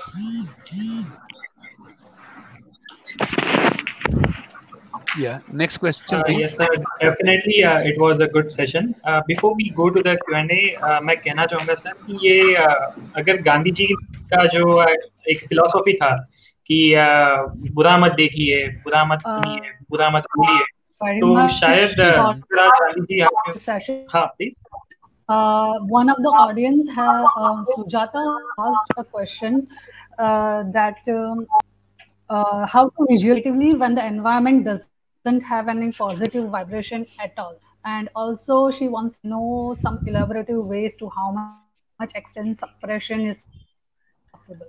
Yeah. Next question, uh, yes, sir. Definitely, uh, it was a good session. uh, before we go to the Q&A, मैं कहना चाहूँगा sir कि ये अगर गांधी जी का जो एक philosophy था कि बुरा मत देखिए बुरा मत सुनिए बुरा मत बोलिए तो शायद गांधी जी हाँ please Uh, one of the audience, have, uh, Sujata, asked a question uh, that um, uh, how to visually when the environment does doesn't have any positive vibration at all. And also, she wants to know some elaborative ways to how much extent suppression is possible.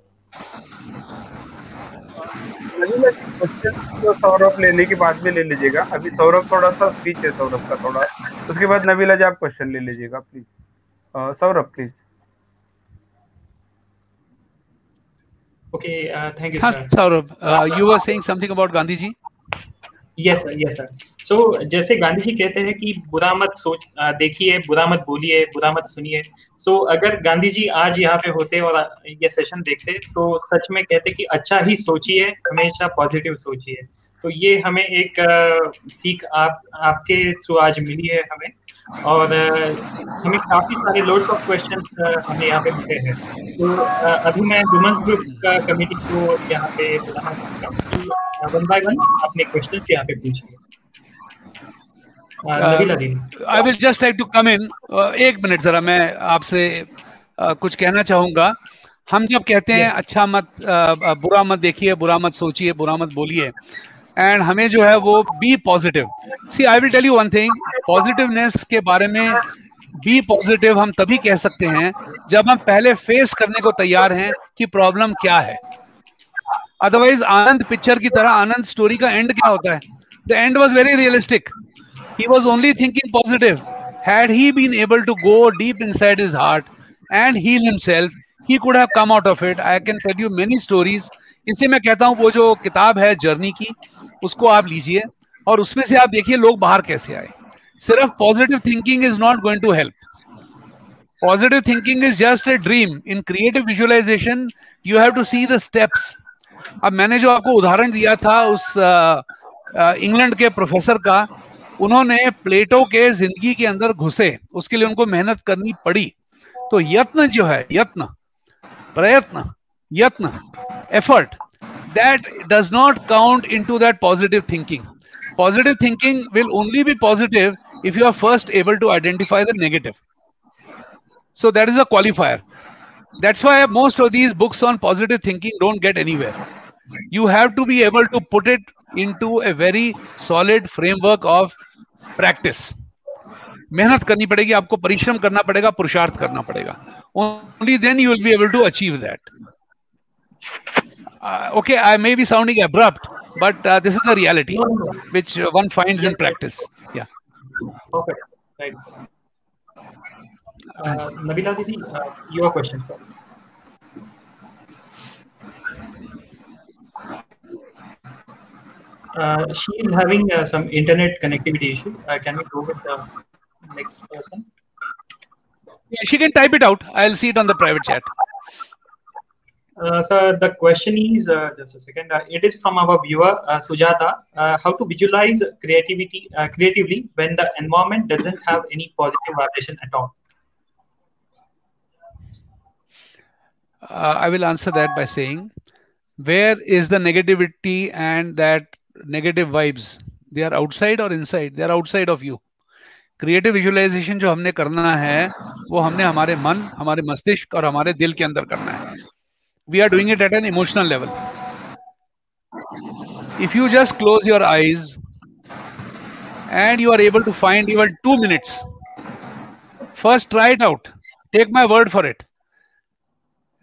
तो सौरभ लेने के बाद में ले लीजिएगा अभी सौरभ थोड़ा सा स्पीच है सौरभ का थोड़ा उसके बाद नबील आज आप क्वेश्चन ले लीजिएगा please Saurabh please Okay, uh, thank you, sir. Saurabh, uh, you were saying something about Gandhiji? Yes sir yes sir so जैसे गांधी जी कहते हैं कि बुरा मत सोच देखिए बुरा मत बोलिए बुरा मत सुनिए सो so, अगर गांधी जी आज यहाँ पे होते और ये सेशन देखते तो सच में कहते कि अच्छा ही सोचिए हमेशा पॉजिटिव सोचिए तो ये हमें एक सीख आप आपके थ्रू आज मिली है हमें और हमें काफ़ी सारे लोड्स ऑफ क्वेश्चन हमें यहाँ पे मिले हैं तो अभी मैं वुमेंस ग्रुप का कमेटी को यहाँ पे बुलाना चाहता हूँ वन बाय वन अपने क्वेश्चंस यहाँ पे पूछिए I will just like to come in एक मिनट जरा मैं आपसे uh, कुछ कहना चाहूंगा हम जब कहते हैं yes. अच्छा मत uh, बुरा मत देखिए बुरा मत सोचिए बुरा मत बोलिए एंड हमें जो है वो be positive see I will tell you one thing positiveness के बारे में बी पॉजिटिव हम तभी कह सकते हैं जब हम पहले फेस करने को तैयार हैं कि प्रॉब्लम क्या है अदरवाइज आनंद पिक्चर की तरह आनंद स्टोरी का एंड क्या होता है the end was very realistic he was only thinking positive had he been able to go deep inside is heart and heal himself he could have come out of it I can tell you many stories इसे मैं कहता हूँ वो जो किताब है journey की उसको आप लीजिए और उसमें से आप देखिए लोग बाहर कैसे आए सिर्फ positive thinking is not going to help positive thinking is just a dream in creative visualisation you have to see the steps अब मैंने जो आपको उदाहरण दिया था उस इंग्लैंड के प्रोफेसर का उन्होंने प्लेटो के जिंदगी के अंदर घुसे उसके लिए उनको मेहनत करनी पड़ी तो यत्न जो है यत्न प्रयत्न यत्न effort that does not count into that positive thinking positive thinking will only be positive if you are first able to identify the negative so that is a qualifier That's why most of these books on positive thinking don't get anywhere. You have to be able to put it into a very solid framework of practice. मेहनत karni पड़ेगी आपको parishram karna padega, purusharth karna padega. only then you will be able to achieve that uh, okay i may be sounding abrupt but uh, this is the reality which one finds in practice yeah perfect right uh, Nabila Didi, uh, your question first. Uh, she is having uh, some internet connectivity issue. Uh, can we go with the next person? Yeah, she can type it out. I'll see it on the private chat. Uh, so the question is uh, just a second. Uh, it is from our viewer Sujata. how to visualize creativity creatively when the environment doesn't have any positive vibration at all? Uh, I will answer that by saying, where is the negativity and that negative vibes? They are outside or inside? They are outside of you. Creative visualization जो हमने करना है, वो हमने हमारे मन, हमारे मस्तिष्क और हमारे दिल के अंदर We are doing it at an emotional level. If you just close your eyes and you are able to find even two minutes, first try it out. Take my word for it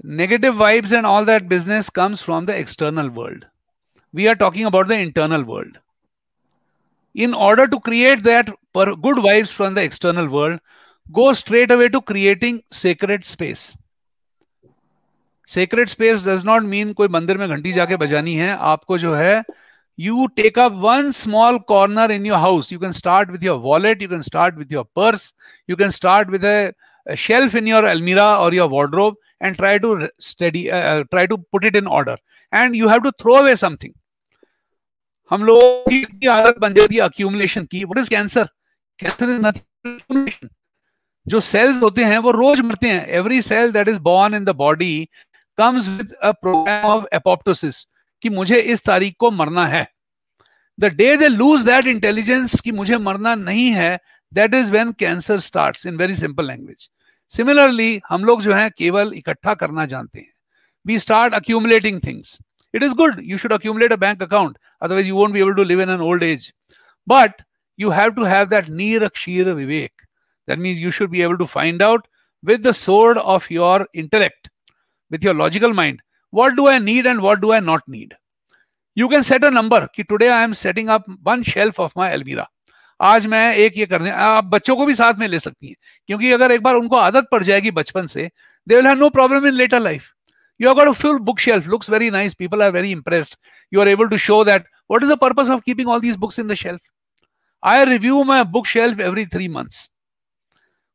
negative vibes and all that business comes from the external world. We are talking about the internal world. In order to create that good vibes from the external world, go straight away to creating sacred space. Sacred space does not mean कोई मंदिर में घंटी जाके बजानी है आपको जो है you take up one small corner in your house you can start with your wallet you can start with your purse you can start with shelf in your अलमीरा और your wardrobe and try to study uh, uh, try to put it in order and you have to throw away something हम लोगों की आदत बन जाती है accumulation की is cancer cancer is is accumulation जो सेल्स होते हैं वो रोज मरते हैं every cell that is born in the body comes with a programme of apoptosis कि मुझे इस तारीख को मरना है the day they lose that intelligence कि मुझे मरना नहीं है that is when cancer starts in very simple language Similarly, हम लोग जो है केवल इकट्ठा करना जानते हैं we start accumulating it is good you should accumulate a bank account otherwise you won't be able to live in an old age but you have to have that nirakshira vivek that means you should be able to find out with the sword of your intellect with your logical mind what do i need and what do i not need you can set a number ki today i am setting up one shelf of my almirah आज मैं एक ये करने आप बच्चों को भी साथ में ले सकती हैं क्योंकि अगर एक बार उनको आदत पड़ जाएगी बचपन से they will know problem in later life you are got a full book shelf looks very nice people are very impressed you are able to show that what is the purpose of keeping all these books in the shelf I review my book shelf every three months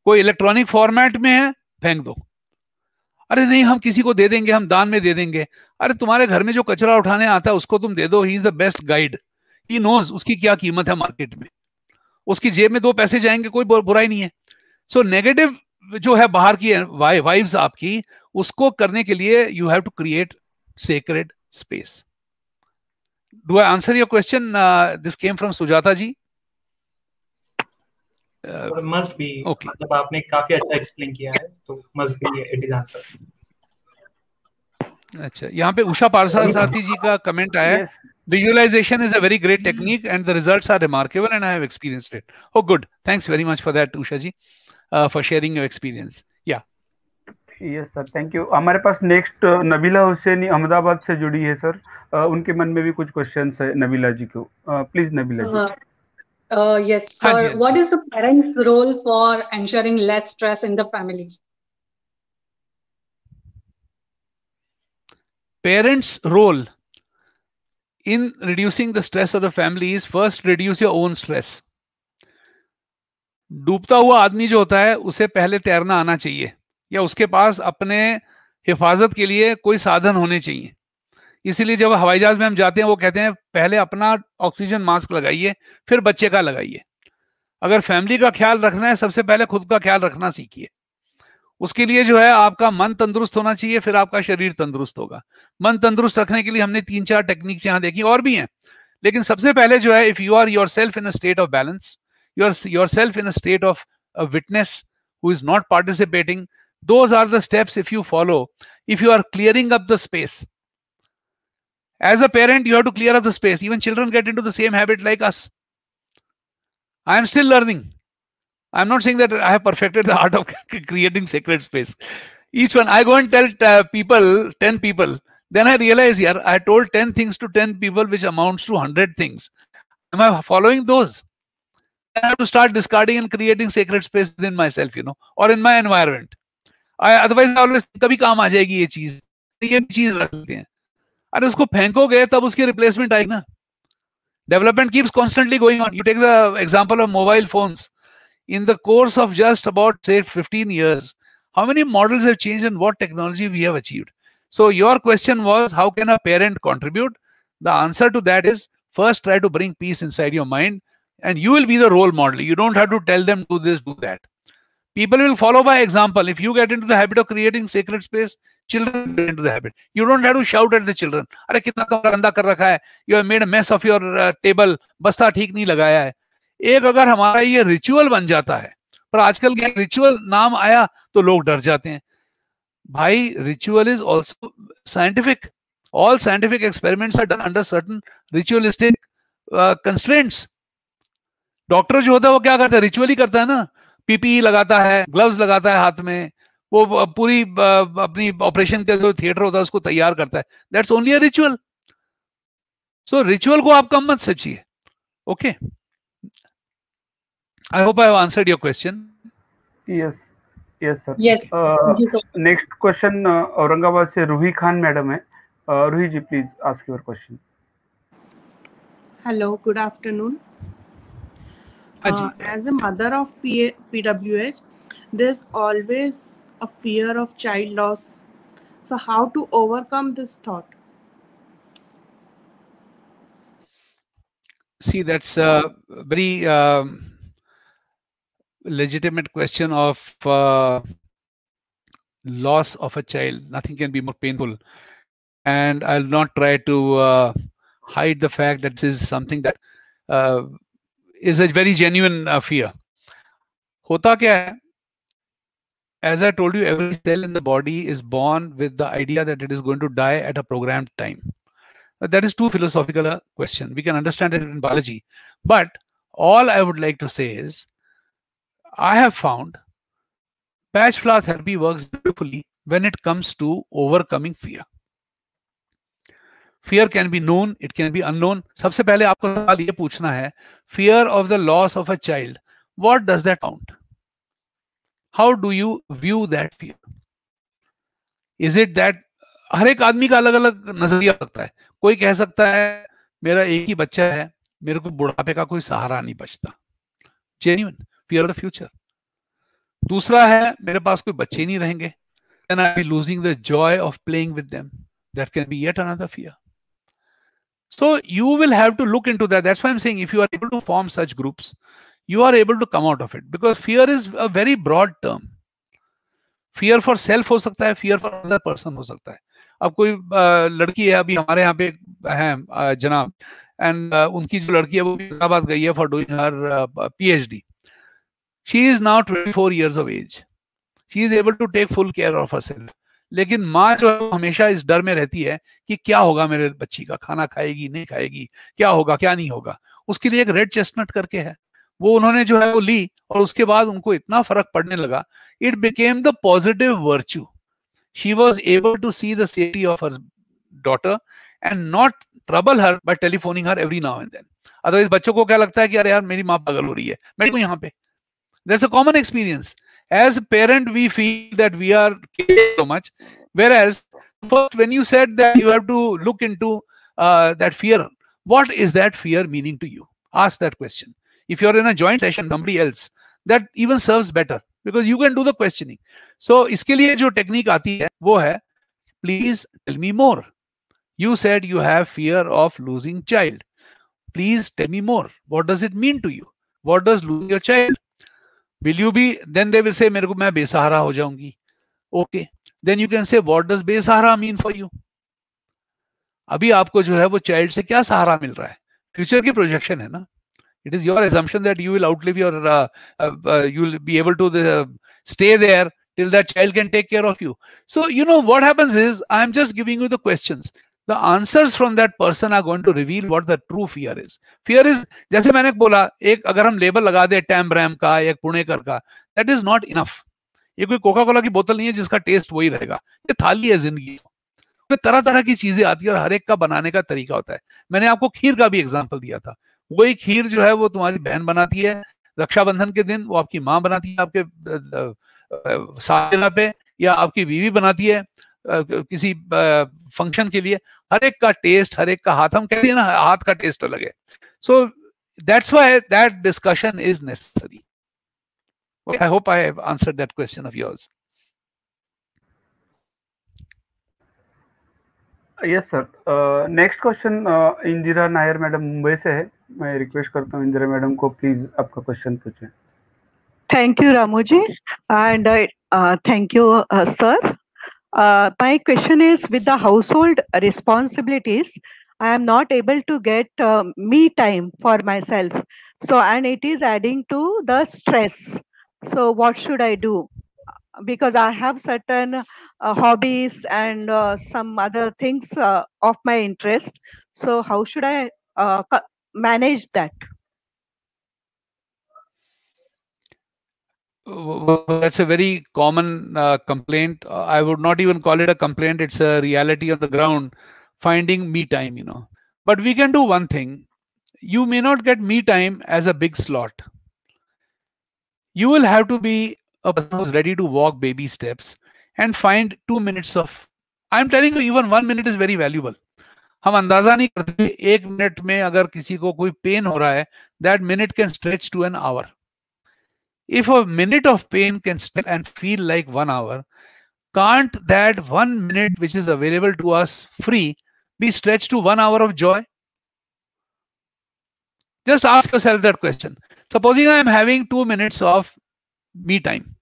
कोई electronic format में है फेंक दो अरे नहीं हम किसी को दे देंगे हम दान में दे देंगे अरे तुम्हारे घर में जो कचरा उठाने आता है उसको तुम दे दो he is the best guide he knows उसकी क्या कीमत है मार्केट में उसकी जेब में दो पैसे जाएंगे कोई बुराई नहीं है सो so, नेगेटिव जो है बाहर की वाइब्स वाई, आपकी उसको करने के लिए you have to create sacred space do I answer your question this came from Sujata ji must be okay मतलब आपने काफी अच्छा एक्सप्लेन किया है तो must be it is answer अच्छा यहाँ पे उषा पारसा सारथी जी का कमेंट आया yes. Visualization is a very great technique and the results are remarkable and I have experienced it. Oh, good. Thanks very much for that, Ushaji, uh, for sharing your experience. Yeah. Yes sir thank you हमारे पास next Nabila Husaini Ahmedabad से जुड़ी है sir uh, उनके मन में भी कुछ क्वेश्चन है नबीला जी को please uh, Nabila ji yes sir what is the parents role for ensuring less stress in the family parents role in reducing the stress of the family is first reduce your own stress डूबता हुआ आदमी जो होता है उसे पहले तैरना आना चाहिए या उसके पास अपने हिफाजत के लिए कोई साधन होने चाहिए इसीलिए जब हवाई जहाज में हम जाते हैं वो कहते हैं पहले अपना ऑक्सीजन मास्क लगाइए फिर बच्चे का लगाइए अगर फैमिली का ख्याल रखना है सबसे पहले खुद का ख्याल रखना सीखिए उसके लिए जो है आपका मन तंदुरुस्त होना चाहिए फिर आपका शरीर तंदुरुस्त होगा मन तंदुरुस्त रखने के लिए हमने तीन चार टेक्निक्स यहाँ देखी और भी हैं लेकिन सबसे पहले जो है if you are yourself in a state of balance your yourself in a state of witness who is not participating those are the steps if you follow if you are clearing up the space as a parent you to clear clear up the space even children get into the same habit like us I am still learning I'm not saying that I have perfected the art of *laughs* creating sacred space. Each one, I go and tell uh, people, 10 people. Then I realize here, I told 10 things to 10 people, which amounts to 100 things. Am I following those? I have to start discarding and creating sacred space within myself, you know, or in my environment. I, otherwise, I always कभी काम आ जाएगी ये चीज ये चीज रखते हैं अरे उसको फेंकोगे तब उसकी रिप्लेसमेंट आएगी ना development keeps constantly going in the course of just about, say, 15 years, how many models have changed and what technology we have achieved? So your question was, how can a parent contribute? The answer to that is, first try to bring peace inside your mind and you will be the role model. You don't have to tell them, do this, do that. People will follow by example. If you get into the habit of creating sacred space, children get into the habit. You don't have to shout at the children. You have made a mess of your uh, table. Basta theek nahi lagaya hai. एक अगर हमारा ये ritual बन जाता है पर आजकल क्या रिचुअल नाम आया तो लोग डर जाते हैं भाई ritual is also scientific all scientific experiments are done under certain ritualistic constraints doctor जो होता है वो क्या करता है रिचुअल ही करता है ना पीपीई e लगाता है ग्लव्स लगाता है हाथ में वो पूरी अपनी ऑपरेशन का जो थिएटर होता है उसको तैयार करता है that's only a ritual so ritual को आप कम मत सचिए okay okay? I hope I have answered your question. Yes. Yes, sir. Yes. Uh, next question, uh, Aurangabad se Ruhi Khan madam hai. Uh, Ruhi ji, please ask your question. Hello, good afternoon. Uh, as a mother of P- PWH, there's always a fear of child loss. So, how to overcome this thought? See, that's a very um, legitimate question of uh, loss of a child. Nothing can be more painful. And I'll not try to uh, hide the fact that this is something that uh, is a very genuine uh, fear. Hota kya hai? As I told you, every cell in the body is born with the idea that it is going to die at a programmed time. that is too philosophical a question. We can understand it in biology. But all I would like to say is I have found patch flower therapy works beautifully when it comes to overcoming fear. Fear can be known it can be unknown सबसे पहले आपको सवाल ये पूछना है fear of the loss of a child what does that count how do you view that fear is it that हर एक आदमी का अलग अलग नजरिया सकता है कोई कह सकता है मेरा एक ही बच्चा है मेरे को बुढ़ापे का कोई सहारा नहीं बचता जेन्यून फियर द फ्यूचर दूसरा है मेरे पास कोई बच्चे नहीं रहेंगे then I be losing the joy of playing with them that can be yet another fear so you will have to look into that that's why I am saying if you are able to form such groups you are able to come out of it because fear is a very broad term fear for self हो सकता है fear for other person हो सकता है अब कोई लड़की है अभी हमारे यहाँ पे है जनाब एंड उनकी जो लड़की है वो इलाहाबाद गई है for doing her PhD uh, she is now 24 years of age she is able to take full care of herself लेकिन माँ जो है हमेशा इस डर में रहती है कि क्या होगा मेरे बच्ची का खाना खाएगी नहीं खाएगी क्या होगा क्या नहीं होगा उसके लिए एक रेड चेस्टनट करके है वो उन्होंने जो है वो ली और उसके बाद उनको इतना फर्क पड़ने लगा it became the positive virtue she was able to see the safety of her daughter and not trouble her by telephoning her every now and then otherwise बच्चों को क्या लगता है कि अरे यार मेरी माँ पागल हो रही है मेरे को यहाँ पे That's a common experience. As a parent, we feel that we are so much. Whereas, first, when you said that you have to look into uh, that fear, what is that fear meaning to you? Ask that question. If you're in a joint session, somebody else, that even serves better because you can do the questioning. So, इसके लिए technique aati hai, wo hai. please tell me more. You said you have fear of losing child. Please tell me more. What does it mean to you? What does losing your child will you be then they will say मेरे को मैं बेसहारा हो जाऊंगी okay then you can say what does बेसहारा mean for you अभी आपको जो है वो चाइल्ड से क्या सहारा मिल रहा है फ्यूचर की प्रोजेक्शन है ना it is your assumption that you will outlive your uh, uh, you will be able to uh, stay there till that child can take care of you so you know what happens is i'm just giving you the questions the answers from that person are going to reveal what the true fear is fear is जैसे मैंने बोला एक अगर हम label लगा दे time RAM का या पुणेकर का दैट इज नॉट इनफ ये कोई कोका कोला की बोतल नहीं है जिसका टेस्ट वही रहेगा ये थाली है जिंदगी में तरह तरह की चीजें आती है और हर एक का बनाने का तरीका होता है मैंने आपको खीर का भी एग्जाम्पल दिया था वही खीर जो है वो तुम्हारी बहन बनाती है रक्षाबंधन के दिन वो आपकी माँ बनाती है आपके सालगिरह पे या आपकी बीवी बनाती है किसी फंक्शन के लिए हर एक का टेस्ट हर एक का हाथ हम कहते हैं ना हाथ का टेस्ट अलग है so that's why that discussion is necessary I hope I have answer that question of yours yes sir next question Indira Nair madam Mumbai से है मैं रिक्वेस्ट करता हूँ इंदिरा मैडम को प्लीज आपका क्वेश्चन पूछें thank you Ramu ji and thank you sir Uh, my question is with the household responsibilities, I am not able to get uh, me time for myself. So, and it is adding to the stress. So, what should I do? Because I have certain uh, hobbies and uh, some other things uh, of my interest. So, how should I uh, manage that? that's a very common uh, complaint. Uh, I would not even call it a complaint. It's a reality on the ground, finding me time, you know. But we can do one thing. You may not get me time as a big slot. You will have to be a person who's ready to walk baby steps and find two minutes of. I'm telling you, even one minute is very valuable. हम अंदाजा नहीं करते एक minute में अगर किसी को कोई पेन हो रहा है that minute can stretch to an hour if a minute of pain can spend and feel like one hour, can't that one minute which is available to us free be stretched to one hour of joy? Just ask yourself that question. Supposing I am having two minutes of me time.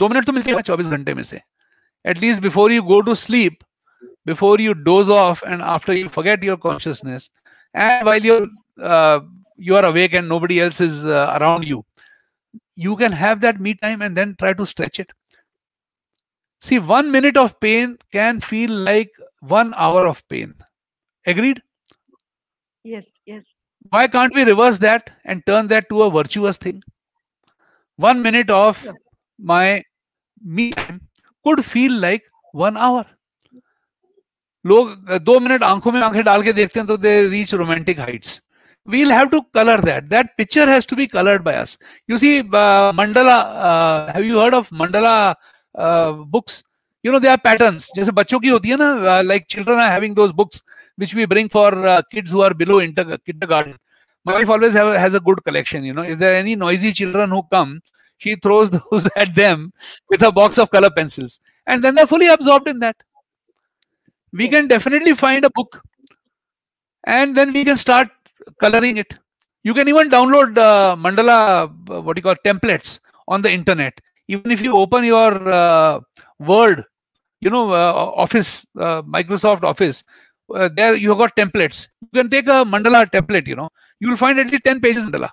दो minute तो मिलते हैं चौबीस घंटे में से at least before you go to sleep before you doze off and after you forget your consciousness and while your you are awake and nobody else is you can have that me time and then try to stretch it see one minute of pain can feel like one hour of pain agreed yes yes why can't we reverse that and turn that to a virtuous thing one minute of my me time could feel like one hour लोग दो minute आंखों में आंखें डाल के देखते हैं तो they reach romantic heights we'll have to color that that picture has to be colored by us you see uh, mandala uh, have you heard of mandala uh, books you know there are patterns jaise ki hoti hai na like children are having those books which we bring for uh, kids who are below inter kindergarten my wife always have, has a good collection you know if there are any noisy children who come she throws *laughs* those at them with a box of color pencils and then they're fully absorbed in that we can definitely find a book and then we can start coloring it. You can even download uh, mandala, uh, what you call templates on the internet. Even if you open your uh, Word, you know, uh, Office, uh, Microsoft Office, there you have got templates. You can take a mandala template, you know, you will find at least 10 pages mandala.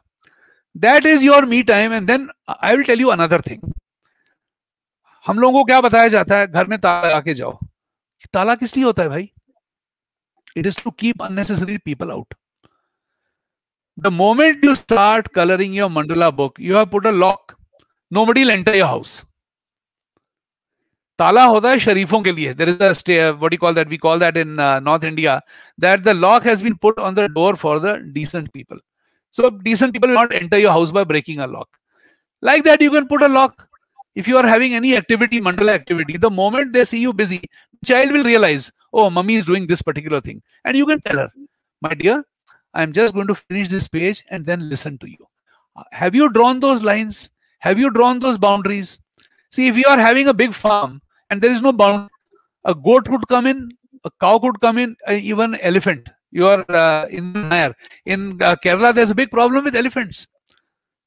That is your me time. And then I will tell you another thing. हम लोगों को क्या बताया जाता है घर में ताला लगा जाओ ताला किस लिए होता है भाई it is to keep unnecessary people out the moment you start coloring your mandala book, you have put a lock. Nobody will enter your house. Tala hota hai sharifon ke liye. There is a what do you call that? We call that in uh, North India that the lock has been put on the door for the decent people. So decent people will not enter your house by breaking a lock. Like that, you can put a lock. If you are having any activity, mandala activity, the moment they see you busy, child will realize, oh, mommy is doing this particular thing. And you can tell her, my dear, I'm just going to finish this page and then listen to you. Uh, have you drawn those lines? Have you drawn those boundaries? See, if you are having a big farm and there is no bound, a goat could come in, a cow could come in, uh, even elephant. You are uh, in Nair. In uh, Kerala, there's a big problem with elephants.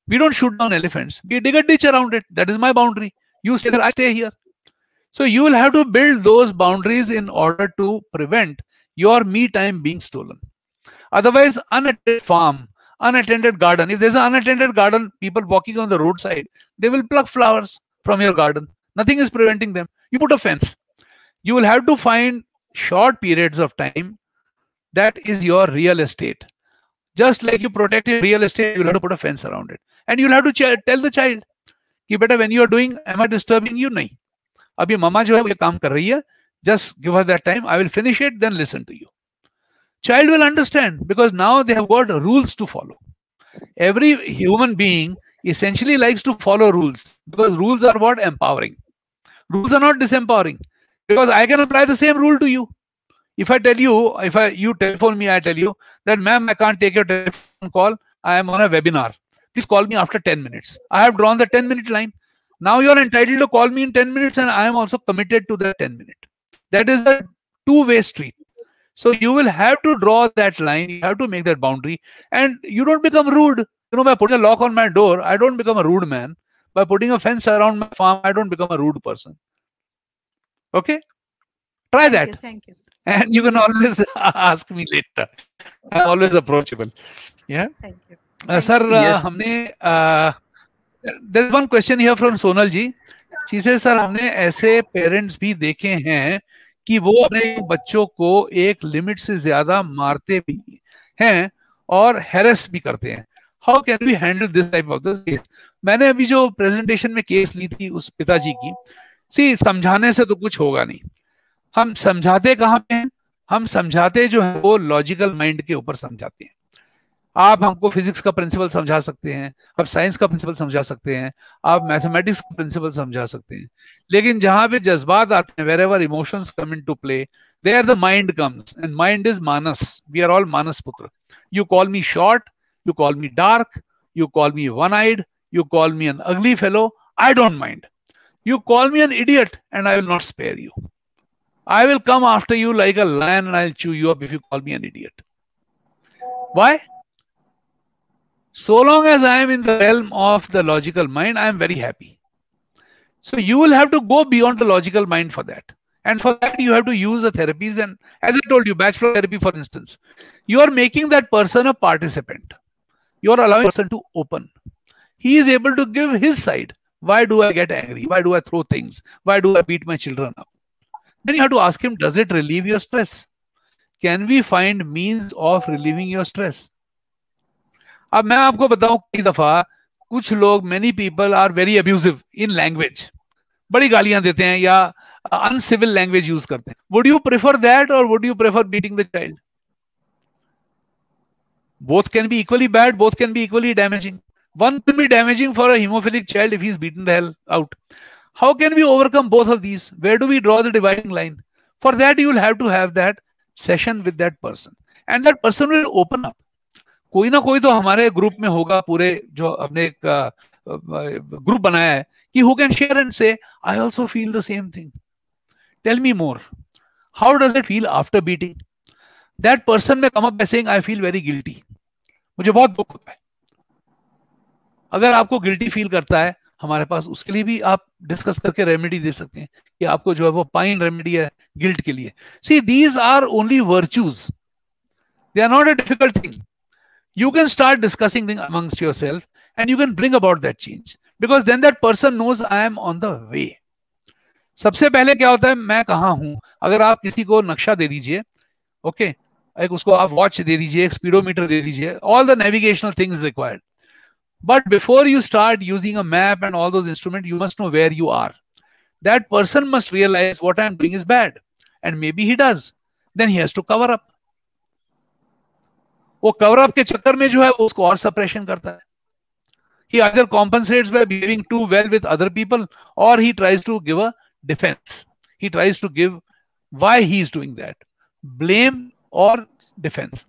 We don't shoot down elephants. We dig a ditch around it. That is my boundary. You stay there, I stay here. So you will have to build those boundaries in order to prevent your me time being stolen. Otherwise, unattended farm, unattended garden. If there's an unattended garden, people walking on the roadside, they will pluck flowers from your garden. Nothing is preventing them. You put a fence. You will have to find short periods of time. That is your real estate. Just like you protect your real estate, you'll have to put a fence around it. And you'll have to tell the child, you better when you are doing. Am I disturbing you? No. अभी मम्मा जो है वो काम कर रही है just give her that time I will finish it then listen child will understand because now they have got rules to follow every human being essentially likes to follow rules because rules are what empowering rules are not disempowering because i can apply the same rule to you if i tell you if i you telephone me i tell you that ma'am i can't take your telephone call i am on a webinar please call me after 10 minutes i have drawn the 10 minute line now you are entitled to call me in 10 minutes and i am also committed to the 10 minute that is a two way street so you will have to draw that line. You have to make that boundary, and you don't become rude. You know, by putting a lock on my door, I don't become a rude man. By putting a fence around my farm, I don't become a rude person. Okay, try thank that. You, thank you. And you can always *laughs* ask me later. I'm always approachable. Yeah. Thank you. uh, sir, uh, हमने uh, there's one question here from Sonal ji. She says, sir, we have parents भी देखे हैं कि वो अपने बच्चों को एक लिमिट से ज्यादा मारते भी हैं और हैरेस भी करते हैं how can we handle this type of this case मैंने अभी जो प्रेजेंटेशन में केस ली थी उस पिताजी की सी समझाने से तो कुछ होगा नहीं हम समझाते कहाँ पे हैं हम समझाते जो है वो लॉजिकल माइंड के ऊपर समझाते हैं आप हमको फिजिक्स का प्रिंसिपल समझा सकते हैं आप साइंस का प्रिंसिपल समझा सकते हैं आप मैथमेटिक्स का प्रिंसिपल समझा सकते हैं लेकिन जहां पे जज्बात आते हैं wherever emotion come into play they are the mind comes and mind is मानस वी आर ऑल मानस पुत्र you call me short you call me dark you call me one eyed you call me an ugly fellow I don't mind you call me an idiot and I will not spare you I will come after you like a lion and I chew you up if you call me an idiot Why? So long as I am in the realm of the logical mind, I am very happy. So you will have to go beyond the logical mind for that. And for that, you have to use the therapies. And as I told you, batch therapy, for instance, you are making that person a participant. You are allowing person to open. He is able to give his side. Why do I get angry? Why do I throw things? Why do I beat my children up? Then you have to ask him, does it relieve your stress? Can we find means of relieving your stress? अब मैं आपको बताऊं कई दफा कुछ लोग many people are very abusive in language बड़ी गालियां देते हैं या अनसिविल लैंग्वेज यूज करते हैं वुड यू प्रेफर दैट और would you prefer beating the child both can be equally bad both can be equally damaging one can be damaging for haemophilic child if is beaten the health out how can be overcome both of these where do we draw the dividing line for that you have to have that session with that person and that person will open up कोई ना कोई तो हमारे group में होगा पूरे जो हमने एक ग्रुप बनाया है कि who can share and say I also feel the same thing tell me more how does it feel after beating that person में come up I feel very guilty मुझे बहुत दुख होता है अगर आपको गिल्टी फील करता है हमारे पास उसके लिए भी आप डिस्कस करके रेमेडी दे सकते हैं कि आपको जो है वो पाइन रेमेडी है गिल्ट के लिए see these are only virtues they are not a difficult thing you can start discussing things amongst yourself and you can bring about that change because then that person knows I am on the way. सबसे पहले क्या होता है मैं कहाँ हूँ अगर आप किसी को नक्शा दे दीजिए ओके okay, एक उसको आप वॉच दे दीजिए एक स्पीडोमीटर दे दीजिए all the navigational things required but before you start using a map and all those instrument you must know where you are that person must realise what I am doing is bad and may be he does then he has to cover up वो cover up के चक्कर में जो है उसको और suppression करता है he either compensates by behaving too well with other people or he tries to give a defense he tries to give why he is doing that blame or defense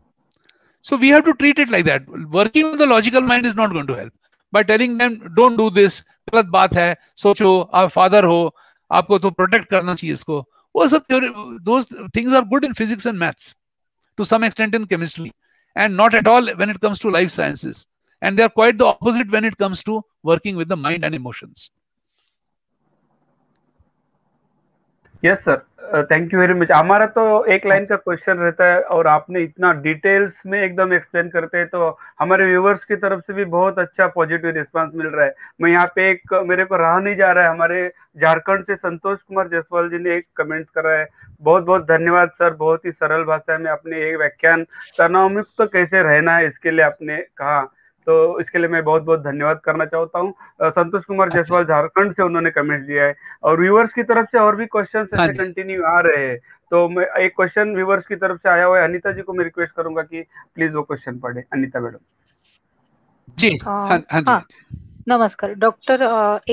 so we have to treat it like that working with the logical mind is not going to help by telling them don't do this गलत बात है सोचो आप father हो आपको तो protect करना चाहिए इसको वो सब those things are good in physics and maths to some extent in chemistry and not at all when it comes to life sciences. And they are quite the opposite when it comes to working with the mind and emotions. Yes sir thank you very much हमारा तो एक line का question रहता है और आपने इतना details में एकदम एक्सप्लेन करते हैं तो हमारे व्यूवर्स की तरफ से भी बहुत अच्छा पॉजिटिव रिस्पांस मिल रहा है मैं यहाँ पे एक मेरे को रहा नहीं जा रहा है हमारे झारखंड से संतोष कुमार जायसवाल जी ने एक कमेंट करा है बहुत बहुत धन्यवाद सर बहुत ही सरल भाषा में अपने एक व्याख्यान मुक्त तो कैसे रहना है इसके लिए आपने कहा तो इसके लिए मैं बहुत बहुत धन्यवाद करना चाहता हूँ संतोष कुमार अच्छा। जायसवाल झारखंड से उन्होंने कमेंट दिया है और व्यूवर्स की तरफ से और भी क्वेश्चन कंटिन्यू हाँ आ रहे हैं तो मैं एक क्वेश्चन व्यूवर्स की तरफ से आया हुआ है अनिता जी को मैं रिक्वेस्ट करूंगा कि प्लीज वो क्वेश्चन पढ़े अनिता मैडम जी हाँ, हाँ नमस्कार डॉक्टर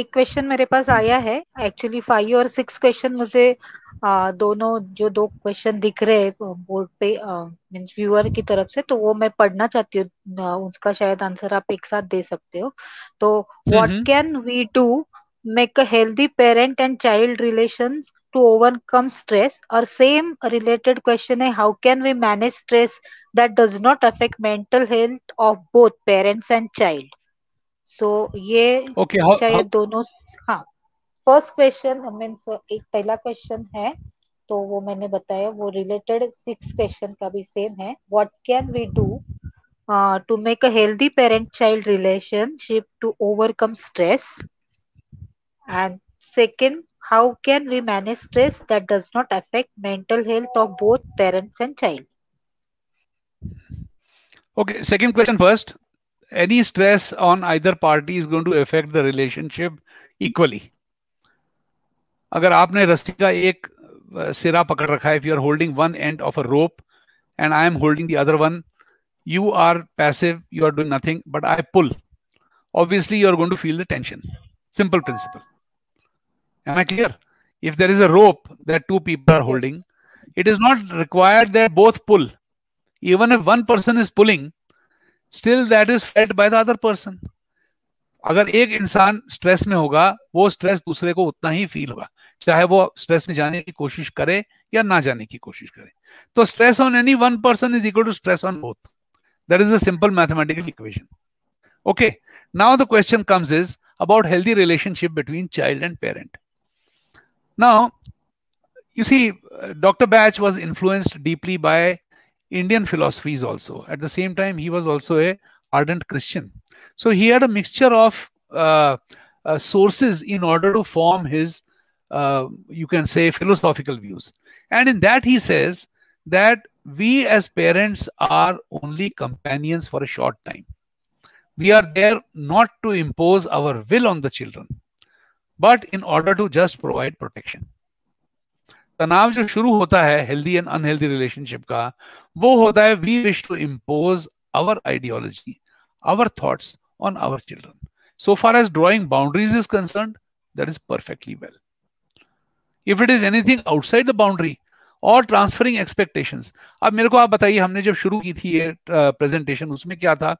एक क्वेश्चन मेरे पास आया है एक्चुअली फाइव और सिक्स क्वेश्चन मुझे दोनों जो दो क्वेश्चन दिख रहे बोर्ड पे मीन्स व्यूअर की तरफ से तो वो मैं पढ़ना चाहती हूँ उसका शायद आंसर आप एक साथ दे सकते हो तो what can we do make a healthy parent and child relation to overcome stress और सेम रिलेटेड क्वेश्चन है how can we manage stress that does not affect mental health of both parents and child so ये okay, शायद दोनों हाँ first question means एक पहला question है तो वो मैंने बताया वो रिलेटेड सिक्स क्वेश्चन का भी सेम है what can we do to make a healthy parent child relationship to overcome stress and second how can we manage stress that does not affect mental health of both parents and child okay second question first any stress on either party is going to affect the relationship equally अगर आपने रस्सी का एक सिरा पकड़ रखा है if you are holding one end of a rope and I you are passive you are doing nothing but i pull obviously you are going to feel the tension simple principle am i clear if there is a rope that two people are holding it is not required that both pull even if one person is pulling still that is fed by the other person अगर एक इंसान stress में होगा वो stress दूसरे को उतना ही feel होगा चाहे वो स्ट्रेस में जाने की कोशिश करे या ना जाने की कोशिश करे तो stress on any one person is equal to stress on both that is a simple mathematical equation okay now the question comes is about healthy relationship between child and parent now you see uh, dr Bach was influenced deeply by indian philosophies also at the same time he was also a ardent Christian. So he had a mixture of uh, uh, sources in order to form his, uh, you can say, philosophical views. And in that, he says that we as parents are only companions for a short time. We are there not to impose our will on the children, but in order to just provide protection. तनाव जो शुरू होता है healthy and unhealthy relationship का वो होता है we wish to impose our ideology, our thoughts on our children. So far as drawing boundaries is concerned, that is perfectly well. If it is anything outside the boundary or transferring expectations, अब मेरे को आप बताइए हमने जब शुरू की थी ये प्रेजेंटेशन उसमें क्या था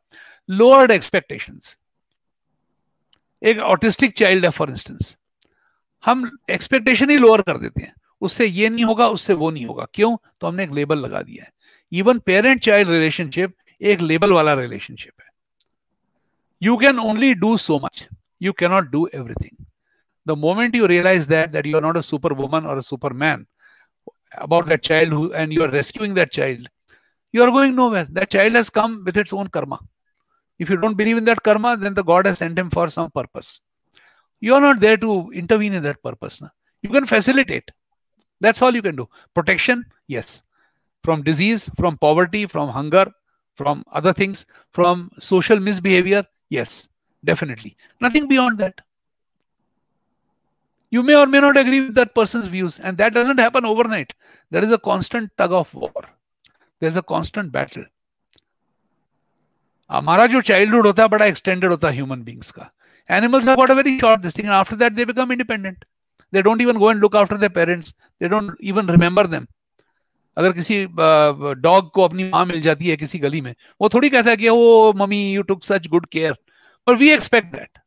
लोअर्ड एक्सपेक्टेशंस एक ऑटिस्टिक चाइल्ड है फॉर इंस्टेंस हम एक्सपेक्टेशन ही लोअर कर देते हैं उससे ये नहीं होगा उससे वो नहीं होगा क्यों तो हमने एक लेबल लगा दिया है even parent child relationship A label वाला relationship. You can only do so much. You cannot do everything. the moment you realize that that you are not a superwoman or a superman about that child who and you are rescuing that child you are going nowhere that child has come with its own karma if you don't believe in that karma then the god has sent him for some purpose you are not there to intervene in that purpose you can facilitate that's all you can do protection yes from disease from poverty from hunger from other things, from social misbehavior, yes, definitely. Nothing beyond that. You may or may not agree with that person's views, and that doesn't happen overnight. There is a constant tug of war. There's a constant battle. हमारा जो childhood होता है बड़ा extended होता है human beings का animals have got a very short this thing after that they become independent they don't even go and look after their parents they don't even remember them अगर किसी dog को अपनी माँ मिल जाती है किसी गली में वो थोड़ी कहता है कि oh mummy you took such good care पर वी एक्सपेक्ट दैट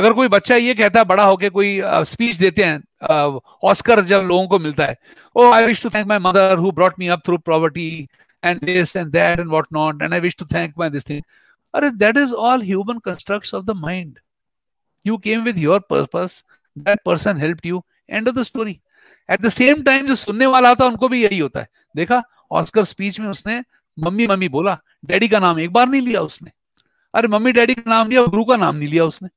अगर कोई बच्चा ये कहता है बड़ा होके कोई स्पीच देते हैं ऑस्कर जब लोगों को मिलता है oh I wish to thank my mother who brought me up through property and this and that and what not and I wish to thank my this thing अरे that is all human construct of the mind you came with your purpose that person help you end of the story at the same time जो सुनने वाला था उनको भी यही होता है देखा ऑस्कर स्पीच में उसने मम्मी मम्मी बोला डैडी का नाम एक बार नहीं लिया उसने अरे मम्मी डैडी का नाम लिया गुरु का नाम नहीं लिया उसने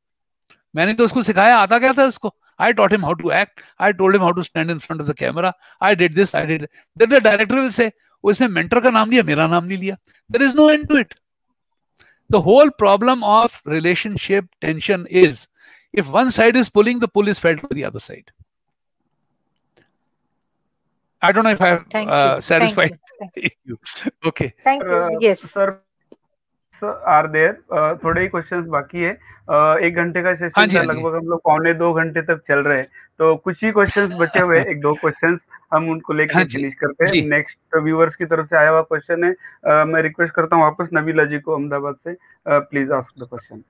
मैंने तो उसको सिखाया आता क्या था उसको I taught him how to act I told him how to stand in front of the camera I did this I did. That. Then the director will उसने मेंटर का नाम लिया मेरा नाम नहीं लिया there is no end to it the whole problem of relationship tension is if one side is pulling the pull is felt for the other side I don't know if I have uh, satisfied. Thank you. *laughs* you. okay. Thank you. Uh, Yes. Sir, are there uh, थोड़े ही questions बाकी है uh, एक घंटे का session हाँ, हाँ लगभग हम लोग पौने दो घंटे तक चल रहे हैं तो कुछ ही क्वेश्चंस बचे हुए एक दो क्वेश्चंस हम उनको लेकर हाँ फिनिश करते हैं नेक्स्ट व्यूअर्स की तरफ से आया हुआ क्वेश्चन है uh, मैं रिक्वेस्ट करता हूँ वापस नबीला जी को अहमदाबाद से please ask the question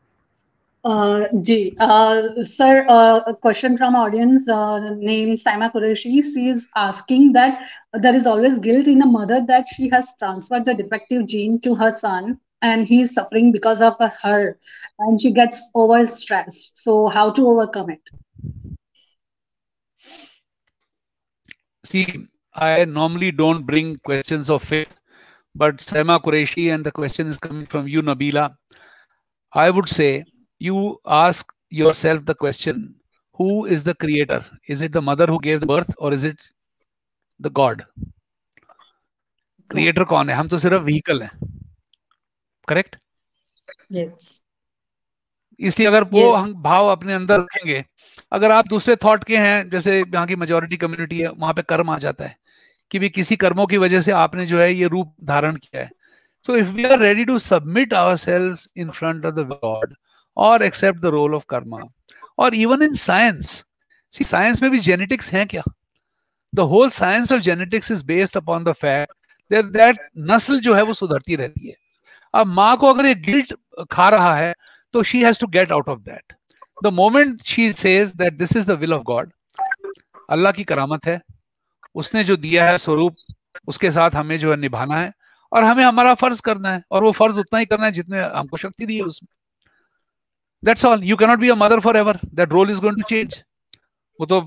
Uh, G. Uh, sir, uh, a question from audience named Saima Qureshi. She is asking that there is always guilt in a mother that she has transferred the defective gene to her son and he is suffering because of her and she gets over stressed. So how to overcome it? See, I normally don't bring questions of faith, but Saima Qureshi and the question is coming from you, Nabila. I would say you ask yourself the question who is the creator? Is it the mother who gave birth or is it the God? Creator कौन है हम तो सिर्फ vehicle हैं correct yes. इसलिए अगर वो yes. हम भाव अपने अंदर रखेंगे अगर आप दूसरे थॉट के हैं जैसे यहाँ की मेजोरिटी कम्युनिटी है वहां पे कर्म आ जाता है कि भी किसी कर्मों की वजह से आपने जो है ये रूप धारण किया है so if we are ready to submit ourselves in front of the god और accept the role of karma और even in science see science में भी जेनेटिक्स है क्या the whole science of genetics is based upon the fact that नस्ल जो है वो सुधरती रहती है अब माँ को अगर ये गिल्ट खा रहा है तो she has to get out of that the moment she says that this is the will of god Allah की करामत है उसने जो दिया है स्वरूप उसके साथ हमें जो है निभाना है और हमें हमारा फर्ज करना है और वो फर्ज उतना ही करना है जितने हमको शक्ति दी है उसमें that's all you cannot be a mother forever that role is going to change वो तो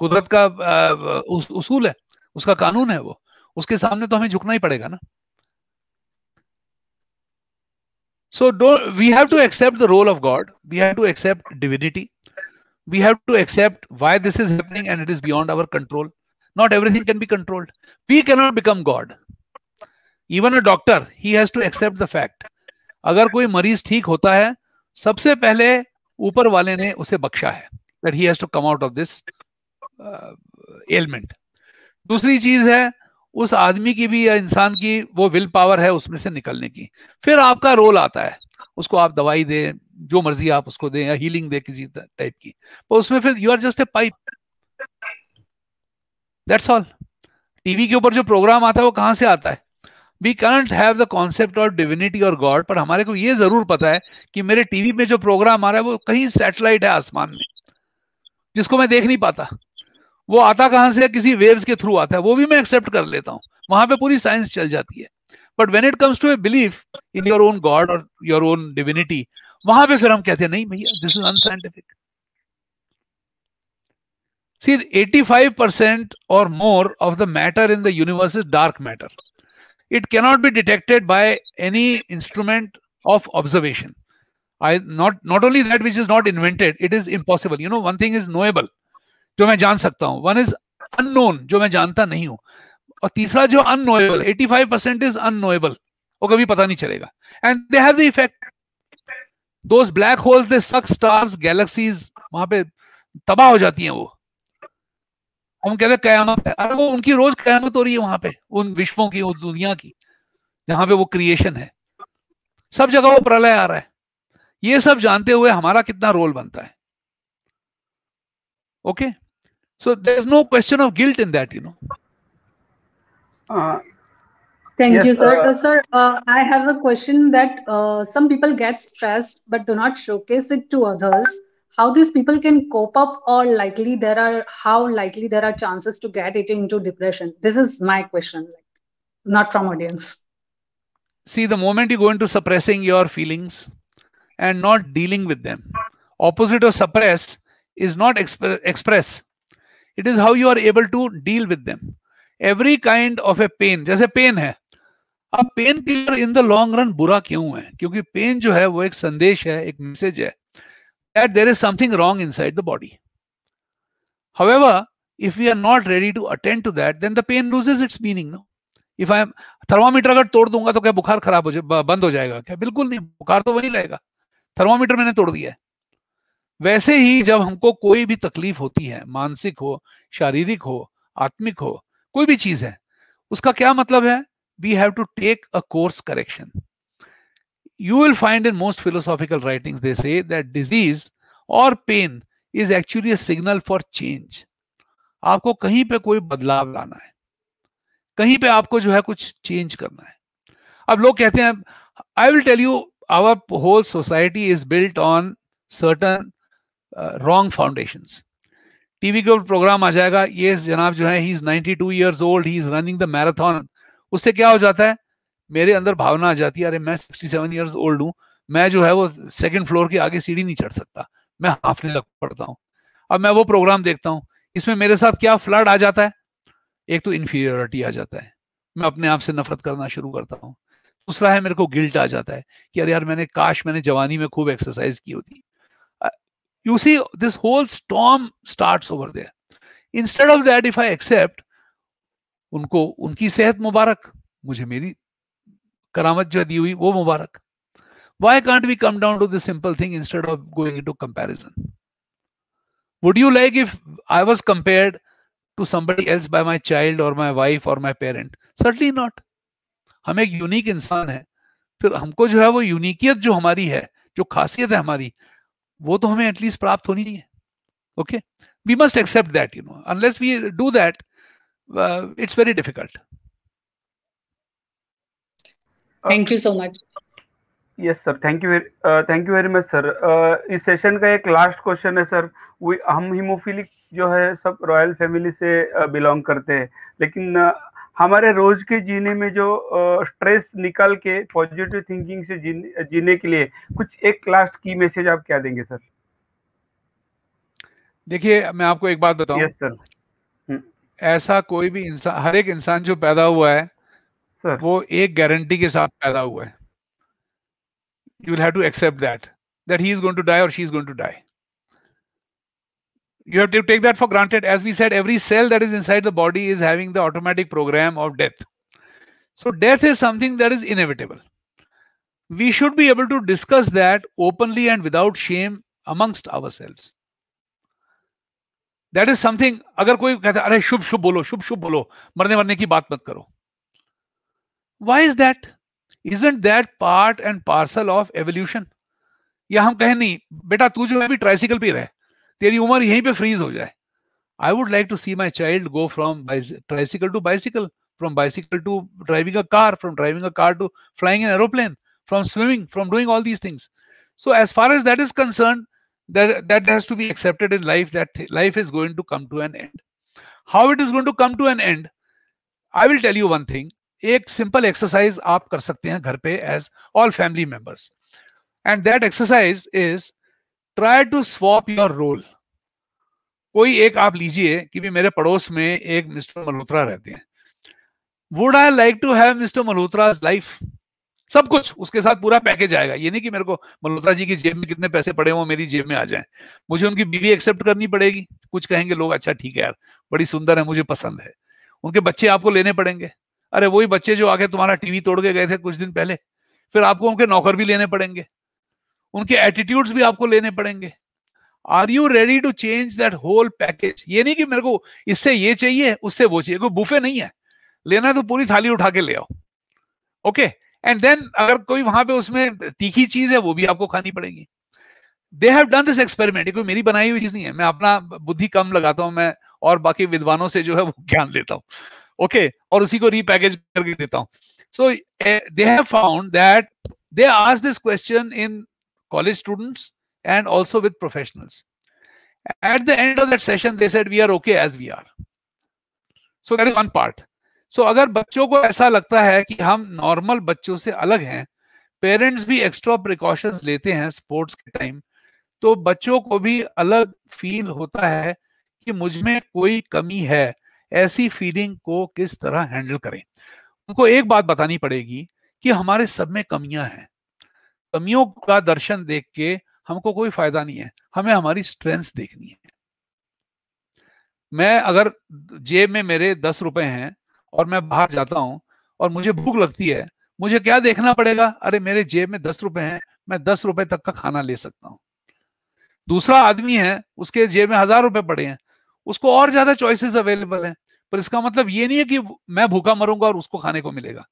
कुदरत का उस, उसूल है उसका कानून है वो उसके सामने तो हमें झुकना ही पड़ेगा ना so don't we have to accept the role of god we have to accept divinity we have to accept why this is happening and it is beyond our control not everything can be controlled we cannot become god even a doctor he has to accept the fact अगर कोई मरीज ठीक होता है सबसे पहले ऊपर वाले ने उसे बख्शा है that he has to come out of this element दूसरी चीज है उस आदमी की भी या इंसान की वो विल पावर है उसमें से निकलने की फिर आपका रोल आता है उसको आप दवाई दें जो मर्जी आप उसको दें या हीलिंग दें किसी टाइप की पर उसमें फिर you are just a pipe that's all TV के ऊपर जो प्रोग्राम आता है वो कहां से आता है we can't have the concept of divinity और गॉड पर हमारे को ये जरूर पता है कि मेरे टीवी में जो प्रोग्राम आ रहा है वो कहीं सैटेलाइट है आसमान में जिसको मैं देख नहीं पाता वो आता कहां से किसी वेव्स के थ्रू आता है वो भी मैं एक्सेप्ट कर लेता हूँ वहां पे पूरी साइंस चल जाती है but when it comes to a believe in your own god और योर ओन डिविनिटी वहां पे फिर हम कहते हैं नहीं भैया दिस इज अनसाइंटिफिक See, 85% और more of the matter in the universe is dark matter it cannot be detected by any instrument of observation. I not not only that which is not invented, it is impossible. You know, one thing is knowable, जो मैं जान सकता One is unknown, जो मैं जानता नहीं हूँ. और तीसरा जो unknowable, 85% is unknowable. वो कभी पता नहीं चलेगा. And they have the effect. Those black holes, they suck stars, galaxies. वहाँ पे तबाह हो जाती हैं वो. हम कहते हैं कयामत है अरे वो उनकी रोज कयामत हो रही है वहां पे उन विश्वों की उस दुनिया की जहां पे वो क्रिएशन है सब जगह वो प्रलय आ रहा है ये सब जानते हुए हमारा कितना रोल बनता है okay so there is no question of guilt in that you know Thank yes, you, sir. Uh, sir, uh, I have a question that uh, some people get stressed but do not showcase it to others. Uh, how these people can cope up or likely there are how likely there are chances to get it into depression this is my question like not from audience see the moment you go into suppressing your feelings and not dealing with them opposite of suppress is not exp express it is how you are able to deal with them every kind of a pain a pain है अब painkiller in the long run बुरा क्यों है क्योंकि pen जो है वो एक संदेश है एक मैसेज है that there is something wrong inside the body. However, if we are not ready to attend to that, then the pain loses its meaning. No? If I am thermometer अगर तोड़ दूंगा तो क्या बुखार खराब हो जाए बंद हो जाएगा क्या बिल्कुल नहीं बुखार तो वही रहेगा थर्मामीटर मैंने तोड़ दिया है वैसे ही जब हमको कोई भी तकलीफ होती है मानसिक हो शारीरिक हो आत्मिक हो कोई भी चीज है उसका क्या मतलब है we have to take a course correction You will find in most philosophical writings, they say that disease or pain is actually a signal for change. आपको कहीं पे कोई बदलाव लाना है कहीं पे आपको जो है कुछ चेंज करना है अब लोग कहते हैं I will tell you our whole society is built on certain wrong foundation TV के ऊपर प्रोग्राम आ जाएगा ये जनाब जो है he is 92 years old he is running the marathon उससे क्या हो जाता है मेरे अंदर भावना आ जाती है अरे मैं सिक्सटी सेवन ईयर्स ओल्ड हूँ मैं जो है वो सेकंड फ्लोर के आगे सीढ़ी नहीं चढ़ सकता मैं हाफने लग पड़ता हूँ अब मैं वो प्रोग्राम देखता हूँ इसमें मेरे साथ क्या फ्लड आ जाता है एक तो इन्फीरियोरिटी आ जाता है मैं अपने आप से नफरत करना शुरू करता हूँ दूसरा है मेरे को गिल्ट आ जाता है कि अरे यार मैंने काश मैंने जवानी में खूब एक्सरसाइज की होती you see this whole storm start over there instead of that if I accept उनको उनकी सेहत मुबारक मुझे मेरी करामत जो दी हुई वो मुबारक why can't we come down to this thing instead of going to comparison would you like if I was compared to somebody else by my child और माई वाइफ और माई पेरेंट सर्टली नॉट हम एक unique इंसान है फिर हमको जो है वो यूनिकियत जो हमारी है जो खासियत है हमारी वो तो हमें एटलीस्ट प्राप्त होनी चाहिए okay we must accept that you know unless we do that it's very difficult thank you so much yes sir thank you thank you very much sir इस सेशन का एक लास्ट क्वेश्चन है sir हम haemophilic जो है सब royal family से belong uh, करते हैं लेकिन uh, हमारे रोज के जीने में जो स्ट्रेस uh, निकाल के पॉजिटिव थिंकिंग से जीने, जीने के लिए कुछ एक लास्ट की मैसेज आप क्या देंगे सर देखिए मैं आपको एक बात बताऊं यस सर हम्म। ऐसा कोई भी इंसान हर एक इंसान जो पैदा हुआ है वो एक गारंटी के साथ पैदा हुआ है you have to accept that that he is going to die और she is going to die you have to take that for granted as we said every cell that is inside the body is having the automatic programme of death so death is something that is inevitable we should be able to discuss that openly and without shame amongst ourselves that is something अगर कोई कहता अरे शुभ शुभ बोलो शुभ शुभ बोलो मरने मरने की बात मत करो Why is that? Isn't that part and parcel of evolution? या हम कहें नहीं बेटा तू जो अभी ट्राइसिकल पे रहे तेरी उम्र यहीं पे फ्रीज हो जाए I would like to see my child go from tricycle to from bicycle to driving a car, from driving a car to flying an aeroplane, from swimming, from doing all these things. So as far as that is concerned, that that has to be accepted in life that life is going to come to an end. How it is going to come to an end, I will tell you one thing. एक simple exercise आप कर सकते हैं घर पे as all family members and that exercise is try to swap your role कोई एक आप लीजिए कि भी मेरे पड़ोस में एक मिस्टर मल्होत्रा रहते हैं would I like to have Mr Malhotra life सब कुछ उसके साथ पूरा पैकेज आएगा ये नहीं कि मेरे को मल्होत्रा जी की जेब में कितने पैसे पड़े वो मेरी जेब में आ जाए मुझे उनकी बीवी एक्सेप्ट करनी पड़ेगी कुछ कहेंगे लोग अच्छा ठीक है यार बड़ी सुंदर है मुझे पसंद है उनके बच्चे आपको लेने पड़ेंगे अरे वही बच्चे जो आके तुम्हारा टीवी तोड़ के गए थे कुछ दिन पहले फिर आपको उनके नौकर भी लेने पड़ेंगे उनके एटीट्यूड्स भी आपको लेने पड़ेंगे are you ready to change that whole package ये नहीं कि मेरे को इससे ये चाहिए उससे वो चाहिए कोई बुफे नहीं है लेना है तो पूरी थाली उठा के ले आओ ओके एंड देन अगर कोई वहां पे उसमें तीखी चीज है वो भी आपको खानी पड़ेगी they have done this experiment ये कोई मेरी बनाई हुई चीज नहीं है मैं अपना बुद्धि कम लगाता हूं मैं और बाकी विद्वानों से जो है वो ज्ञान लेता हूं ओके और उसी को रीपैकेज करके देता हूँ so they have found that they ask this question in college students and also with professionals at the end of that session they said we are okay as we are so that is one part so अगर बच्चों को ऐसा लगता है कि हम normal बच्चों से अलग हैं पेरेंट्स भी एक्स्ट्रा प्रिकॉशंस लेते हैं स्पोर्ट्स के टाइम तो बच्चों को भी अलग फील होता है कि मुझ में कोई कमी है ऐसी फीलिंग को किस तरह हैंडल करें उनको एक बात बतानी पड़ेगी कि हमारे सब में कमियां हैं कमियों का दर्शन देख के हमको कोई फायदा नहीं है हमें हमारी स्ट्रेंथ देखनी है मैं अगर जेब में मेरे दस रुपए हैं और मैं बाहर जाता हूं और मुझे भूख लगती है मुझे क्या देखना पड़ेगा अरे मेरे जेब में दस रुपए हैं मैं दस रुपए तक का खाना ले सकता हूं दूसरा आदमी है उसके जेब में हजार रुपए पड़े हैं उसको और ज्यादा चॉइसेस अवेलेबल हैं पर इसका मतलब ये नहीं है कि मैं भूखा मरूंगा और उसको खाने को मिलेगा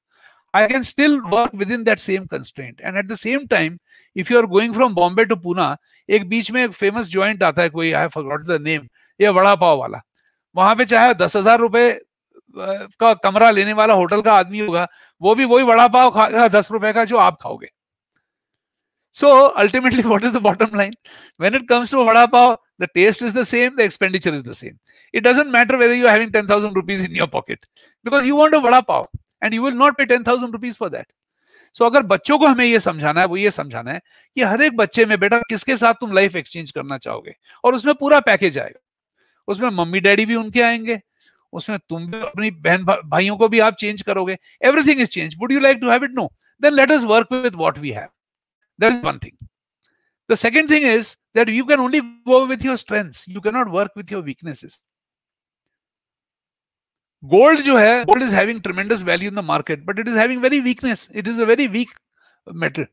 I can still work within that same constant and at the same time if you are going from Bombay to Poona एक बीच में एक फेमस ज्वाइंट आता है कोई आई फॉरगॉट द नेम ये वड़ा पाव वाला वहां पे चाहे दस हजार रुपए का कमरा लेने वाला होटल का आदमी होगा वो भी वही वड़ा पाव खाएगा दस रुपए का जो आप खाओगे So ultimately, what is the bottom line? When it comes to vada pav, the taste is the same, the expenditure is the same. It doesn't matter whether you are having ten thousand rupees in your pocket because you want a vada pav and you will not pay ten thousand rupees for that. So so, अगर बच्चों को हमें ये समझाना है वो ये समझाना है कि हर एक बच्चे में बेटा किसके साथ तुम लाइफ एक्सचेंज करना चाहोगे और उसमें पूरा पैकेज आएगा उसमें मम्मी डैडी भी उनके आएंगे उसमें तुम भी अपनी बहन भा, भाइयों को भी आप चेंज करोगे everything is change would you like to have it no then let us work with what we have That is one thing. The second thing is that you can only go with your strengths. You cannot work with your weaknesses. Gold jo hai, gold is having tremendous value in the market, but it is having very weakness. It is a very weak metal.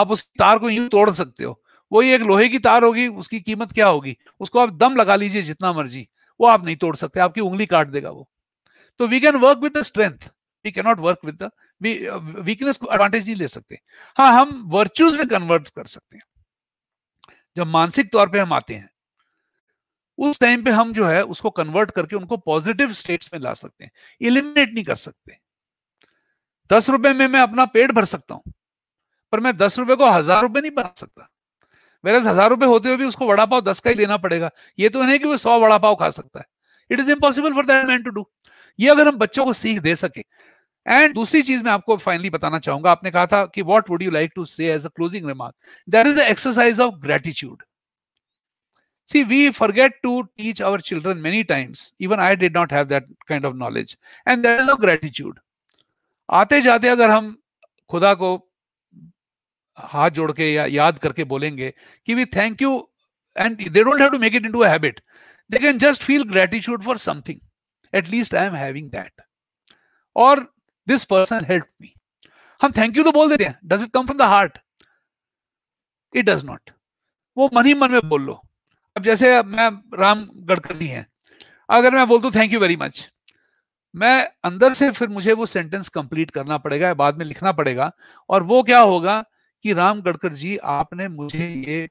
आप उस तार को यूं तोड़ सकते हो वही एक लोहे की तार होगी उसकी कीमत क्या होगी उसको आप दम लगा लीजिए जितना मर्जी वो आप नहीं तोड़ सकते आपकी उंगली काट देगा वो तो we can work with the strength we cannot work with the weakness को एडवांटेज नहीं ले सकते हाँ हम वर्चुअल में कन्वर्ट कर सकते हैं जब मानसिक तौर पे हम आते हैं उस टाइम पे हम जो है उसको कन्वर्ट करके उनको पॉजिटिव स्टेट्स में ला सकते हैं इलिमिनेट नहीं कर सकते दस रुपए में मैं अपना पेट भर सकता हूं पर मैं दस रुपए को हजार रुपए नहीं बना सकता मेरे हजार रुपए होते हुए भी उसको वड़ा पाव दस का ही लेना पड़ेगा ये तो नहीं कि वो सौ वड़ा पाव खा सकता है it is impossible for that man to do ये अगर हम बच्चों को सीख दे सके एंड दूसरी चीज मैं आपको फाइनली बताना चाहूंगा आपने कहा था कि what would you like to say as a closing remark that is the exercise of gratitude see we forget to teach our children many times even I did not have that kind of knowledge and that is of gratitude आते जाते अगर हम खुदा को हाथ जोड़ के या याद करके बोलेंगे कि we thank you and they don't have to make it into a habit they can just feel gratitude for something at least I am having that और दिस पर्सन हेल्प मी हम थैंक यू तो बोल देते हैं does it come from the heart it does not वो मन ही मन में बोल लो अब जैसे मैं राम गडकरी है अगर मैं बोल दू थैंक यू वेरी मच मैं अंदर से फिर मुझे वो सेंटेंस कंप्लीट करना पड़ेगा बाद में लिखना पड़ेगा और वो क्या होगा कि राम गडकर जी आपने मुझे ये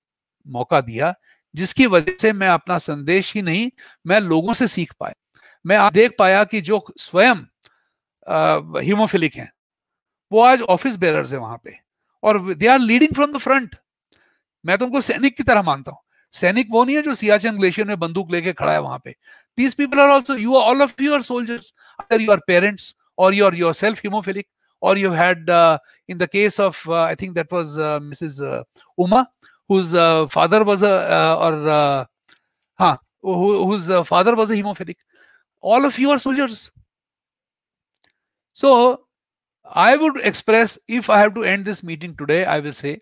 मौका दिया जिसकी वजह से मैं अपना संदेश ही नहीं मैं लोगों से सीख पाया मैं देख पाया कि जो स्वयं हीमोफिलिक हैं वो आज ऑफिस बेरर्स है वहां पे और they are leading from the front मैं तो उनको सैनिक की तरह मानता हूँ सैनिक वो नहीं है जो सियाचिन ग्लेशियर में बंदूक लेके खड़ा है वहां पे these people are also you are all of your soldiers अगर यू आर पेरेंट्स और you are yourself haemophilic और you had in the case of I think that was Mrs Uma whose father was और हाँ uh, father was a all of uh, huh, हाँ, who, uh, So I would express if I have to end this meeting today, I will say,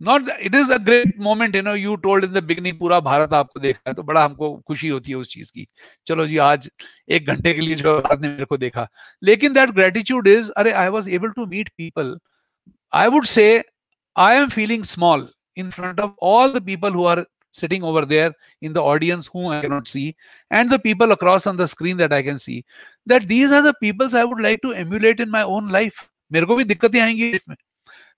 not it is a great moment, you know. You told in the beginning, पूरा भारत आपको देखा है तो बड़ा हमको खुशी होती है उस चीज की चलो जी आज एक घंटे के लिए जो भारत ने मेरे को देखा लेकिन दैट ग्रेटिट्यूड इज अरे I was able to meet people I would say I am feeling in front of all the people who are sitting over there in the audience whom I cannot see, and the people across on the screen that I can see, that these are the peoples I would like to emulate in my own life. मेरे को भी दिक्कतें आएंगी इसमें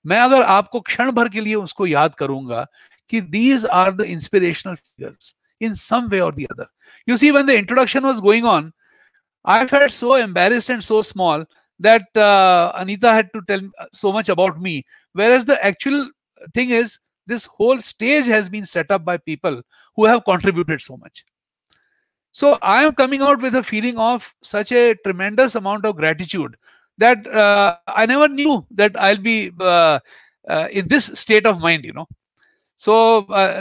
मैं अगर आपको क्षण भर के लिए उसको याद करूंगा कि these are the inspirational figures in some way और the other you see when the introduction was going on I felt so embarrassed and so small that Anita had to tell so much about me whereas the actual thing is this whole stage has been set up by people who have contributed so much so i am coming out with a feeling of such a tremendous amount of gratitude that uh, i never knew that i'll be uh, uh, in this state of mind you know so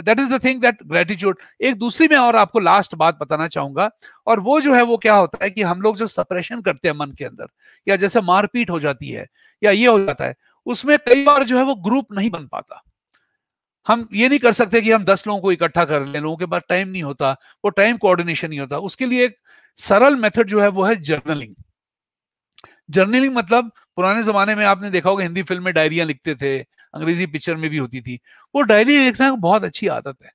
that is the thing that gratitude एक दूसरी मैं और आपको last बात बताना चाहूंगा और वो जो है वो क्या होता है कि हम लोग जो सप्रेशन करते हैं मन के अंदर या जैसे मारपीट हो जाती है या ये हो जाता है उसमें कई बार जो है वो ग्रुप नहीं बन पाता हम ये नहीं कर सकते कि हम दस लोगों को इकट्ठा कर लें लोगों के पास टाइम नहीं होता वो टाइम कोऑर्डिनेशन नहीं होता उसके लिए एक सरल मेथड जो है वो है जर्नलिंग जर्नलिंग मतलब पुराने जमाने में आपने देखा होगा हिंदी फिल्म में डायरिया लिखते थे अंग्रेजी पिक्चर में भी होती थी वो डायरी लिखना बहुत अच्छी आदत है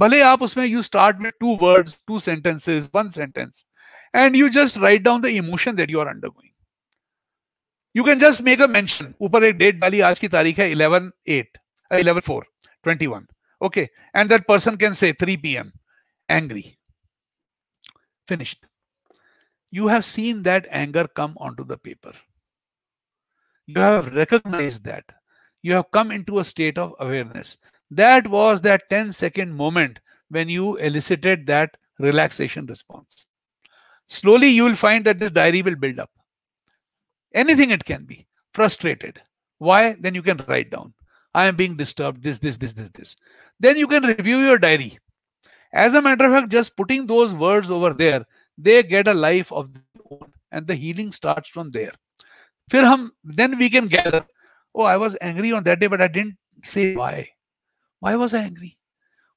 भले आप उसमें you start with two words two sentences one sentence and you just write down the emotion that you are undergoing you can just make a mention ऊपर एक डेट डाली आज की तारीख है eleven eight eleven four 21. Okay. And that person can say 3 p.m. angry. Finished. You have seen that anger come onto the paper. You have recognized that. You have come into a state of awareness. That was that 10 second moment when you elicited that relaxation response. Slowly, you will find that this diary will build up. Anything it can be. Frustrated. Why? Then you can write down. I am being disturbed, this, this, this, this, this. Then you can review your diary. As a matter of fact, just putting those words over there, they get a life of their own and the healing starts from there. फिर then we can gather. Oh, I was angry on that day, but I didn't say Why Why was I angry?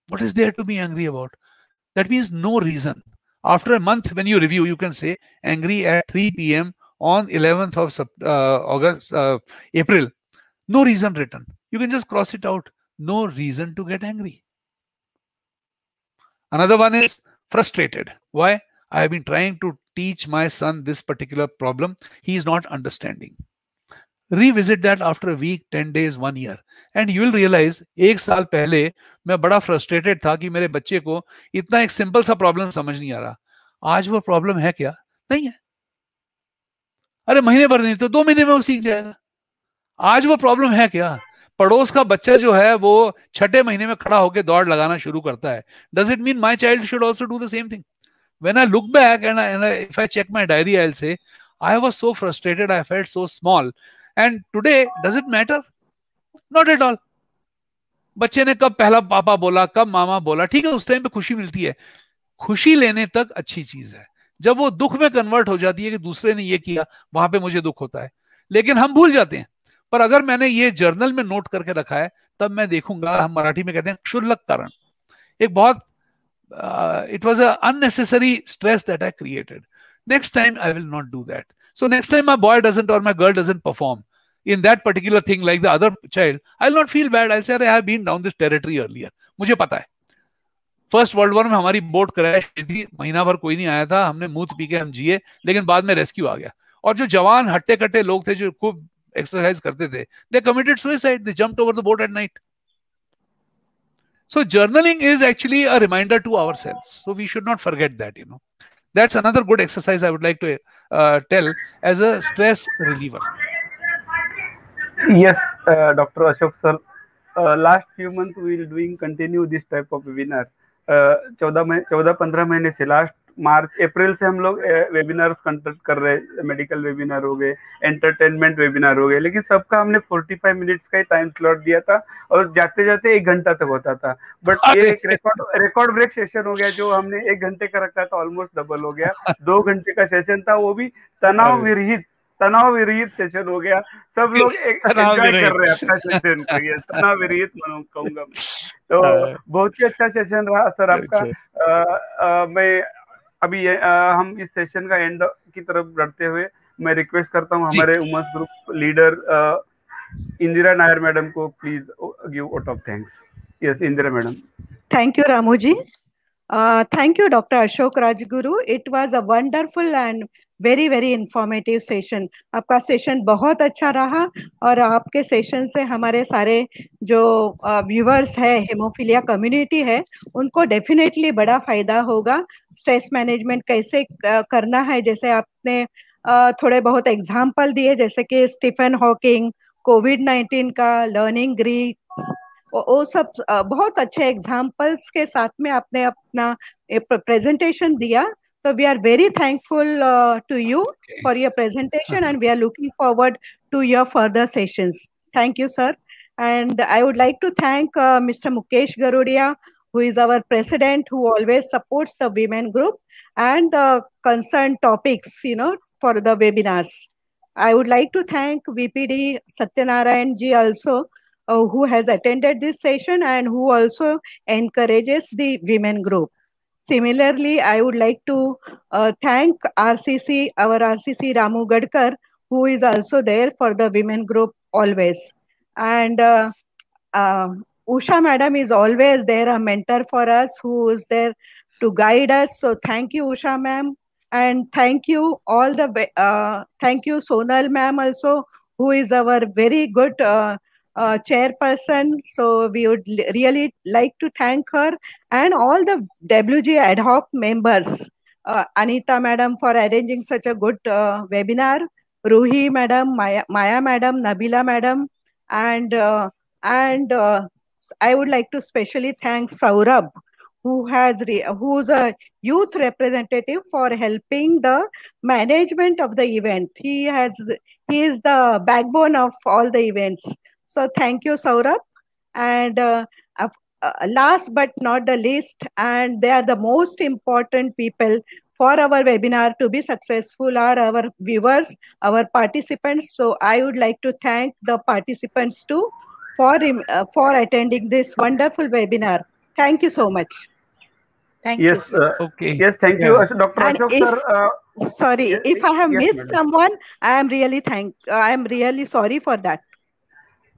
what is there to be angry about that means no reason after a month when you review you can say angry at 3 p.m on 11th of uh, august uh, april no reason written you can just cross it out. No reason to get angry. Another one is frustrated. Why? I have been trying to teach my son this particular problem. He is not understanding. Revisit that after a week, 10 days, one year. and you will realize ek saal pehle main bada frustrated tha ki mere bacche ko itna ek simple sa problem samajh nahi aa raha aaj wo problem hai kya nahi hai अरे महीने भर नहीं तो दो महीने में वो सीख जाएगा आज वो प्रॉब्लम है क्या पड़ोस का बच्चा जो है वो छठे महीने में खड़ा होकर दौड़ लगाना शुरू करता है does it mean my child should also do the same thing when I look back and I, I I, if diary check my diary i'll say i was so frustrated i felt so small and today does it matter बच्चे ने कब पहला पापा बोला कब मामा बोला ठीक है उस टाइम पे खुशी मिलती है खुशी लेने तक अच्छी चीज है जब वो दुख में कन्वर्ट हो जाती है कि दूसरे ने ये किया वहां पे मुझे दुख होता है लेकिन हम भूल जाते हैं पर अगर मैंने ये जर्नल में नोट करके रखा है तब मैं देखूंगा हम मराठी में कहते हैं क्षुल्लक कारण एक बहुत it was unnecessary stress that I created next time I will not do that so next time my boy doesn't और my girl doesn't perform in that particular thing like the other child I not feel bad i'll say I have been down this territory earlier मुझे पता है first world war में हमारी boat crash हुई थी महीना भर कोई नहीं आया था हमने मुंह पी के हम जिए लेकिन बाद में रेस्क्यू आ गया और जो जवान हट्टे कट्टे लोग थे जो खूब एक्सरसाइज करते थे they committed suicide they jumped over the boat at night So journaling is actually a reminder to ourselves. So we should not forget that, you know. That's another good exercise I would like to uh, tell as a stress reliever. Yes, uh, Dr. Ashok sir. Uh, last few months we will doing continue this type of webinar. चौदह पंद्रह महीने से last मार्च अप्रैल से हम लोग webinars conduct कर रहे हैं मेडिकल वेबिनार हो गए एंटरटेनमेंट वेबिनार हो गए लेकिन सबका हमने 45 मिनट्स का ही टाइम स्लॉट दिया था और जाते जाते एक घंटा तक होता था बट ये एक रिकॉर्ड रिकॉर्ड ब्रेक सेशन हो गया जो हमने एक घंटे का रखा था ऑलमोस्ट डबल हो गया *laughs* दो घंटे का सेशन था वो भी तनाव विरहित तनाव विरहित सेशन हो गया सब लोग एंजॉय *laughs* कर रहे हैं अपना सेशन को तनाव विरहित कहूंगा तो हाँ। बहुत ही अच्छा सेशन रहा सर आपका आ, अच्छा। आ, मैं अभी ये, आ, हम इस सेशन का एंड की तरफ बढ़ते हुए मैं रिक्वेस्ट करता हूँ हमारे उमस group leader Indira Nair madam को please give out of thanks yes Indira madam thank you Ramu ji thank you doctor Ashok Rajguru it was a wonderful and very very informative session आपका सेशन बहुत अच्छा रहा और आपके सेशन से हमारे सारे जो व्यूवर्स है हेमोफीलिया कम्युनिटी है उनको डेफिनेटली बड़ा फायदा होगा स्ट्रेस मैनेजमेंट कैसे करना है जैसे आपने थोड़े बहुत एग्जाम्पल दिए जैसे कि स्टीफन हॉकिंग कोविड नाइन्टीन का लर्निंग ग्रीक वो सब बहुत अच्छे एग्जाम्पल्स के साथ में आपने अपना प्रेजेंटेशन दिया So we are very thankful uh, to you okay. for your presentation uh-huh. and we are looking forward to your further sessions. Thank you, sir. And I would like to thank uh, Mr. Mukesh Garudia, who is our president, who always supports the women group and the concerned topics, you know, for the webinars. I would like to thank VPD Satyanarayan ji also, uh, who has attended this session and who also encourages the women group. Similarly, I would like to uh, thank RCC, our RCC Ramu Gadkar, who is also there for the women group always. And uh, uh, Usha madam is always there, a mentor for us who is there to guide us. So thank you, Usha ma'am. And thank you all the, uh, thank you Sonal ma'am also, who is our very good uh, uh, chairperson. So we would really like to thank her and all the WG ad hoc members. Uh, Anita madam for arranging such a good uh, webinar. Ruhi madam, Maya, Maya madam, Nabila madam, and uh, and uh, I would like to specially thank Saurabh, who has who's a youth representative for helping the management of the event. He has he is the backbone of all the events so thank you, Saurabh. And uh, uh, last but not the least, and they are the most important people for our webinar to be successful are our viewers, our participants. So I would like to thank the participants too for, uh, for attending this wonderful webinar. Thank you so much. Thank yes, you. Uh, okay. Yes, thank yeah. you, uh, Dr. Ashok, if, sir, uh, sorry, yes, if I have yes, missed madam. someone, I am really thank. Uh, I am really sorry for that.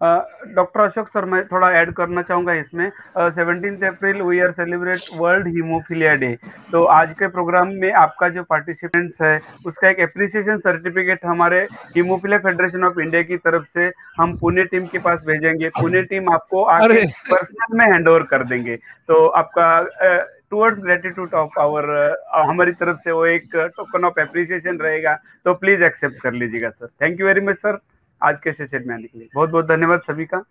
Doctor Ashok sir मैं थोड़ा add करना चाहूँगा इसमें seventeen April we are celebrate world haemophilia day तो आज के programme में आपका जो पार्टिसिपेंट्स है उसका एक अप्रिसिएशन सर्टिफिकेट हमारे हीमोफीलिया फेडरेशन ऑफ इंडिया की तरफ से हम पुणे टीम के पास भेजेंगे पुणे टीम आपको आगे पर्सनल में हैंड कर देंगे तो आपका टूवर्ड्स ग्रेटिट्यूड ऑफ आवर हमारी तरफ से वो एक टोकन ऑफ अप्रिसिएशन रहेगा तो प्लीज एक्सेप्ट कर लीजिएगा sir thank you very much sir आज के सेशन में आने के लिए बहुत बहुत धन्यवाद सभी का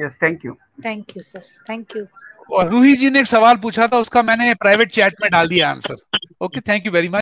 yes thank you thank you sir thank you और रूही जी ने एक सवाल पूछा था उसका मैंने प्राइवेट चैट में डाल दिया answer okay thank you very much